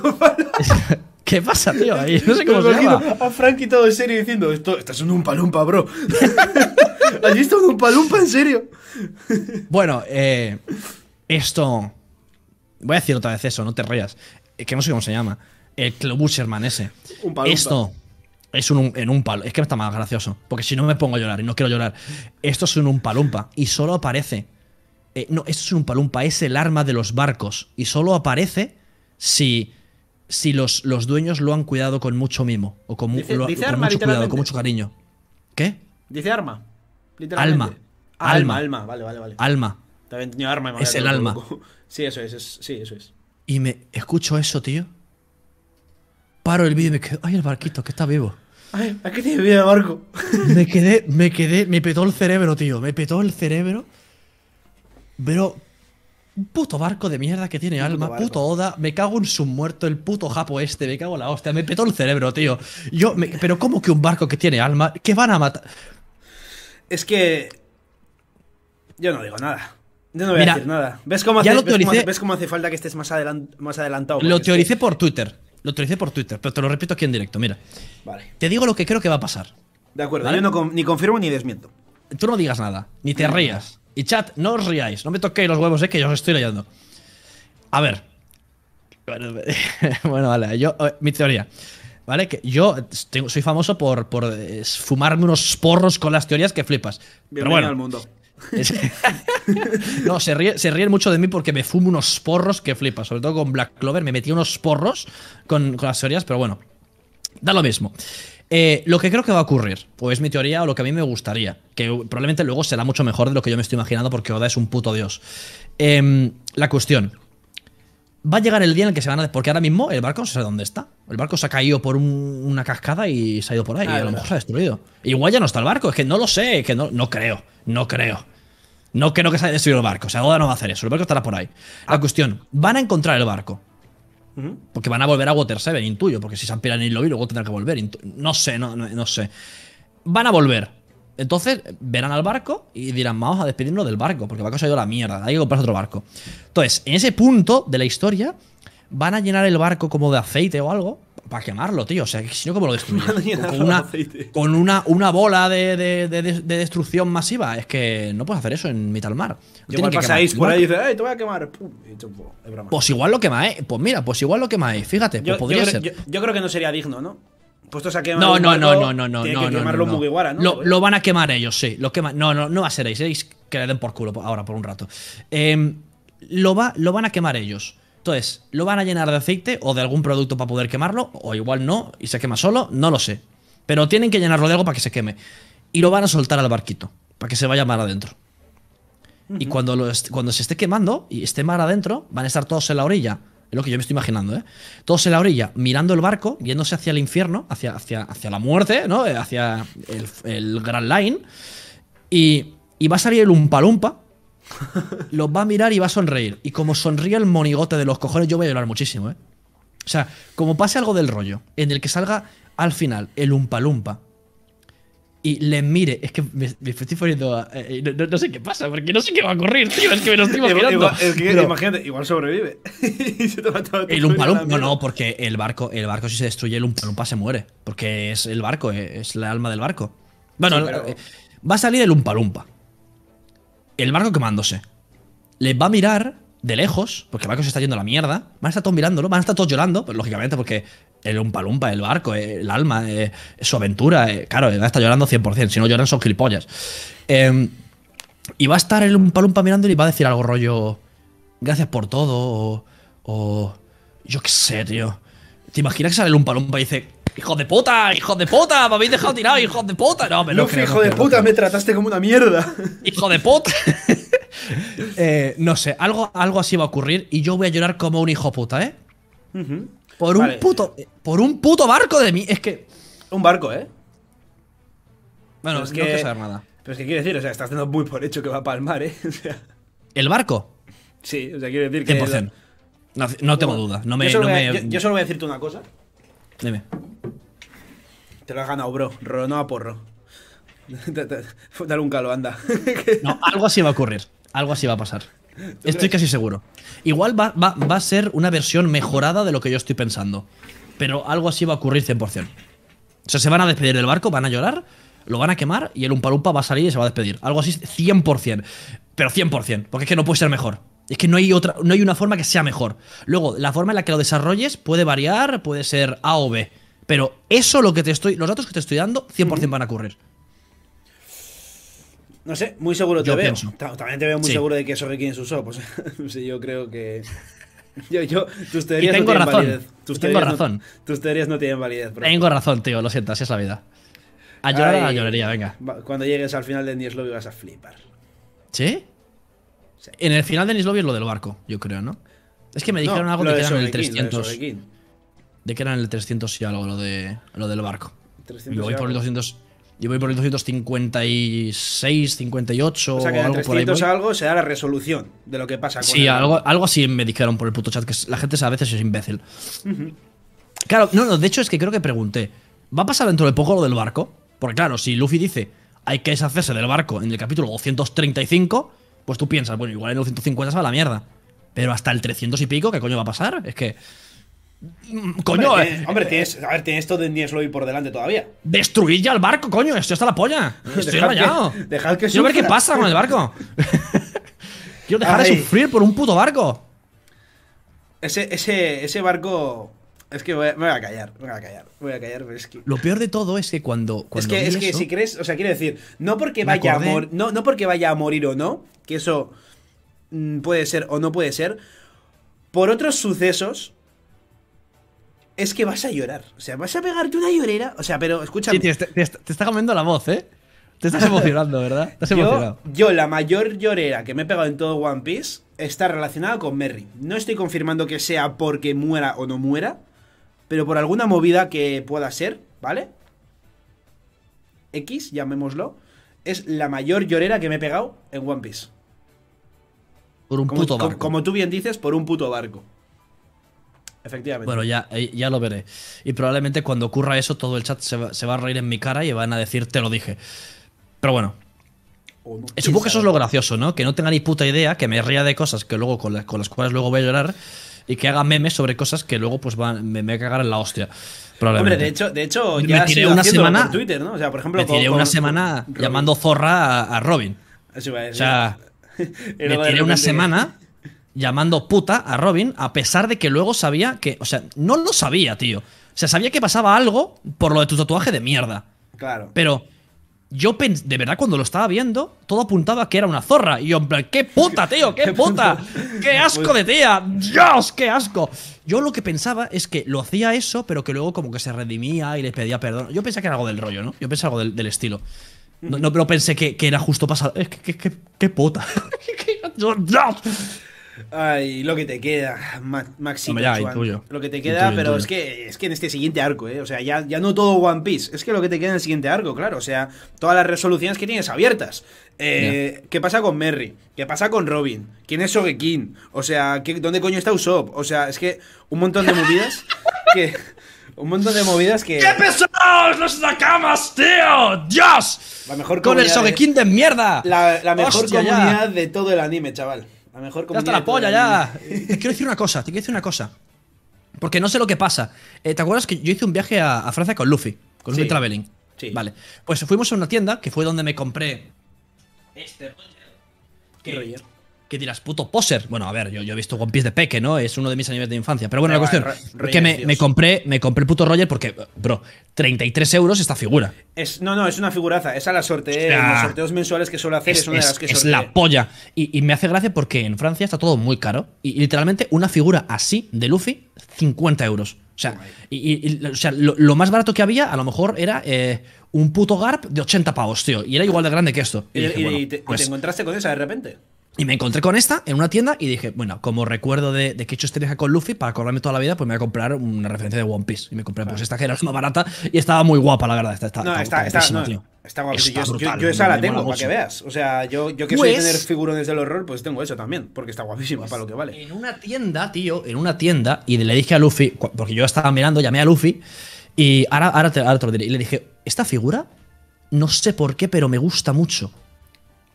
S2: <laughs> ¿Qué pasa, tío? Ahí? No sé cómo se
S1: A Frankie todo en serio diciendo: Esto, estás en un palumpa bro. ¿Has visto un palumpa en serio? bueno, eh,
S2: esto. Voy a decir otra vez eso, no te rayas. Eh, que no sé cómo se llama. El Clobu ese. Esto es un, en un palo. Es que me está más gracioso. Porque si no me pongo a llorar y no quiero llorar. Esto es un palumpa Y solo aparece. Eh, no, esto es un palumpa, Es el arma de los barcos. Y solo aparece si. Si los, los dueños lo han cuidado con mucho mimo. O con, mucho cuidado, con mucho cariño. ¿Qué?
S1: Dice arma. Alma. alma. alma. vale, vale, Alma. es el alma. <laughs> Sí, eso es, Sí, eso es.
S2: Y me escucho eso, tío paro el vídeo y me quedo, ay, el barquito, que está vivo.
S1: Ay, aquí tiene vida el barco. <laughs> me
S2: quedé, me quedé, me petó el cerebro, tío, me petó el cerebro. Pero, un puto barco de mierda que tiene alma, puto, Oda, me cago en su muerto, el puto japo este, me cago en la hostia, me petó el cerebro, tío. Yo, pero ¿cómo que un barco que tiene alma? ¿Qué van a matar?
S1: Es que... Yo no digo nada. Yo no voy a decir nada. ¿Ves cómo, hace, falta que estés más, más adelantado? Lo teoricé
S2: por Twitter. Lo utilicé por Twitter, pero te lo repito aquí en directo. Mira, vale. te digo lo que creo que va a pasar.
S1: De acuerdo, yo
S2: ni confirmo ni desmiento. Tú no digas nada, ni te rías. Y chat, no os riáis, no me toquéis los huevos, eh, que yo os estoy leyendo. A ver. <laughs> Bueno, vale, yo, eh, mi teoría. ¿Vale? Que yo soy famoso por, por eh, fumarme unos porros con las teorías que flipas. Bienvenido pero bueno, al
S1: mundo. <laughs>
S2: no, se, ríe, ríen mucho de mí porque me fumo unos porros que flipa. Sobre todo con Black Clover me metí unos porros con, las teorías, pero bueno, da lo mismo. Eh, lo que creo que va a ocurrir, pues mi teoría o lo que a mí me gustaría, que probablemente luego será mucho mejor de lo que yo me estoy imaginando porque Oda es un puto dios. Em, la cuestión, va a llegar el día en el que se van a... Porque ahora mismo el barco no sabe dónde está. El barco se ha caído por una cascada y se ha ido por ahí. Ah, a lo mejor se ha destruido. Igual ya no está el barco, es que no lo sé, que no, no creo, no creo. No creo que se haya destruido el barco. O sea, no va a hacer eso. El barco estará por ahí. La ah. cuestión, van a encontrar el barco. Porque van a volver a Water 7, intuyo. Porque si se han pillado en el luego tendrán que volver. No sé, no, no, sé. Van a volver. Entonces verán al barco y dirán, vamos a despedirnos del barco. Porque el barco se ha ido a la mierda. Hay que comprar otro barco. Entonces, en ese punto de la historia, van a llenar el barco como de aceite o algo. Para quemarlo, tío. O sea, si no, ¿cómo lo destruyen? <laughs> Con, una, con una, una bola de, de, de, de, destrucción masiva. Es que no puedes hacer eso en mitad mar. No igual que pasáis por ahí y dices,
S1: ¡ay, te voy a quemar! Pues, pues
S2: igual lo quemáis. Pues mira, pues igual lo quemáis. Fíjate, pues yo, pues podría creo, ser.
S1: Yo, creo que no sería digno, ¿no? Puestos a quemar. No, no, no, no, no, no, no, quemarlo no, Mugiwara, ¿no?
S2: Lo, van a quemar ellos, sí. Lo No, no, no va a Seréis que le den por culo ahora por un rato. Em, lo, va, lo van a quemar ellos. Entonces, ¿lo van a llenar de aceite o de algún producto para poder quemarlo? O igual no, y se quema solo, no lo sé. Pero tienen que llenarlo de algo para que se queme. Y lo van a soltar al barquito, para que se vaya mar adentro. Y cuando, cuando se esté quemando y esté mar adentro, van a estar todos en la orilla. Es lo que yo me estoy imaginando, ¿eh? Todos en la orilla, mirando el barco, viéndose hacia el infierno, hacia, hacia, hacia la muerte, ¿no? Eh, hacia el, Grand Line. Y, y va a salir el Umpalumpa <laughs> los va a mirar y va a sonreír. Y como sonríe el monigote de los cojones, yo voy a llorar muchísimo, ¿eh? O sea, como pase algo del rollo, en el que salga al final el umpalumpa y le mire, es que me, estoy poniendo. Eh, eh, no, sé qué pasa, porque no sé qué va a ocurrir, tío. Es que me lo estoy imaginando. <laughs> es que,
S1: imagínate, igual sobrevive. <laughs> se el umpalumpa. No, no, porque el barco,
S2: el barco, si se destruye, el umpalumpa se muere. Porque es el barco, eh, es la alma del barco. Bueno, va a salir el umpalumpa el barco quemándose. Les va a mirar de lejos, porque el barco se está yendo a la mierda. Van a estar todos mirándolo, van a estar todos llorando, pues, lógicamente, porque el umpalumpa, el barco, eh, el alma, eh, su aventura, eh, claro, va a estar llorando 100%, si no lloran son gilipollas. Em, y va a estar el umpalumpa mirando y va a decir algo rollo, gracias por todo, o, o yo qué sé, tío. ¿Te imaginas que sale el umpalumpa y dice, Hijo de puta! hijo de puta! ¡Me habéis dejado tirado! hijo de puta! No, me lo Luffy, creo, hijo de puta,
S1: me trataste como una mierda. ¡Hijo de puta! <laughs> Eh, no sé,
S2: algo, algo así va a ocurrir y yo voy a llorar como un hijo puta, ¿eh? Por un puto. Por un puto barco de mí. Es que. Un barco, ¿eh?
S1: Bueno, es que, no saber nada. Pero es que quiere decir, o sea, estás dando muy por hecho que va el mar, ¿eh?
S2: <laughs> ¿El barco?
S1: Sí, o sea, quiere decir que. 100%. No, tengo duda. No me, no me... yo solo voy a decirte una cosa. Dime. Te lo has ganado, bro. no a porro. <laughs> Dale un calo, anda. no,
S2: algo así va a ocurrir. Algo así va a pasar. Estoy casi seguro. Igual va, va, a ser una versión mejorada de lo que yo estoy pensando. Pero algo así va a ocurrir 100%. O sea, se van a despedir del barco, van a llorar, lo van a quemar y el Umpalumpa va a salir y se va a despedir. Algo así 100%. Pero 100%, porque es que no puede ser mejor. Es que no hay otra, no hay una forma que sea mejor. Luego, la forma en la que lo desarrolles puede variar, puede ser A o B. Pero eso lo que te estoy. Los datos que te estoy dando, 100% van a ocurrir.
S1: No sé, muy seguro te yo veo. Pienso. También te veo muy seguro de que eso requiere su uso. Pues <laughs> yo creo que. <laughs> Yo, yo, tus teorías no tienen validez. Tus tengo teorías razón. No, tus no tienen validez, Tengo
S2: razón, tío, lo siento, así es la vida. A llorar a la llorería, venga.
S1: Cuando llegues al final de lo vas a flipar.
S2: ¿Sí? En el final de Nislovi es lo del barco, yo creo, ¿no? Es que me dijeron algo de que en el 300. De, que que en el 300 y algo, lo, de, lo del barco. 300 yo voy por el 200. Yo voy por el 256, 58 o, sea que algo por
S1: algo se da la resolución de lo que pasa con Sí, algo,
S2: algo así me dijeron por el puto chat, que la gente a veces es imbécil. Claro, no, no, de hecho es que creo que pregunté, ¿va a pasar dentro de poco lo del barco? Porque claro, si Luffy dice, hay que deshacerse del barco en el capítulo 235, pues tú piensas, bueno, igual en el 150 se va a la mierda. Pero hasta el 300 y pico, ¿qué coño va a pasar? Es que...
S1: Mm, coño, hombre, tienes, eh, hombre, eh, tienes, a ver, tienes todo de 10 lobby por delante todavía.
S2: Destruid ya el barco, coño, ¡Esto está la polla. Estoy rayado. dejad que Quiero ver qué pasa con el barco. <laughs> Quiero dejar de sufrir por un puto barco.
S1: Ese, ese, ese barco. Es que me voy a callar, me voy a callar, voy a callar, pero es que.
S2: Lo peor de todo es que cuando. cuando es que, si
S1: crees, o sea, quiero decir, no porque vaya a morir o no, eso mm, puede ser o no puede ser, por otros sucesos, es que vas a llorar. O sea, vas a pegarte una llorera. O sea, pero escúchame. te, está comiendo la voz, ¿eh? Te estás emocionando, <laughs> ¿verdad? yo, Yo, la mayor llorera que me he pegado en todo One Piece está relacionada con Merry. No estoy confirmando que sea porque muera o no muera, pero por alguna movida que pueda ser, ¿vale? X, llamémoslo. Es la mayor llorera que me he pegado en One Piece.
S2: Por un puto barco.
S1: Como, tú bien dices, por un puto barco. Efectivamente. Bueno,
S2: ya, eh, ya lo veré. Y probablemente cuando ocurra eso, todo el chat se va, a reír en mi cara y van a decir, te lo dije. Pero bueno. Eh, supongo que eso es lo gracioso, ¿no? Que no tenga ni puta idea, que me ría de cosas que luego con, las, cuales luego voy a llorar y que haga memes sobre cosas que luego pues me, me voy a cagar en la hostia. Hombre, de hecho, de hecho me tiré una semana
S1: Twitter, ¿no? O sea, por ejemplo, me una
S2: semana llamando zorra a, Robin.
S1: O sea, <laughs> me tiré una semana
S2: llamando puta a Robin, a pesar de que luego sabía que. O sea, no lo sabía, tío. O sea, sabía que pasaba algo por lo de tu tatuaje de mierda. Claro. Pero yo pensé, de verdad cuando lo estaba viendo, todo apuntaba que era una zorra. Y yo en plan, qué puta, tío, qué <laughs> puta. Qué asco pues de tía. Dios, qué asco. Yo lo que pensaba es que lo hacía eso, pero que luego como que se redimía y le pedía perdón. Yo pensaba que era algo del rollo, ¿no? Yo pensaba algo del estilo. No, pero pensé que, era justo pasado. Es que, qué
S1: <laughs> Ay, lo que te queda, Maxi. Lo que te queda, pero es que es que en este siguiente arco, ¿eh? O sea, ya, no todo One Piece. Es que lo que te queda en el siguiente arco, claro. O sea, todas las resoluciones que tienes abiertas. Eh, ¿Qué pasa con Merry? ¿Qué pasa con Robin? ¿Quién es Shogekin? O sea, ¿dónde coño está Usopp? O sea, es que un montón de movidas que un montón de movidas que. ¡Qué pesados los nakamas, tío! ¡Dios! Con el Sogekin de mierda. La, mejor comunidad de todo el anime, chaval. La mejor comunidad. Ya la polla, ya.
S2: Te quiero decir una cosa, te quiero decir una cosa. Porque no sé lo que pasa. Eh, ¿Te acuerdas que yo hice un viaje a, Francia con Luffy? Con Luffy Traveling. Sí. Vale. Pues fuimos a una tienda que fue donde me compré. Este Roger. Que que dirás, puto poser. Bueno, a ver, yo, he visto One Piece de Peque, ¿no? Es uno de mis animes de infancia. Pero bueno, la cuestión es que me, compré, me compré el puto Roger porque, bro, 33 euros esta figura.
S1: Es, no, no, es una figuraza. Esa la sorteé. los ah. sorteos mensuales que suelo hacer es, una de las Es la
S2: polla. Y, me hace gracia porque en Francia está todo muy caro. Y, literalmente una figura así de Luffy, 50 euros. O sea, y, lo, más barato que había a lo mejor era eh, un puto Garp de 80 pavos, tío. Y era igual de grande que esto. Y,
S1: te pues encontraste con esa de repente.
S2: Y me encontré con esta en una tienda y dije, bueno, como recuerdo de, que he hecho estrella con Luffy para acordarme toda la vida, pues me voy a comprar una referencia de One Piece. Y me compré, pues esta que era más barata y estaba muy guapa, la verdad. Está, está, no, está, está Yo,
S1: yo, esa la tengo, para que veas. O sea, yo, que soy pues tener figurones del horror, pues tengo eso también, porque está guapísima para lo que vale. Pues, en una
S2: tienda, tío, en una tienda, y le dije a Luffy, porque yo estaba mirando, llamé a Luffy, y ahora, ahora, te, ahora te lo diré, y le dije, ¿esta figura? No sé por qué, pero me gusta mucho.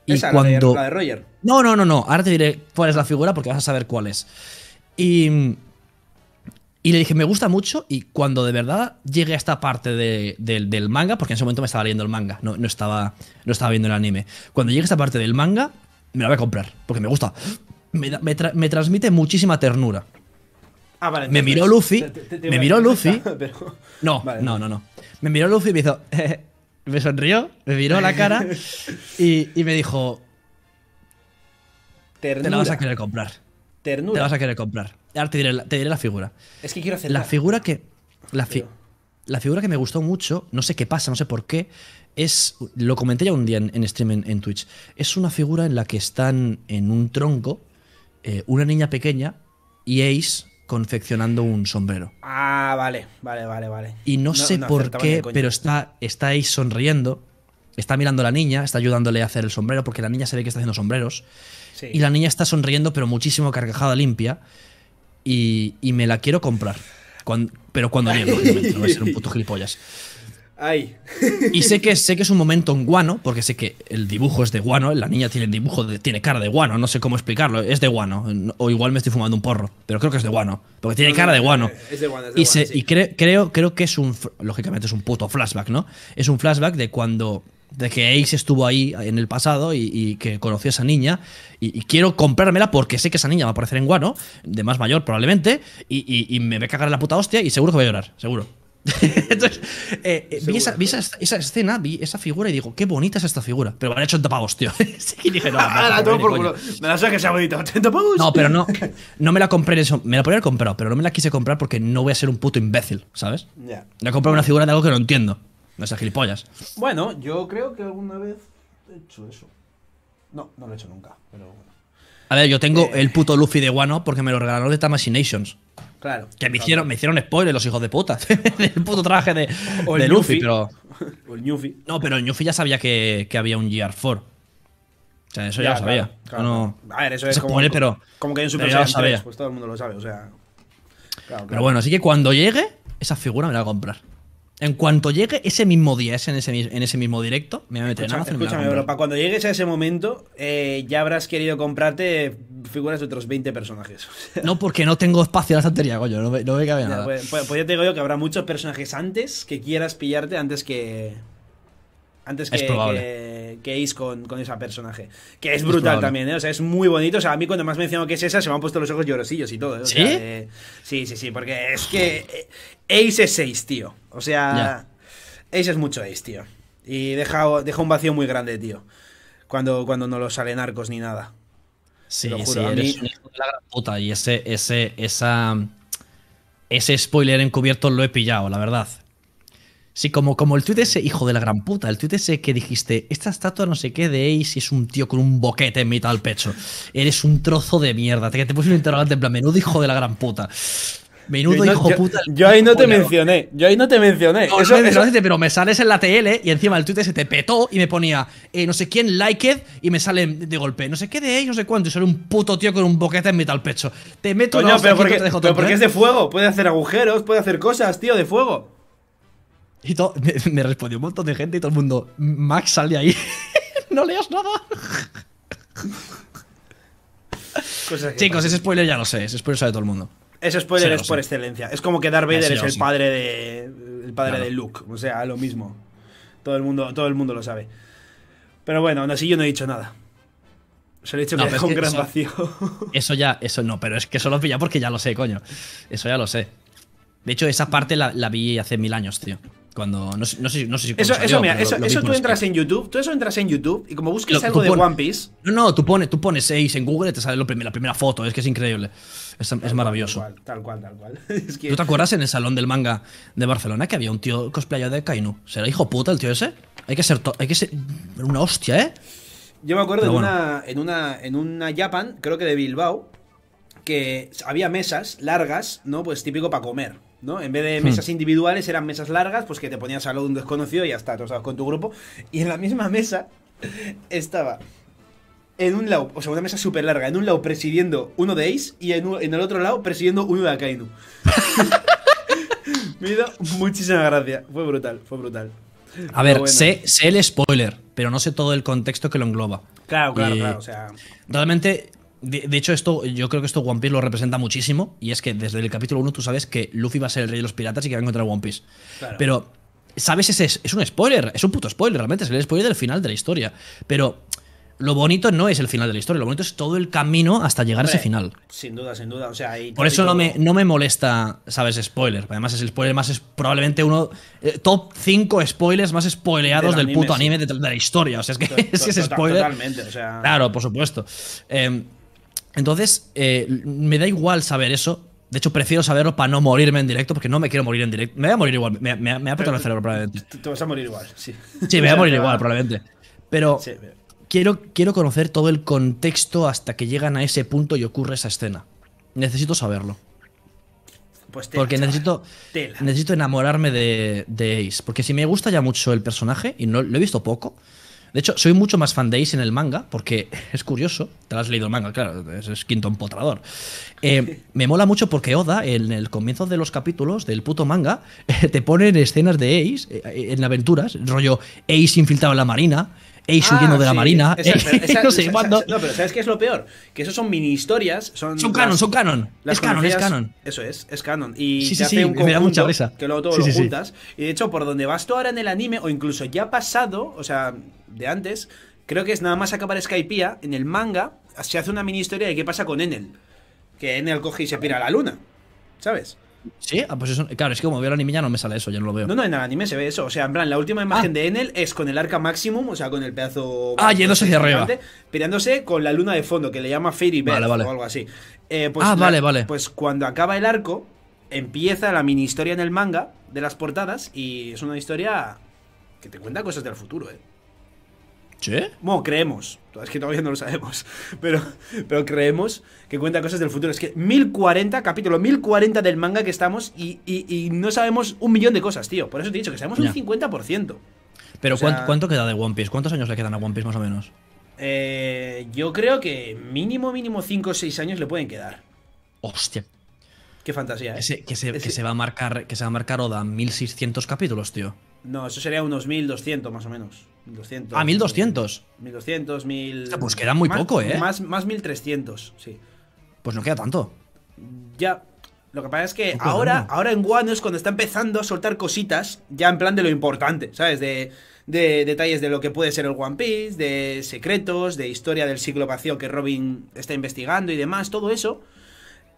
S1: Y cuando... de Roger.
S2: No, no, no, no. Ahora te diré cuál es la figura porque vas a saber cuál es. Y. Y le dije, me gusta mucho. Y cuando de verdad llegué a esta parte del manga, porque en ese momento me estaba leyendo el manga, no, estaba, no estaba viendo el anime. Cuando llegué a esta parte del manga, me la voy a comprar, porque me gusta. Me, transmite muchísima ternura.
S1: Ah, vale. Me miró Luffy. me miró Luffy. <laughs> No, no, no,
S2: no. Me miró Luffy y me hizo. <laughs> Eh, me sonrió, me miró la cara <laughs> y, me dijo: Te la vas a querer comprar. Te la vas a querer comprar. Ahora te diré, la, figura.
S1: Es que quiero hacer la figura
S2: que la, la, figura que me gustó mucho, no sé qué pasa, no sé por qué, es lo comenté ya un día en, en stream en, Twitch. Es una figura en la que están en un tronco eh, una niña pequeña y Ace confeccionando un sombrero.
S1: Ah, vale, vale, vale, vale. Y no, sé por qué, pero
S2: está, ahí sonriendo, está mirando a la niña, está ayudándole a hacer el sombrero, porque la niña se ve que está haciendo sombreros. Y la niña está sonriendo, pero muchísimo carcajada limpia. Y, me la quiero comprar. pero cuando obviamente, no va a ser un puto gilipollas. Ay. Y sé que, sé que es un momento en guano, porque sé que el dibujo es de guano, la niña tiene el dibujo, tiene cara de guano, no sé cómo explicarlo, es de guano, o igual me estoy fumando un porro, pero creo que es de guano, porque tiene cara de guano. Y, creo, creo que es un, lógicamente es un puto flashback, ¿no? Es un flashback de cuando de que Ace estuvo ahí en el pasado y, que conoció a esa niña y, quiero comprármela porque sé que esa niña va a aparecer en Guano, de más mayor probablemente, y, me va a cagar la puta hostia y seguro que voy a llorar, seguro. <laughs> Entonces, eh, eh, vi, esa, vi esa, esa, escena, vi esa figura y digo, qué bonita es esta figura. Pero me he hecho 80 pavos, tío.
S1: <laughs> y dije, no, la <laughs> Me la sabes que sea bonita, 80 No, pero no,
S2: no me la compré en eso. Me la podría haber comprado, pero no me la quise comprar porque no voy a ser un puto imbécil, ¿sabes? Ya. Me he una figura de algo que no entiendo. No sé, gilipollas.
S1: Bueno, yo creo que alguna vez he hecho eso. No, no lo he hecho nunca, pero bueno.
S2: A ver, yo tengo eh. el puto Luffy de Wano porque me lo regalaron de Tamashii Nations.
S1: Claro. Que me, Hicieron,
S2: me hicieron spoiler los hijos de puta. <laughs> el puto traje de, Luffy, pero. O el <laughs> No, pero el Newfie ya sabía que, había un GR4. O sea, eso ya, lo sabía. a ver, eso es como, pero como que hay un Super Saiyan
S1: pues todo el mundo lo sabe, o sea. Pero bueno, así
S2: que cuando llegue, esa figura me la voy a comprar. En cuanto llegue ese mismo día, en ese, mismo directo, me a meter en Escúchame, Europa,
S1: cuando llegues a ese momento, eh, ya habrás querido comprarte figuras de otros 20 personajes.
S2: <laughs> no, porque no tengo espacio en la santería coño, no, veo me cabe nada. pues,
S1: ya te digo yo que habrá muchos personajes antes que quieras pillarte antes que. Antes Es probable. Que, que, Ace con, esa ese personaje. Que es brutal también, ¿eh? O sea, es muy bonito. O sea, a mí cuando más mencionado que es esa, se me han puesto los ojos llorosillos y todo. ¿eh? ¿Sí? Eh, sí, sí, sí, porque es que eh, Ace es Ace, tío. O sea, Ace es mucho Ace, tío. Y deja, un vacío muy grande, tío. Cuando, cuando no lo salen arcos ni nada. Sí, sí,
S2: Y ese, ese, esa, ese spoiler encubierto lo he pillado, la verdad. Sí, como, como el tuit ese, hijo de la gran puta, el tuit ese que dijiste, esta estatua no sé qué de Ace es un tío con un boquete en mitad del pecho. Eres un trozo de mierda. Te, te puse un interrogante en plan, menudo hijo de la gran puta. Menudo hijo yo, puta. Yo ahí no te mencioné.
S1: Yo ahí no te mencioné.
S2: No, pero me sales en la TL y encima el tuite se te petó y me ponía eh, no sé quién liked y me sale de golpe no sé qué de ellos, no sé cuánto. Y sale un puto tío con un boquete en mitad del pecho.
S1: Te meto la porque, pero porque es de fuego. Puede hacer agujeros, puede hacer cosas, tío, de fuego.
S2: Y todo, me, respondió un montón de gente y todo el mundo, Max, sal de ahí.
S1: <laughs> no leas nada. Chicos, ese
S2: spoiler ya lo sé, ese spoiler sabe todo el mundo.
S1: Ese spoiler es por excelencia. Es como que Darth Vader es el padre de. El padre de Luke. O sea, lo mismo. Todo el mundo, todo el mundo lo sabe. Pero bueno, aún así yo no he dicho nada. Se lo he dicho que dejó un gran eso, vacío.
S2: Eso ya, eso no, pero es que solo lo pilla porque ya lo sé, coño. Eso ya lo sé. De hecho, esa parte la vi hace mil años, tío. Cuando, no, sé, si eso, eso, mira, eso, tú
S1: entras en YouTube, tú eso entras en YouTube y como busques algo de One
S2: Piece. No, no, tú pones tú pones seis en Google y te sale la primera foto, es que es increíble. Es, maravilloso.
S1: tal cual, tal cual. <laughs> ¿Tú te acuerdas
S2: en el salón del manga de Barcelona que había un tío cosplayado de Kainu? ¿Será hijo puta el tío ese? Hay que ser, hay que ser una hostia, ¿eh?
S1: Yo me acuerdo en, una, en, una, en una Japan, creo que de Bilbao, que había mesas largas, ¿no? Pues típico para comer. ¿no? En vez de hmm. mesas individuales eran mesas largas, pues que te ponías al lado de un desconocido y ya está, tú con tu grupo. Y en la misma mesa <laughs> estaba en un lado, o sea, una mesa súper larga, en un lado presidiendo uno de Ace y en, el otro lado presidiendo uno de Akainu. <laughs> Me muchísimas gracias. Fue brutal, fue brutal. A ver, sé,
S2: el spoiler, pero no sé todo el contexto que lo engloba. Claro, claro, claro. O sea... Realmente de, hecho, esto, yo creo que esto One Piece lo representa muchísimo. Y es que desde el capítulo 1 tú sabes que Luffy va a ser el rey de los piratas y que va a encontrar One Piece. Pero, ¿sabes? Es, es, un spoiler. Es un puto spoiler, realmente. Es el spoiler del final de la historia. Pero lo bonito no es el final de la historia, lo bonito es todo el camino hasta llegar a ese final.
S1: Sin duda, sin duda. O sea, Por eso no me,
S2: no me molesta, ¿sabes? Spoiler. Además, es el spoiler más. Es probablemente uno. Eh, top 5 spoilers más spoileados del, puto anime de, la historia. O sea, es que, <laughs> es, es spoiler. Totalmente, o sea. Claro, por supuesto. Em, entonces, eh, me da igual saber eso. De hecho, prefiero saberlo para no morirme en directo, porque no me quiero morir en directo. Me voy a morir igual, me, me, a el cerebro probablemente.
S1: Te vas a morir igual, sí. Sí, me voy a morir igual,
S2: probablemente. Pero quiero, quiero conocer todo el contexto hasta que llegan a ese punto y ocurre esa escena. Necesito saberlo.
S1: Pues porque eh. necesito,
S2: necesito enamorarme de, Ace. Porque si me gusta ya mucho el personaje, y no, lo he visto poco, de hecho, soy mucho más fan de Ace en el manga, porque <laughs> es curioso, te lo has leído el manga, claro, es, quinto empotrador. Eh, me mola mucho porque Oda, en el comienzo de los capítulos del puto manga, <laughs> te ponen escenas de Ace eh, en aventuras, rollo Ace infiltrado en la marina, Ace huyendo ah, de la marina. <laughs> no sé
S1: cuándo. No, pero ¿sabes qué es lo peor? Que eso son mini historias. Son, canon, son canon.
S2: Es canon, es canon.
S1: Eso es, es canon. Y me da mucha risa. Que luego todo lo juntas. Y de hecho, por donde vas tú ahora en el anime, o incluso ya ha pasado, o sea, de antes, creo que es nada más acabar Skypiea, en el manga se hace una mini historia de qué pasa con Enel. Que Enel coge y se pira a la luna, ¿sabes?
S2: Sí, ah, pues eso, claro, es que como veo el anime ya no me sale eso, ya no lo veo. No, no,
S1: en el anime se ve eso. O sea, en plan, la última imagen ah. de Enel es con el arca máximo, o sea, con el pedazo. Ah, yéndose hacia arriba. Pirándose con la luna de fondo, que le llama Fairy Bell o algo así. Eh, pues ah, vale, vale. Pues cuando acaba el arco, empieza la mini historia en el manga de las portadas y es una historia que te cuenta cosas del futuro, eh. ¿Sí? Bueno, creemos. Es que todavía no lo sabemos. <laughs> Pero, pero creemos que cuenta cosas del futuro. Es que 1040, capítulos, 1040 del manga que estamos y, no sabemos un millón de cosas, tío. Por eso te he dicho que sabemos un 50%.
S2: Pero ¿cuánto, queda de One Piece? ¿Cuántos años le quedan a One Piece más o menos?
S1: Eh, yo creo que mínimo, mínimo 5 o 6 años le pueden quedar. Hostia. Qué fantasía,
S2: ¿eh? que, se, va a marcar, que se va a marcar Oda 1600 capítulos, tío.
S1: No, eso sería unos 1200 más o menos. Ah, 1200. 1200, 1000. pues queda muy poco, ¿eh? Más, más 1300, sí.
S2: Pues no queda tanto.
S1: Ya. Lo que pasa es que ahora, ahora en Guano es cuando está empezando a soltar cositas, ya en plan de lo importante, ¿sabes? De, detalles de lo que puede ser el One Piece, de secretos, de historia del siglo vacío que Robin está investigando y demás, todo eso.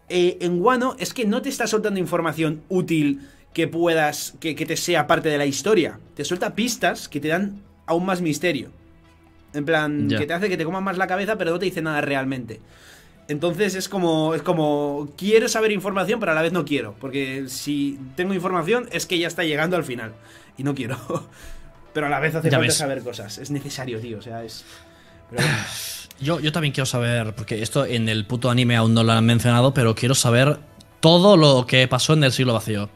S1: Eh, en Guano es que no te está soltando información útil que puedas, que, que, te sea parte de la historia. Te suelta pistas que te dan aún más misterio. En plan, que te hace que te comas más la cabeza, pero no te dice nada realmente. Entonces es como, es como, quiero saber información, pero a la vez no quiero. Porque si tengo información, es que ya está llegando al final. Y no quiero. <laughs> Pero a la vez hace ya falta saber cosas. Es necesario, tío. O sea, es. <sighs>
S2: yo, también quiero saber, porque esto en el puto anime aún no lo han mencionado, pero quiero saber todo lo que pasó en el siglo vacío.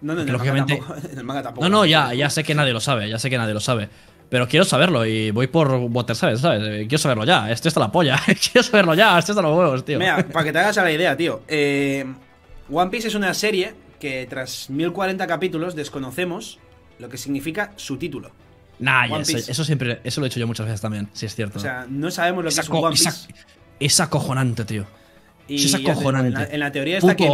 S2: No, no, no. <laughs> en el manga tampoco. No, no, ya, ya sé que nadie lo sabe, ya sé que nadie lo sabe. Pero quiero saberlo y voy por Water ¿sabes? ¿sabes? Eh, quiero saberlo ya. Este está la polla. <laughs> quiero saberlo ya. Este está los huevos, tío. Mira,
S1: para que te hagas la idea, <laughs> tío. Eh, One Piece es una serie que tras 1040 capítulos desconocemos lo que significa su título.
S2: Nah, eso, eso, siempre, eso lo he hecho yo muchas veces también, si es cierto. O sea,
S1: no sabemos lo que es un One Piece.
S2: Es, acojonante, tío. es acojonante. En la, teoría está que,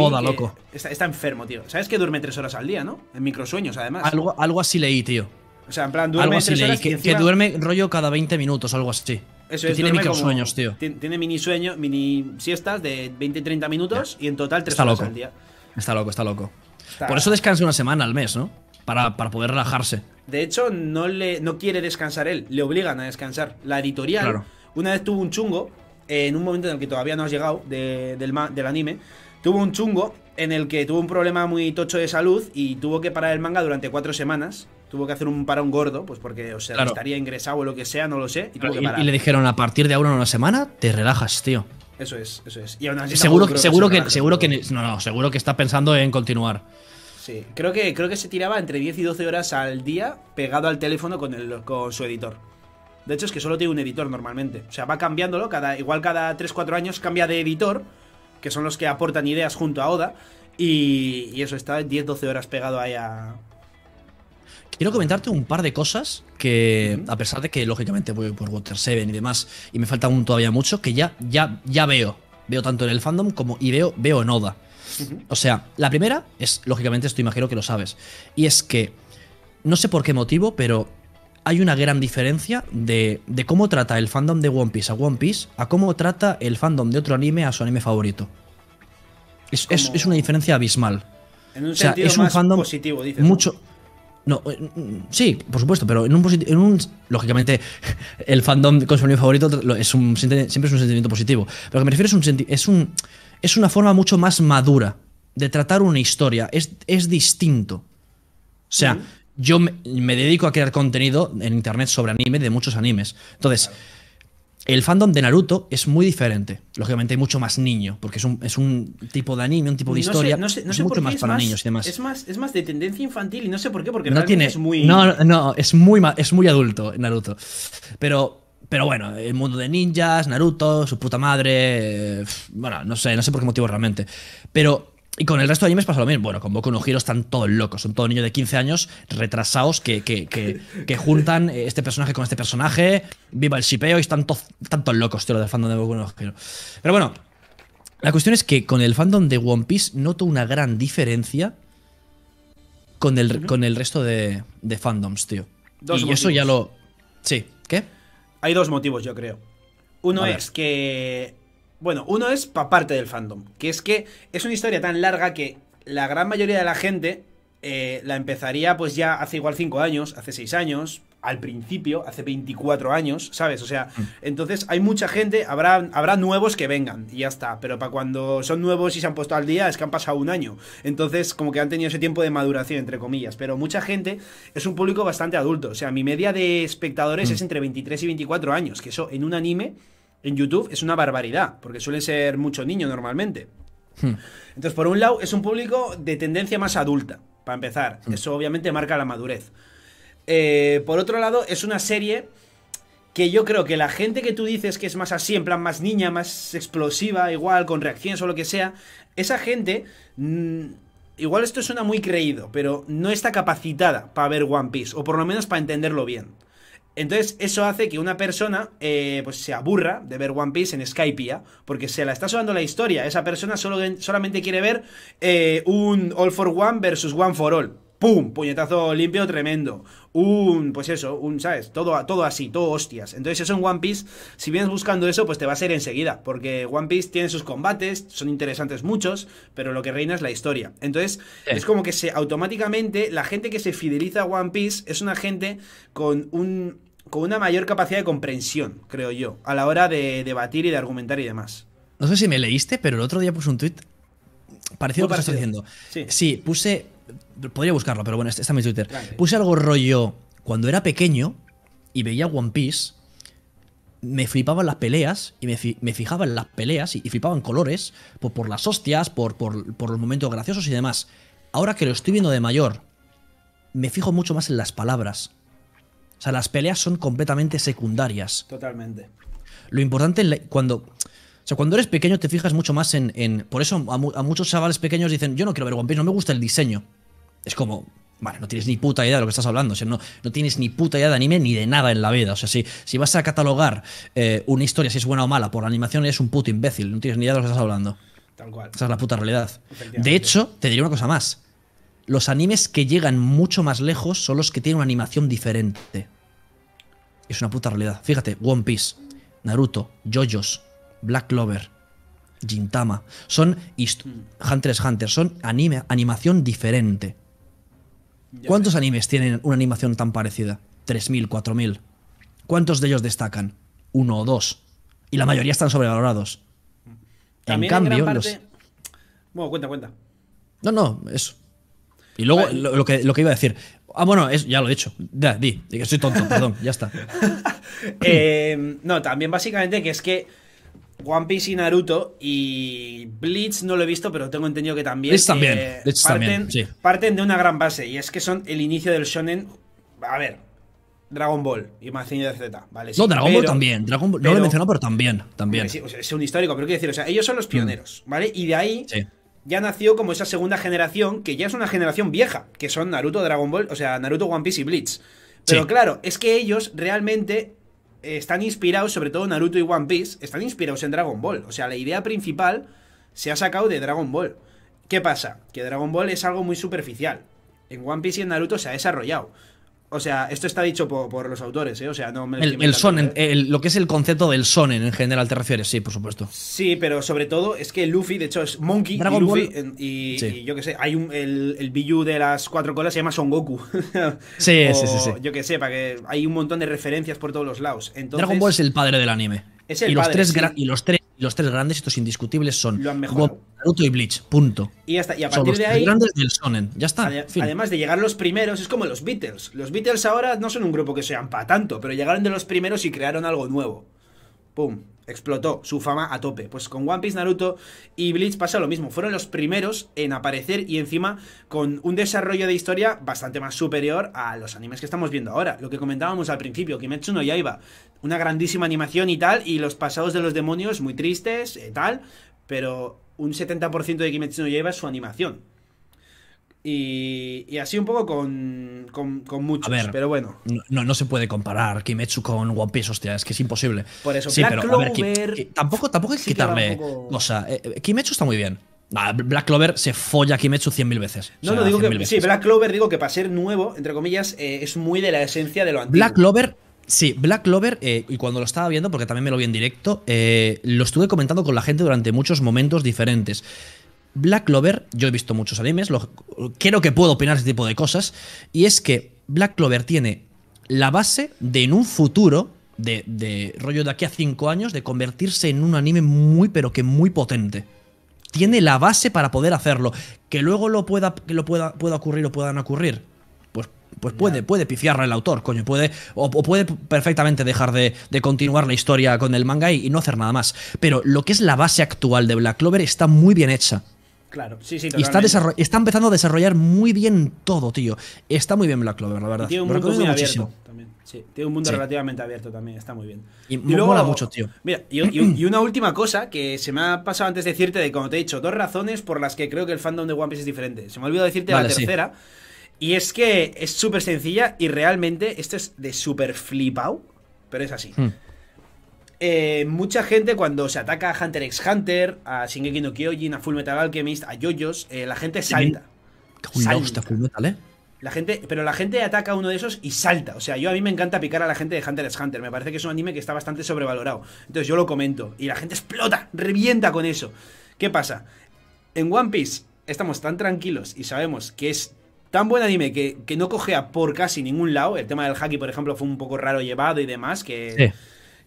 S1: Está, enfermo, tío. ¿Sabes que duerme tres horas al día, no? En microsueños, además.
S2: algo así leí, tío.
S1: O sea, en plan, duerme. tres que, duerme
S2: rollo cada 20 minutos, algo así. Eso que tiene microsueños, tío.
S1: Tiene mini sueños, mini siestas de 20-30 minutos y en total 3 horas al día.
S2: Está loco, está loco. Por eso descansa una semana al mes, ¿no? Para, poder relajarse.
S1: De hecho, no, le, no quiere descansar él, le obligan a descansar. La editorial, una vez tuvo un chungo, en un momento en el que todavía no has llegado del, del anime, tuvo un chungo en el que tuvo un problema muy tocho de salud y tuvo que parar el manga durante cuatro semanas tuvo que hacer un parón gordo, pues porque o sea, estaría ingresado o lo que sea, no lo sé. Y,
S2: le dijeron, a partir de ahora una semana, te relajas, tío.
S1: Eso es, eso es. seguro, seguro, que,
S2: seguro que, no, seguro que está pensando en continuar.
S1: Sí, creo que, creo que se tiraba entre 10 y 12 horas al día pegado al teléfono con, su editor. De hecho, es que solo tiene un editor normalmente. O sea, va cambiándolo, cada, igual cada 3-4 años cambia de editor, que son los que aportan ideas junto a Oda. Y, y eso está 10-12 horas pegado ahí a,
S2: Quiero comentarte un par de cosas que, a pesar de que lógicamente voy por Water 7 y demás, y me falta aún todavía mucho, que ya, ya, ya veo. Veo tanto en el fandom como y veo, veo en Oda. O sea, la primera es, lógicamente, esto imagino que lo sabes. Y es que, no sé por qué motivo, pero hay una gran diferencia de, cómo trata el fandom de One Piece a One Piece a cómo trata el fandom de otro anime a su anime favorito. Es, una diferencia abismal.
S1: En un sea, sentido es un fandom positivo, dices,
S2: no, eh, sí, por supuesto, pero en un, en lógicamente <laughs> el fandom con su anime favorito es siempre es un sentimiento positivo. Pero lo que me refiero es un es un es una forma mucho más madura de tratar una historia, es, distinto. O sea, yo me, dedico a crear contenido en internet sobre anime de muchos animes. Entonces, el fandom de Naruto es muy diferente. Lógicamente hay mucho más niño, porque es un, tipo de anime, un tipo de historia. no es mucho más para niños y demás. Es
S1: más, de tendencia infantil y no sé por qué, porque no tiene, es muy. No,
S2: no, es muy, es muy adulto Naruto. Pero pero bueno, el mundo de ninjas, Naruto, su puta madre. Eh, bueno, no sé, no sé por qué motivo realmente. Pero y con el resto de animes pasa lo mismo. Bueno, con Boku no Hero están todos locos. Son todos niños de 15 años retrasados que, juntan este personaje con este personaje. Viva el shipeo y están, todos locos, tío, lo del fandom de Boku no Hero. Pero bueno, la cuestión es que con el fandom de One Piece noto una gran diferencia con el, con el resto de, fandoms, tío.
S1: Dos y eso ya lo... Sí, ¿qué? Hay dos motivos, yo creo. Uno es que bueno, uno es para parte del fandom, que es que es una historia tan larga que la gran mayoría de la gente eh, la empezaría pues ya hace igual 5 años, hace 6 años, al principio, hace 24 años, ¿sabes? O sea, mm. entonces hay mucha gente, habrá, habrá nuevos que vengan y ya está, pero para cuando son nuevos y se han puesto al día es que han pasado un año, entonces como que han tenido ese tiempo de maduración, entre comillas, pero mucha gente es un público bastante adulto, o sea, mi media de espectadores mm. es entre 23 y 24 años, que eso en un anime en YouTube es una barbaridad, porque suele ser mucho niño normalmente. Hmm. Entonces, por un lado, es un público de tendencia más adulta, para empezar. Hmm. Eso obviamente marca la madurez. Eh, por otro lado, es una serie que yo creo que la gente que tú dices que es más así, en plan más niña, más explosiva, igual, con reacciones o lo que sea, esa gente... Mm, igual esto suena muy creído, pero no está capacitada para ver One Piece, o por lo menos para entenderlo bien. Entonces, eso hace que una persona eh, pues se aburra de ver One Piece en ya, porque se la está sonando la historia. Esa persona solo, solamente quiere ver eh, un All for One versus One for All. ¡Pum! Puñetazo limpio tremendo. Un, pues eso, un, ¿sabes? Todo, todo así, todo hostias. Entonces eso en One Piece, si vienes buscando eso, pues te va a ser enseguida. Porque One Piece tiene sus combates, son interesantes muchos, pero lo que reina es la historia. Entonces es como que se automáticamente, la gente que se fideliza a One Piece es una gente con un, con una mayor capacidad de comprensión, creo yo, a la hora de debatir y de argumentar y demás.
S2: No sé si me leíste, pero el otro día puse un tweet parecido a lo que te estás diciendo. Sí. puse. Podría buscarlo, pero bueno, está en este mi Twitter. Puse algo rollo. Cuando era pequeño y veía One Piece, me flipaban las peleas y me, fijaba en las peleas y, flipaban colores pues por, las hostias, por los momentos graciosos y demás. Ahora que lo estoy viendo de mayor, me fijo mucho más en las palabras o sea, las peleas son completamente secundarias. Totalmente. Lo importante cuando. O sea, cuando eres pequeño te fijas mucho más en. por eso a, muchos chavales pequeños dicen, yo no quiero ver One Piece, no me gusta el diseño. Es como. vale, no tienes ni puta idea de lo que estás hablando. O sea, no, no tienes ni puta idea de anime ni de nada en la vida. O sea, si, si vas a catalogar eh, una historia, si es buena o mala, por la animación, eres un puto imbécil. No tienes ni idea de lo que estás hablando. Tal cual. Esa es la puta realidad. De hecho, te diría una cosa más los animes que llegan mucho más lejos son los que tienen una animación diferente. Es una puta realidad. Fíjate, One Piece, Naruto, Jojos, Black Clover, Gintama. Son mm. Hunters, x Hunter, son anime, animación diferente. ¿Cuántos animes tienen una animación tan parecida? 3.000, 4.000. ¿Cuántos de ellos destacan? Uno o dos. Y la mayoría están sobrevalorados. en cambio,
S1: Bueno, cuenta, cuenta.
S2: No, no, eso. Y luego lo, que, lo que iba a decir. Ah, bueno, es, ya lo he dicho. Ya, di, que soy tonto, perdón, ya está. <laughs>
S1: Eh, no, también básicamente que es que One Piece y Naruto y Blitz no lo he visto, pero tengo entendido que también. también, eh, parten, parten de una gran base y es que son el inicio del shonen. A ver, Dragon Ball y de Z, ¿vale? no, Dragon Ball también.
S2: Dragon no lo he mencionado, pero también. también.
S1: es un histórico, pero quiero decir, o sea, ellos son los pioneros, mm. ¿vale? Y de ahí ya nació como esa segunda generación, que ya es una generación vieja, que son Naruto, Dragon Ball, o sea, Naruto, One Piece y Blitz. Pero claro, es que ellos realmente eh, están inspirados, sobre todo Naruto y One Piece, están inspirados en Dragon Ball. O sea, la idea principal se ha sacado de Dragon Ball. ¿Qué pasa? Que Dragon Ball es algo muy superficial. En One Piece y en Naruto se ha desarrollado. O sea, esto está dicho por, los autores, ¿eh? O sea, no me El, el
S2: sonen, ¿eh? lo que es el concepto del sonen en general, ¿te refieres? Sí, por supuesto.
S1: Sí, pero sobre todo es que Luffy, de hecho, es Monkey Dragon y Luffy. Y, yo que sé, hay un, el, el de las cuatro colas se llama Son Goku. <laughs> sí, sí, sí, Yo que sé, para que hay un montón de referencias por todos los lados. Entonces, Dragon Ball es
S2: el padre del anime. Es el y, tres y los tres los tres grandes, estos indiscutibles, son Lo Naruto y Bleach, punto.
S1: Y a partir los de grandes del Sonen, ya está. Además de llegar los primeros, es como los Beatles. Los Beatles ahora no son un grupo que sean para tanto, pero llegaron de los primeros y crearon algo nuevo. Pum explotó su fama a tope. Pues con One Piece, Naruto y Bleach pasa lo mismo. Fueron los primeros en aparecer y encima con un desarrollo de historia bastante más superior a los animes que estamos viendo ahora. Lo que comentábamos al principio, Kimetsu no Yaiba. Una grandísima animación y tal, y los pasados de los demonios muy tristes y eh, tal, pero un 70% de Kimetsu no Yaiba es su animación. Y, así un poco con, con, muchos, a ver, pero bueno.
S2: No, no se puede comparar Kimetsu con One Piece, hostia, es que es imposible. Por eso, sí, Black pero Clover, eh, tampoco, tampoco hay que quitarle. O sea, eh, eh, Kimetsu está muy bien. Ah, Black Clover se folla a Kimetsu 100.000 veces. No, no digo que. Sí, Black
S1: Clover, digo que para ser nuevo, entre comillas, es muy de la esencia de lo antiguo. Black
S2: Clover Sí, Black Clover, y cuando lo estaba viendo, porque también me lo vi en directo, lo estuve comentando con la gente durante muchos momentos diferentes. Black Clover, yo he visto muchos animes, lo, creo que puedo opinar ese tipo de cosas, y es que Black Clover tiene la base de en un futuro, de, rollo de aquí a 5 años, de convertirse en un anime muy, pero que muy potente. Tiene la base para poder hacerlo. Que luego lo pueda, que lo pueda, pueda ocurrir o puedan ocurrir. Pues, pues puede, puede pifiarla el autor, coño. Puede, o, puede perfectamente dejar de, continuar la historia con el manga y no hacer nada más. Pero lo que es la base actual de Black Clover está muy bien hecha
S1: Claro, sí, sí. Y está, empezando
S2: a desarrollar muy bien todo, tío. Está muy bien Black Clover, la verdad. tiene un mundo
S1: también. Sí, un mundo relativamente abierto también, está muy bien.
S2: Y, luego, mola mucho, tío.
S1: Mira, y, una última cosa que se me ha pasado antes de decirte de como te he dicho dos razones por las que creo que el fandom de One Piece es diferente. Se me ha olvidado decirte la tercera. Y es que es súper sencilla y realmente esto es de súper flipao, pero es así. Hmm. Eh, mucha gente cuando se ataca a Hunter x Hunter, a Shingeki no Kyojin, a Full Metal Alchemist, a JoJo's, eh, la gente salta. salta. Metal, ¿eh? La gente, pero la gente ataca a uno de esos y salta. O sea, yo a mí me encanta picar a la gente de Hunter x Hunter. Me parece que es un anime que está bastante sobrevalorado. Entonces yo lo comento. Y la gente explota, revienta con eso. ¿Qué pasa? En One Piece estamos tan tranquilos y sabemos que es tan buen anime que, que no cogea por casi ningún lado. El tema del haki, por ejemplo, fue un poco raro llevado y demás. Que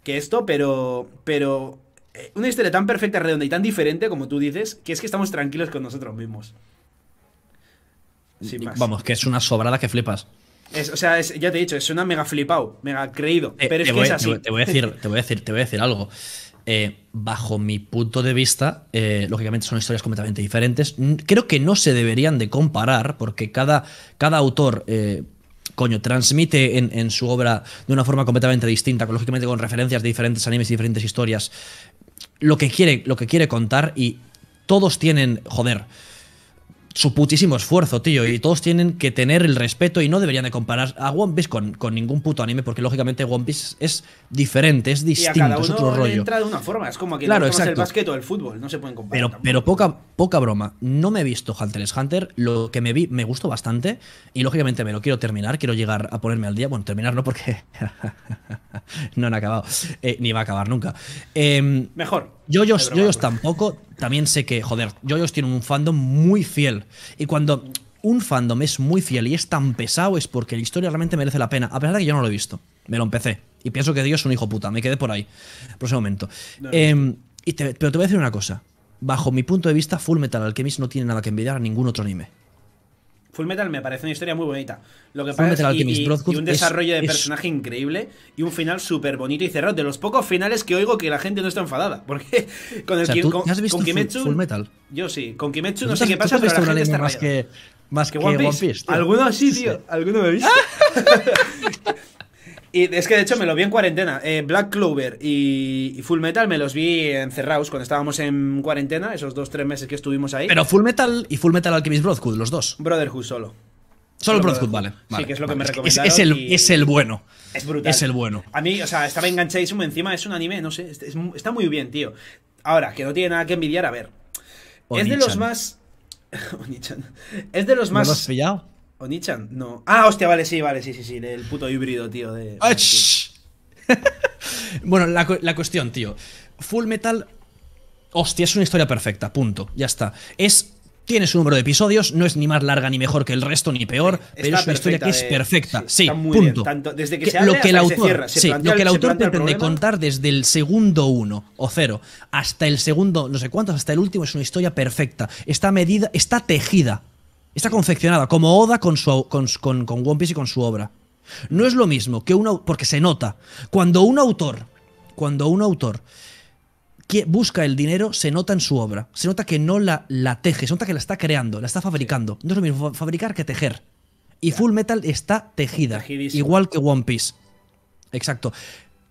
S1: que esto, pero, pero eh, una historia tan perfecta, redonda y tan diferente, como tú dices, que es que estamos tranquilos con nosotros mismos. Vamos,
S2: que es una sobrada que flipas.
S1: o sea, ya te he dicho, es una mega flipado, mega creído. Eh, pero es que es así. Te voy, a decir,
S2: te voy a decir, te voy a decir algo. Eh, bajo mi punto de vista, lógicamente son historias completamente diferentes. Creo que no se deberían de comparar porque cada, cada autor transmite en, su obra de una forma completamente distinta, lógicamente con referencias de diferentes animes y diferentes historias, lo que quiere, lo que quiere contar y todos tienen, joder, su putísimo esfuerzo, tío. Y todos tienen que tener el respeto y no deberían de comparar a One Piece con, ningún puto anime, porque lógicamente One Piece es diferente, es distinto, y a cada uno es otro rollo. Entra
S1: de una forma, es como que claro, exacto. el básquet o el fútbol, no se pueden comparar.
S2: Pero, poca, poca broma, no me he visto Hunter x Hunter, lo que me vi me gustó bastante y lógicamente me lo quiero terminar, quiero llegar a ponerme al día. Bueno, terminar no porque <laughs> no han acabado, eh, ni va a acabar nunca. Em, Mejor. Yo yo pues. tampoco también sé que, joder, JoJo's tiene un fandom muy fiel. Y cuando un fandom es muy fiel y es tan pesado es porque la historia realmente merece la pena. A pesar de que yo no lo he visto. Me lo empecé. Y pienso que Dios es un hijo puta. Me quedé por ahí. Por momento. Em, pero te voy a decir una cosa. Bajo mi punto de vista, Full Metal Alchemist no tiene nada que envidiar a ningún otro anime.
S1: Full Metal me parece una historia muy bonita. Lo que pasa y, y, un desarrollo de personaje increíble y un final súper bonito y cerrado. De los pocos finales que oigo que la gente no está enfadada. <laughs> Porque con Kimetsu. Yo sí. Con Kimetsu no sé qué pasa, pero la gente está más
S2: que, más que, One Piece.
S1: Alguno sí, tío. Alguno me he visto. <laughs> Y es que de hecho me lo vi en cuarentena. Eh, Black Clover y, Full Metal me los vi encerrados cuando estábamos en cuarentena, esos dos, tres meses que estuvimos ahí. Pero
S2: Full Metal y Full Metal Alchemist Brotherhood, los dos. Brotherhood solo. Solo, Brotherhood, Vale, Sí, que es lo que me recomendaron. Es, el, bueno.
S3: Es
S1: brutal. Es el bueno. A mí, o sea, estaba enganchadísimo. Encima es un anime, no sé. está muy bien, tío. Ahora, que no tiene nada que envidiar, a ver. Es de los más. <laughs> Es de los más. Onichan, no. Ah, hostia, vale, sí, vale, sí, sí, sí. El puto híbrido, tío. De... <laughs>
S2: bueno, la, cuestión, tío. Full Metal. Hostia, es una historia perfecta, punto. Ya está. Es tiene su número de episodios, no es ni más larga ni mejor que el resto ni peor, pero es una historia que es perfecta. Sí, punto. desde que, se abre lo que el cierra, lo que el autor pretende contar desde el segundo uno o cero hasta el segundo no sé cuántos, hasta el último es una historia perfecta. Está medida, está tejida Está confeccionada como Oda con, su, con, One Piece y con su obra. No es lo mismo que un porque se nota. Cuando un autor, cuando un autor busca el dinero, se nota en su obra. Se nota que no la, la teje, se nota que la está creando, la está fabricando. No es lo mismo fabricar que tejer. Y Full Metal está tejida, igual que One Piece. Exacto.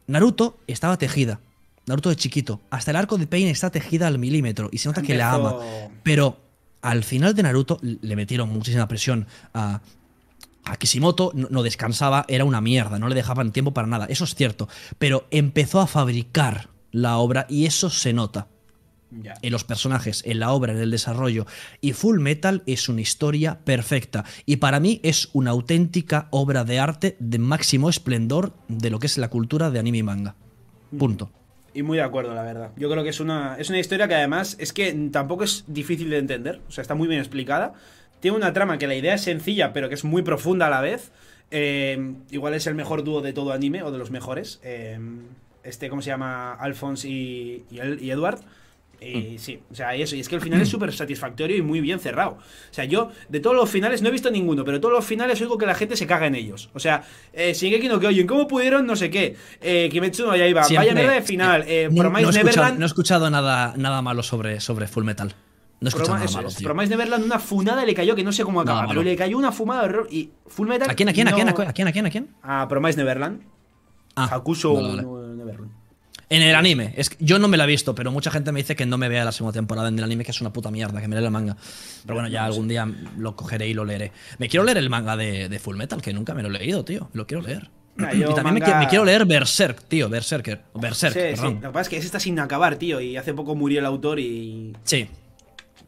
S2: Naruto estaba tejida. Naruto de chiquito. Hasta el arco de Pain está tejida al milímetro y se nota que la ama. Pero al final de Naruto le metieron muchísima presión a, Kishimoto no, descansaba, era una mierda, no le dejaban tiempo para nada, eso es cierto, pero empezó a fabricar la obra y eso se nota. En los personajes, en la obra, en el desarrollo. Y Full Metal es una historia perfecta. Y para mí es una auténtica obra de arte de máximo esplendor de lo que es la cultura de anime y manga. Mm. Punto.
S1: Y muy de acuerdo, la verdad. Yo creo que es una, es una historia que además es que tampoco es difícil de entender. O sea, está muy bien explicada. Tiene una trama que la idea es sencilla, pero que es muy profunda a la vez. Eh, igual es el mejor dúo de todo anime, o de los mejores. Eh, este, ¿cómo se llama? Alphonse y, y, y Edward. Y mm. eh, sí, o sea, eso. Y es que el final es mm. súper satisfactorio y muy bien cerrado. O sea, yo de todos los finales no he visto ninguno, pero de todos los finales oigo que la gente se caga en ellos. O sea, eh, Shingeki no oyen ¿cómo pudieron? No sé qué. Eh, Kimetsu no Yaiba, vaya mierda de final. Eh, eh no, no, he escuchado, no, he
S2: escuchado nada, nada malo sobre, sobre Full Metal. No he escuchado nada malo, es, tío.
S1: Promise Neverland una funada le cayó que no sé cómo acaba, pero le cayó una fumada de error. y Full Metal. ¿A quién, a quién, a quién, a quién, a quién, a quién? A Promise Neverland. Ah, Hakusho
S2: en el anime. Es que yo no me la he visto, pero mucha gente me dice que no me vea la segunda temporada en el anime, que es una puta mierda, que me lea el manga. Pero bueno, ya algún día lo cogeré y lo leeré. Me quiero leer el manga de, de Full Metal, que nunca me lo he leído, tío. Lo quiero leer. y también me, quiero leer Berserk, tío. Berserker. Berserk, er, perdón. Lo que
S1: pasa es que ese está sin acabar, tío. Y hace poco murió el autor y.
S2: Sí.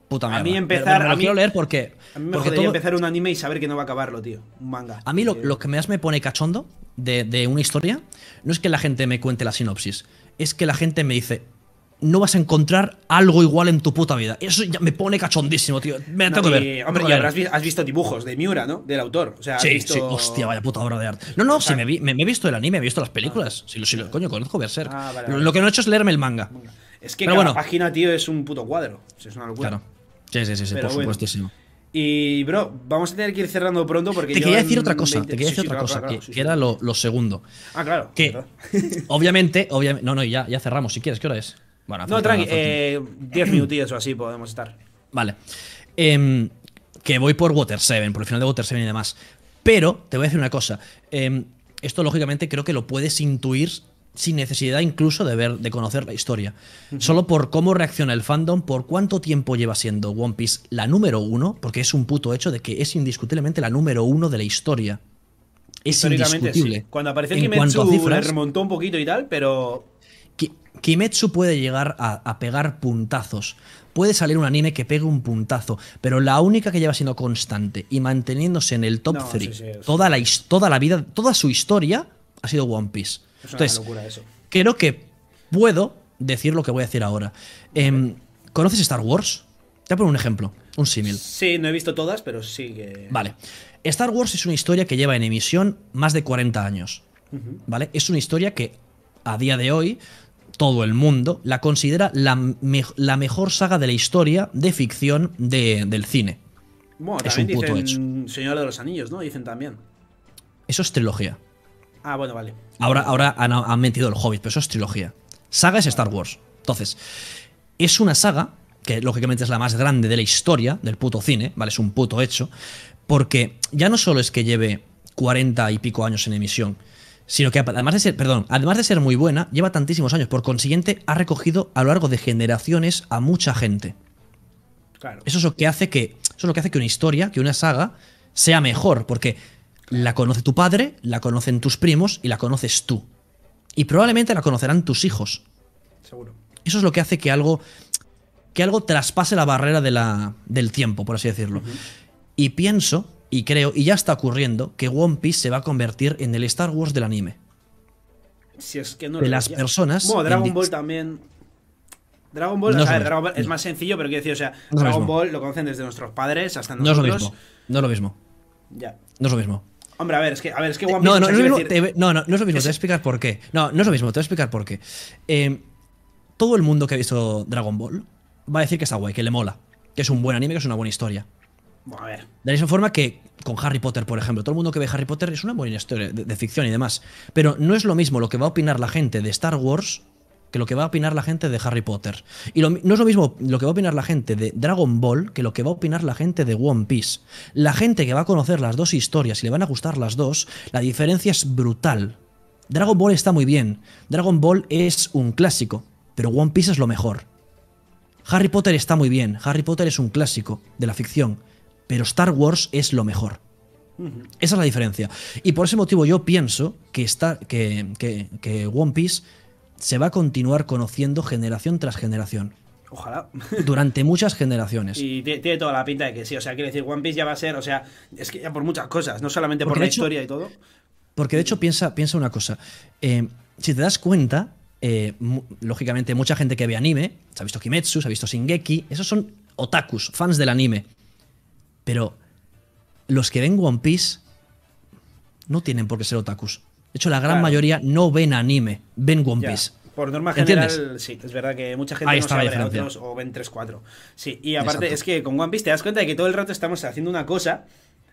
S2: Puta mierda. A mí empezar. a mí, quiero leer porque.
S1: A mí me porque empezar un anime y saber que no va a acabarlo, tío. Un manga. A mí lo,
S2: eh. que más me pone cachondo de una historia no es que la gente me cuente la sinopsis es que la gente me dice, no vas a encontrar algo igual en tu puta vida. Eso ya me pone cachondísimo, tío. Me tengo que ver. Hombre,
S1: has visto dibujos de Miura, ¿no? Del autor. O sea, sí, sí. Hostia, vaya puta
S2: obra de arte. No, no, sí, me, he visto el anime, he visto las películas. Ah. si sí, lo, sí, coño, conozco Berserk.
S1: Ah, lo
S2: que no he hecho es leerme el manga.
S1: Es que la página, tío, es un puto cuadro. Es una locura. Claro.
S2: Sí, sí, sí, sí por supuestísimo.
S1: Y, bro, vamos a tener que ir cerrando pronto porque. Te quería decir otra cosa, te quería decir otra cosa, que,
S2: era lo, segundo.
S1: Ah, claro. Que,
S2: <laughs> obviamente, obviamente. No, no, ya, ya cerramos si quieres, ¿qué hora es? Bueno, no, tranqui, 10 eh,
S1: minutillos o así podemos estar.
S2: Vale. Em, que voy por Water 7, por el final de Water 7 y demás. Pero te voy a decir una cosa. Em, esto, lógicamente, creo que lo puedes intuir sin necesidad incluso de ver, de conocer la historia. Solo por cómo reacciona el fandom, por cuánto tiempo lleva siendo One Piece la número uno, porque es un puto hecho de que es indiscutiblemente la número uno de la historia. Es indiscutible. Cuando apareció Kimetsu remontó
S1: un poquito y tal, pero.
S2: Kimetsu puede llegar a, pegar puntazos. Puede salir un anime que pegue un puntazo, pero la única que lleva siendo constante y manteniéndose en el top 3 toda, la, toda la vida, toda su historia ha sido One Piece. Es una Entonces, locura eso. Creo que puedo decir lo que voy a decir ahora. Em, ¿Conoces Star Wars? Te voy a poner un ejemplo, un símil.
S1: Sí, no he visto todas, pero sí que. Vale.
S2: Star Wars es una historia que lleva en emisión más de 40 años. ¿Vale? Es una historia que a día de hoy todo el mundo la considera la, mejor saga de la historia de ficción del cine.
S1: es un puto Señora de los Anillos, ¿no? Dicen también.
S2: Eso es trilogía. Ah, bueno, vale. Ahora, ahora han, mentido el Hobbit, pero eso es trilogía. Saga es Star Wars. Entonces, es una saga que lógicamente es la más grande de la historia del puto cine, ¿vale? Es un puto hecho, porque ya no solo es que lleve 40 y pico años en emisión, sino que además de ser, perdón, además de ser muy buena, lleva tantísimos años, por consiguiente ha recogido a lo largo de generaciones a mucha gente. Claro. Eso es lo que hace que eso es lo que hace que una historia, que una saga sea mejor, porque la conoce tu padre, la conocen tus primos y la conoces tú. Y probablemente la conocerán tus hijos. Seguro. Eso es lo que hace que algo, que algo traspase la barrera de la, del tiempo, por así decirlo. Y pienso, y creo, y ya está ocurriendo, que One Piece se va a convertir en el Star Wars del anime.
S1: Si es que no de las personas. Dragon Ball también. Dragon Ball, es, más sencillo, pero quiero decir, o sea, Dragon Ball lo conocen desde nuestros padres hasta nosotros. No es lo mismo. No es lo mismo. Ya. No es lo mismo. Hombre, a ver, es que, a ver, es que eh, No, no, no, no, es lo
S2: mismo, te voy a explicar por qué. No, no es lo mismo, te voy a explicar por qué. Eh, todo el mundo que ha visto Dragon Ball va a decir que está guay, que le mola, que es un buen anime, que es una buena historia. A ver. De la misma forma que con Harry Potter, por ejemplo, todo el mundo que ve Harry Potter es una buena historia de ficción y demás. Pero no es lo mismo lo que va a opinar la gente de Star Wars que lo que va a opinar la gente de Harry Potter. Y no es lo mismo lo que va a opinar la gente de Dragon Ball que lo que va a opinar la gente de One Piece. La gente que va a conocer las dos historias y le van a gustar las dos, la diferencia es brutal. Dragon Ball está muy bien. Dragon Ball es un clásico, pero One Piece es lo mejor. Harry Potter está muy bien. Harry Potter es un clásico de la ficción, pero Star Wars es lo mejor. Esa es la diferencia. Y por ese motivo yo pienso que, está, que, que, que One Piece se va a continuar conociendo generación tras generación.
S1: Ojalá. <laughs> Durante
S2: muchas generaciones.
S1: Y tiene toda la pinta de que sí. O sea, quiere decir, One Piece ya va a ser, o sea, es que ya por muchas cosas, no solamente por la historia y todo.
S2: Porque de hecho, piensa, piensa una cosa. Eh, si te das cuenta, eh, lógicamente, mucha gente que ve anime, se ha visto Kimetsu, se ha visto Shingeki, esos son otakus, fans del anime. Pero los que ven One Piece no tienen por qué ser otakus. De hecho, la gran mayoría no ven anime, ven One Piece.
S1: Por norma general, sí, es verdad que mucha gente no sabe otros o ven 3-4. Sí, y aparte es que con One Piece te das cuenta de que todo el rato estamos haciendo una cosa,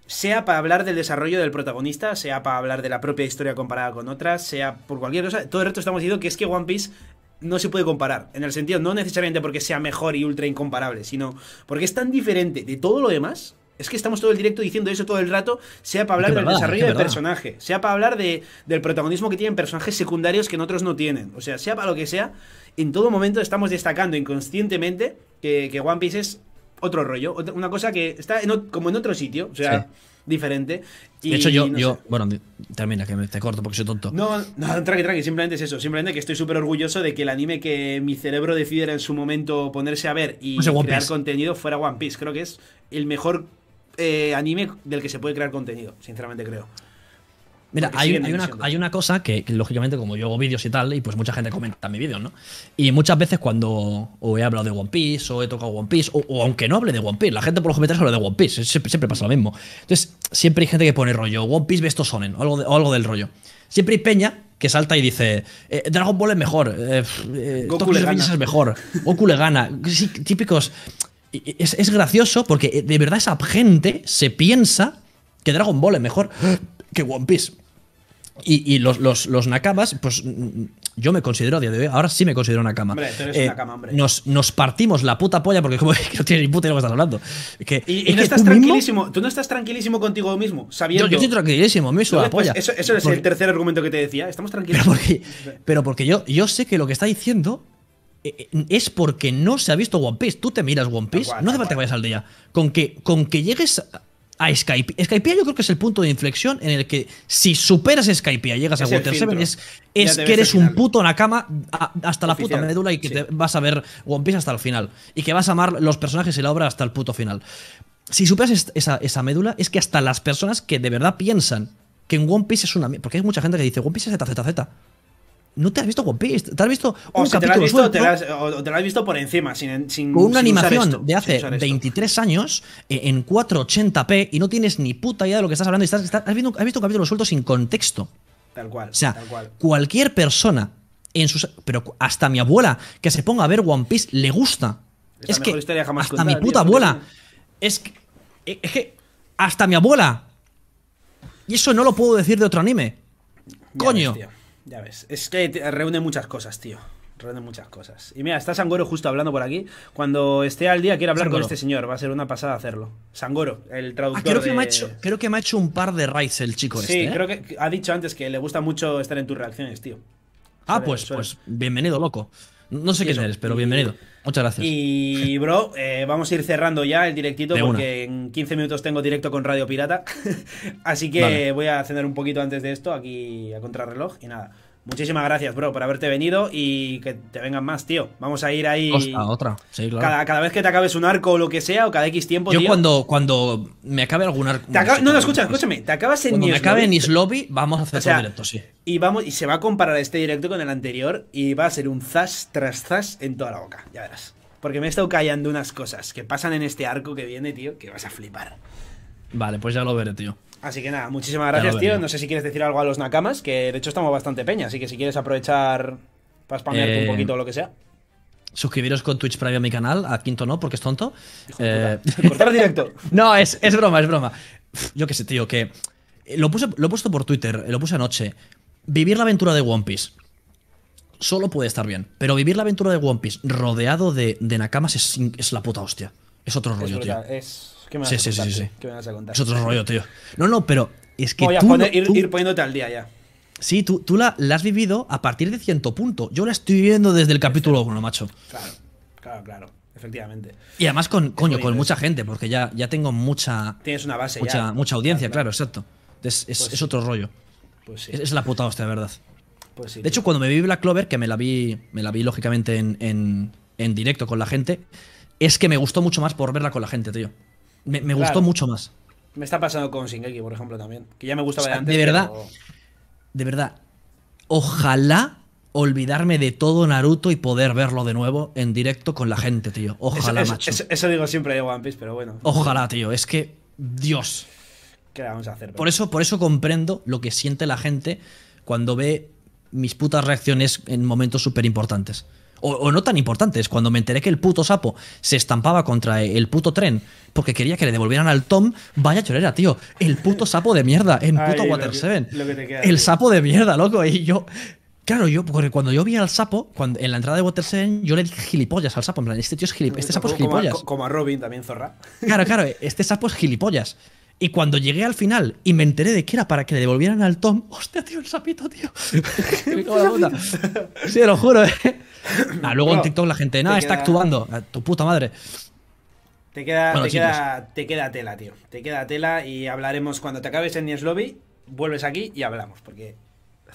S1: sea para hablar del desarrollo del protagonista, sea para hablar de la propia historia comparada con otras, sea por cualquier cosa, todo el rato estamos diciendo que es que One Piece no se puede comparar. En el sentido, no necesariamente porque sea mejor y ultra incomparable, sino porque es tan diferente de todo lo demás es que estamos todo el directo diciendo eso todo el rato, sea para hablar del desarrollo del personaje, sea para hablar de, del protagonismo que tienen personajes secundarios que en otros no tienen. O sea, sea para lo que sea, en todo momento estamos destacando inconscientemente que, One Piece es otro rollo, una cosa que está como en otro sitio, o sea, diferente. de hecho, yo, yo
S2: bueno, termina, que me, te corto porque soy tonto. No, no,
S1: tranqui, tranqui, simplemente es eso. Simplemente que estoy súper orgulloso de que el anime que mi cerebro decidiera en su momento ponerse a ver y pues crear contenido fuera One Piece. Creo que es el mejor eh, anime del que se puede crear contenido, sinceramente creo. Mira, hay, una,
S2: cosa que, lógicamente, como yo hago vídeos y tal, y pues mucha gente comenta mi vídeos, ¿no? Y muchas veces cuando o he hablado de One Piece, o he tocado One Piece, o, aunque no hable de One Piece, la gente por los comentarios habla de One Piece, siempre, pasa lo mismo. Entonces, siempre hay gente que pone rollo, One Piece ve estos sonen, o algo, algo del rollo. Siempre hay peña que salta y dice, eh, Dragon Ball es mejor, eh, Goku gana. es mejor, Goku le gana. típicos es, es, gracioso porque eh, de verdad esa gente se piensa que Dragon Ball es mejor <gasps> que One Piece. Y, y los, los, los, Nakamas, pues mm, mm, yo me considero a día de hoy, ahora sí me considero Nakama. Hombre, tú eres eh, Nakama, hombre. Nos, nos, partimos la puta polla porque como <laughs> que no tienes ni puta idea de lo que estás hablando. y, no estás tranquilísimo,
S1: tú no estás tranquilísimo contigo mismo, sabiendo. Yo, estoy
S2: tranquilísimo, me suena la pues, polla. Eso, es el
S1: tercer argumento que te decía, estamos <laughs> tranquilos. Pero porque,
S2: pero porque yo, yo sé que lo que está diciendo eh, eh, es porque no se ha visto One Piece. Tú te miras One Piece, no hace falta que vayas al día. Con que, con que llegues a Skype. Skype yo creo que es el punto de inflexión en el que si superas Skype y llegas a Water 7 es, que eres un puto la cama hasta la puta médula y que te vas a ver One Piece hasta el final. Y que vas a amar los personajes y la obra hasta el puto final. Si superas esa, médula es que hasta las personas que de verdad piensan que One Piece es una... Porque hay mucha gente que dice One Piece es ZZZ no te has visto One Piece, te has visto un o capítulo te has
S1: visto, visto por encima, sin, con una animación
S2: de hace 23 años eh, en 480p y no tienes ni puta idea de lo que estás hablando y has, visto, un capítulo suelto sin contexto.
S1: Tal cual. O sea,
S2: cualquier persona pero hasta mi abuela que se ponga a ver One Piece le gusta.
S1: es que hasta eh, mi puta
S2: abuela. Es que, hasta mi abuela. Y eso no lo puedo decir de otro anime.
S1: Coño. Ya ves, es que reúne muchas cosas, tío. Reúne muchas cosas. Y mira, está Sangoro justo hablando por aquí. Cuando esté al día, quiero hablar con este señor. Va a ser una pasada hacerlo. Sangoro, el traductor. Ah, creo, que me ha hecho,
S2: creo que me ha hecho un par de raids el chico sí, este. Sí, ¿eh? creo
S1: que ha dicho antes que le gusta mucho estar en tus reacciones, tío. Ah, pues, pues
S2: bienvenido, loco. No sé quién eres, pero bienvenido. Muchas gracias.
S1: Y, bro, eh, vamos a ir cerrando ya el directito porque en 15 minutos tengo directo con Radio Pirata. <laughs> Así que voy a cenar un poquito antes de esto aquí a contrarreloj y nada. Muchísimas gracias, bro, por haberte venido y que te vengan más, tío. Vamos a ir ahí. otra. cada, vez que te acabes un arco o lo que sea, o cada X tiempo. Yo cuando,
S2: cuando me acabe algún arco. No, no, escucha, escúchame.
S1: Te acabas en Cuando me acabe en
S2: Lobby, vamos a hacer o directo, sí.
S1: Y, vamos, y se va a comparar este directo con el anterior y va a ser un zas tras zas en toda la boca. Ya verás. Porque me he estado callando unas cosas que pasan en este arco que viene, tío, que vas a flipar.
S2: Vale, pues ya lo veré, tío.
S1: Así que nada, muchísimas gracias, tío. No sé si quieres decir algo a los Nakamas, que de hecho estamos bastante peña, así que si quieres aprovechar para spamearte un eh, poquito o lo que sea.
S2: Suscribiros con Twitch Prime a mi canal, a Quinto no, porque es tonto. Eh, <laughs> Cortar directo. <laughs> no, es, broma, es broma. Yo qué sé, tío, que lo, puse, lo he puesto por Twitter, lo puse anoche. Vivir la aventura de One Piece solo puede estar bien. Pero vivir la aventura de One Piece rodeado de, Nakamas es, la puta hostia. Es otro rollo, tío.
S1: Es, sí, sí, sí, sí, Es otro rollo,
S2: tío. No, no, pero es que. Voy a tú, ir,
S1: poniéndote al día ya.
S2: Sí, tú, la, has vivido a partir de ciento punto. Yo la estoy viendo desde el capítulo 1, macho.
S1: Claro, claro, claro. Efectivamente.
S2: Y además con, coño, con mucha gente, porque ya, ya tengo mucha. Tienes una base mucha, Mucha audiencia, claro, exacto. Es, pues otro rollo. Pues es, la puta hostia, de verdad. Pues de hecho, cuando me vi Black Clover, que me la vi, me la vi lógicamente en, en directo con la gente, es que me gustó mucho más por verla con la gente, tío me, gustó mucho más.
S1: Me está pasando con Shingeki, por ejemplo, también. Que ya me gustaba de De verdad,
S2: de verdad. Ojalá olvidarme de todo Naruto y poder verlo de nuevo en directo con la gente, tío. Ojalá, eso,
S1: macho. digo siempre de One Piece, pero bueno. Ojalá,
S2: tío. Es que,
S1: Dios. ¿Qué vamos a hacer?
S2: Por eso, por eso comprendo lo que siente la gente cuando ve mis putas reacciones en momentos súper importantes. O, no tan importantes. Cuando me enteré que el puto sapo se estampaba contra el puto tren porque quería que le devolvieran al Tom, vaya chorera, tío. El puto sapo de mierda en puto Water 7. el sapo de mierda, loco. Y yo. Claro, yo, porque cuando yo vi al sapo, en la entrada de Water 7, yo le dije gilipollas al sapo. En plan, este tío es gilipollas. Este sapo es gilipollas. Como
S1: como a Robin también, zorra.
S2: Claro, claro, <laughs> este sapo es gilipollas. Y cuando llegué al final y me enteré de que era para que le devolvieran al Tom, hostia, tío, el sapito, tío. <laughs> Sí, lo juro, ¿eh?
S1: Nah, luego en TikTok la gente, nada, está actuando.
S2: Ah, tu puta madre.
S1: Te queda, pues. te, queda, tela, tío. Te queda tela y hablaremos cuando te acabes en Nies Lobby. Vuelves aquí y hablamos, porque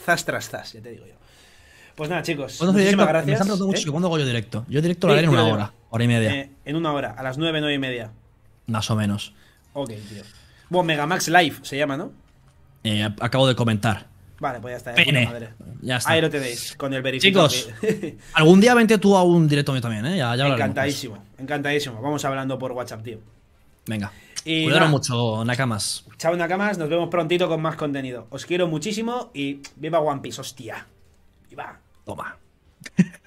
S1: zas tras zas, ya te digo yo. Pues nada, chicos. Muchísimas gracias. mucho ¿eh?
S2: cuándo hago yo directo. Yo directo lo haré en una hora, hora y media.
S1: Eh, en una hora, a las nueve, nueve y media.
S2: Más o menos.
S1: Ok, tío. Bueno, Megamax Live se llama, ¿no?
S2: Eh, acabo de comentar.
S1: Vale, pues ya está. Pene. Ya está. Ahí lo tenéis, con el verificador. Chicos, <laughs> algún
S2: día vente tú a un directo mío también, ¿eh? Ya, ya encantadísimo,
S1: encantadísimo. Vamos hablando por WhatsApp, tío. Venga. Y
S2: mucho, Nakamas.
S1: Chao, Nakamas. Nos vemos prontito con más contenido. Os quiero muchísimo y viva One Piece, hostia. Viva. Toma. <laughs>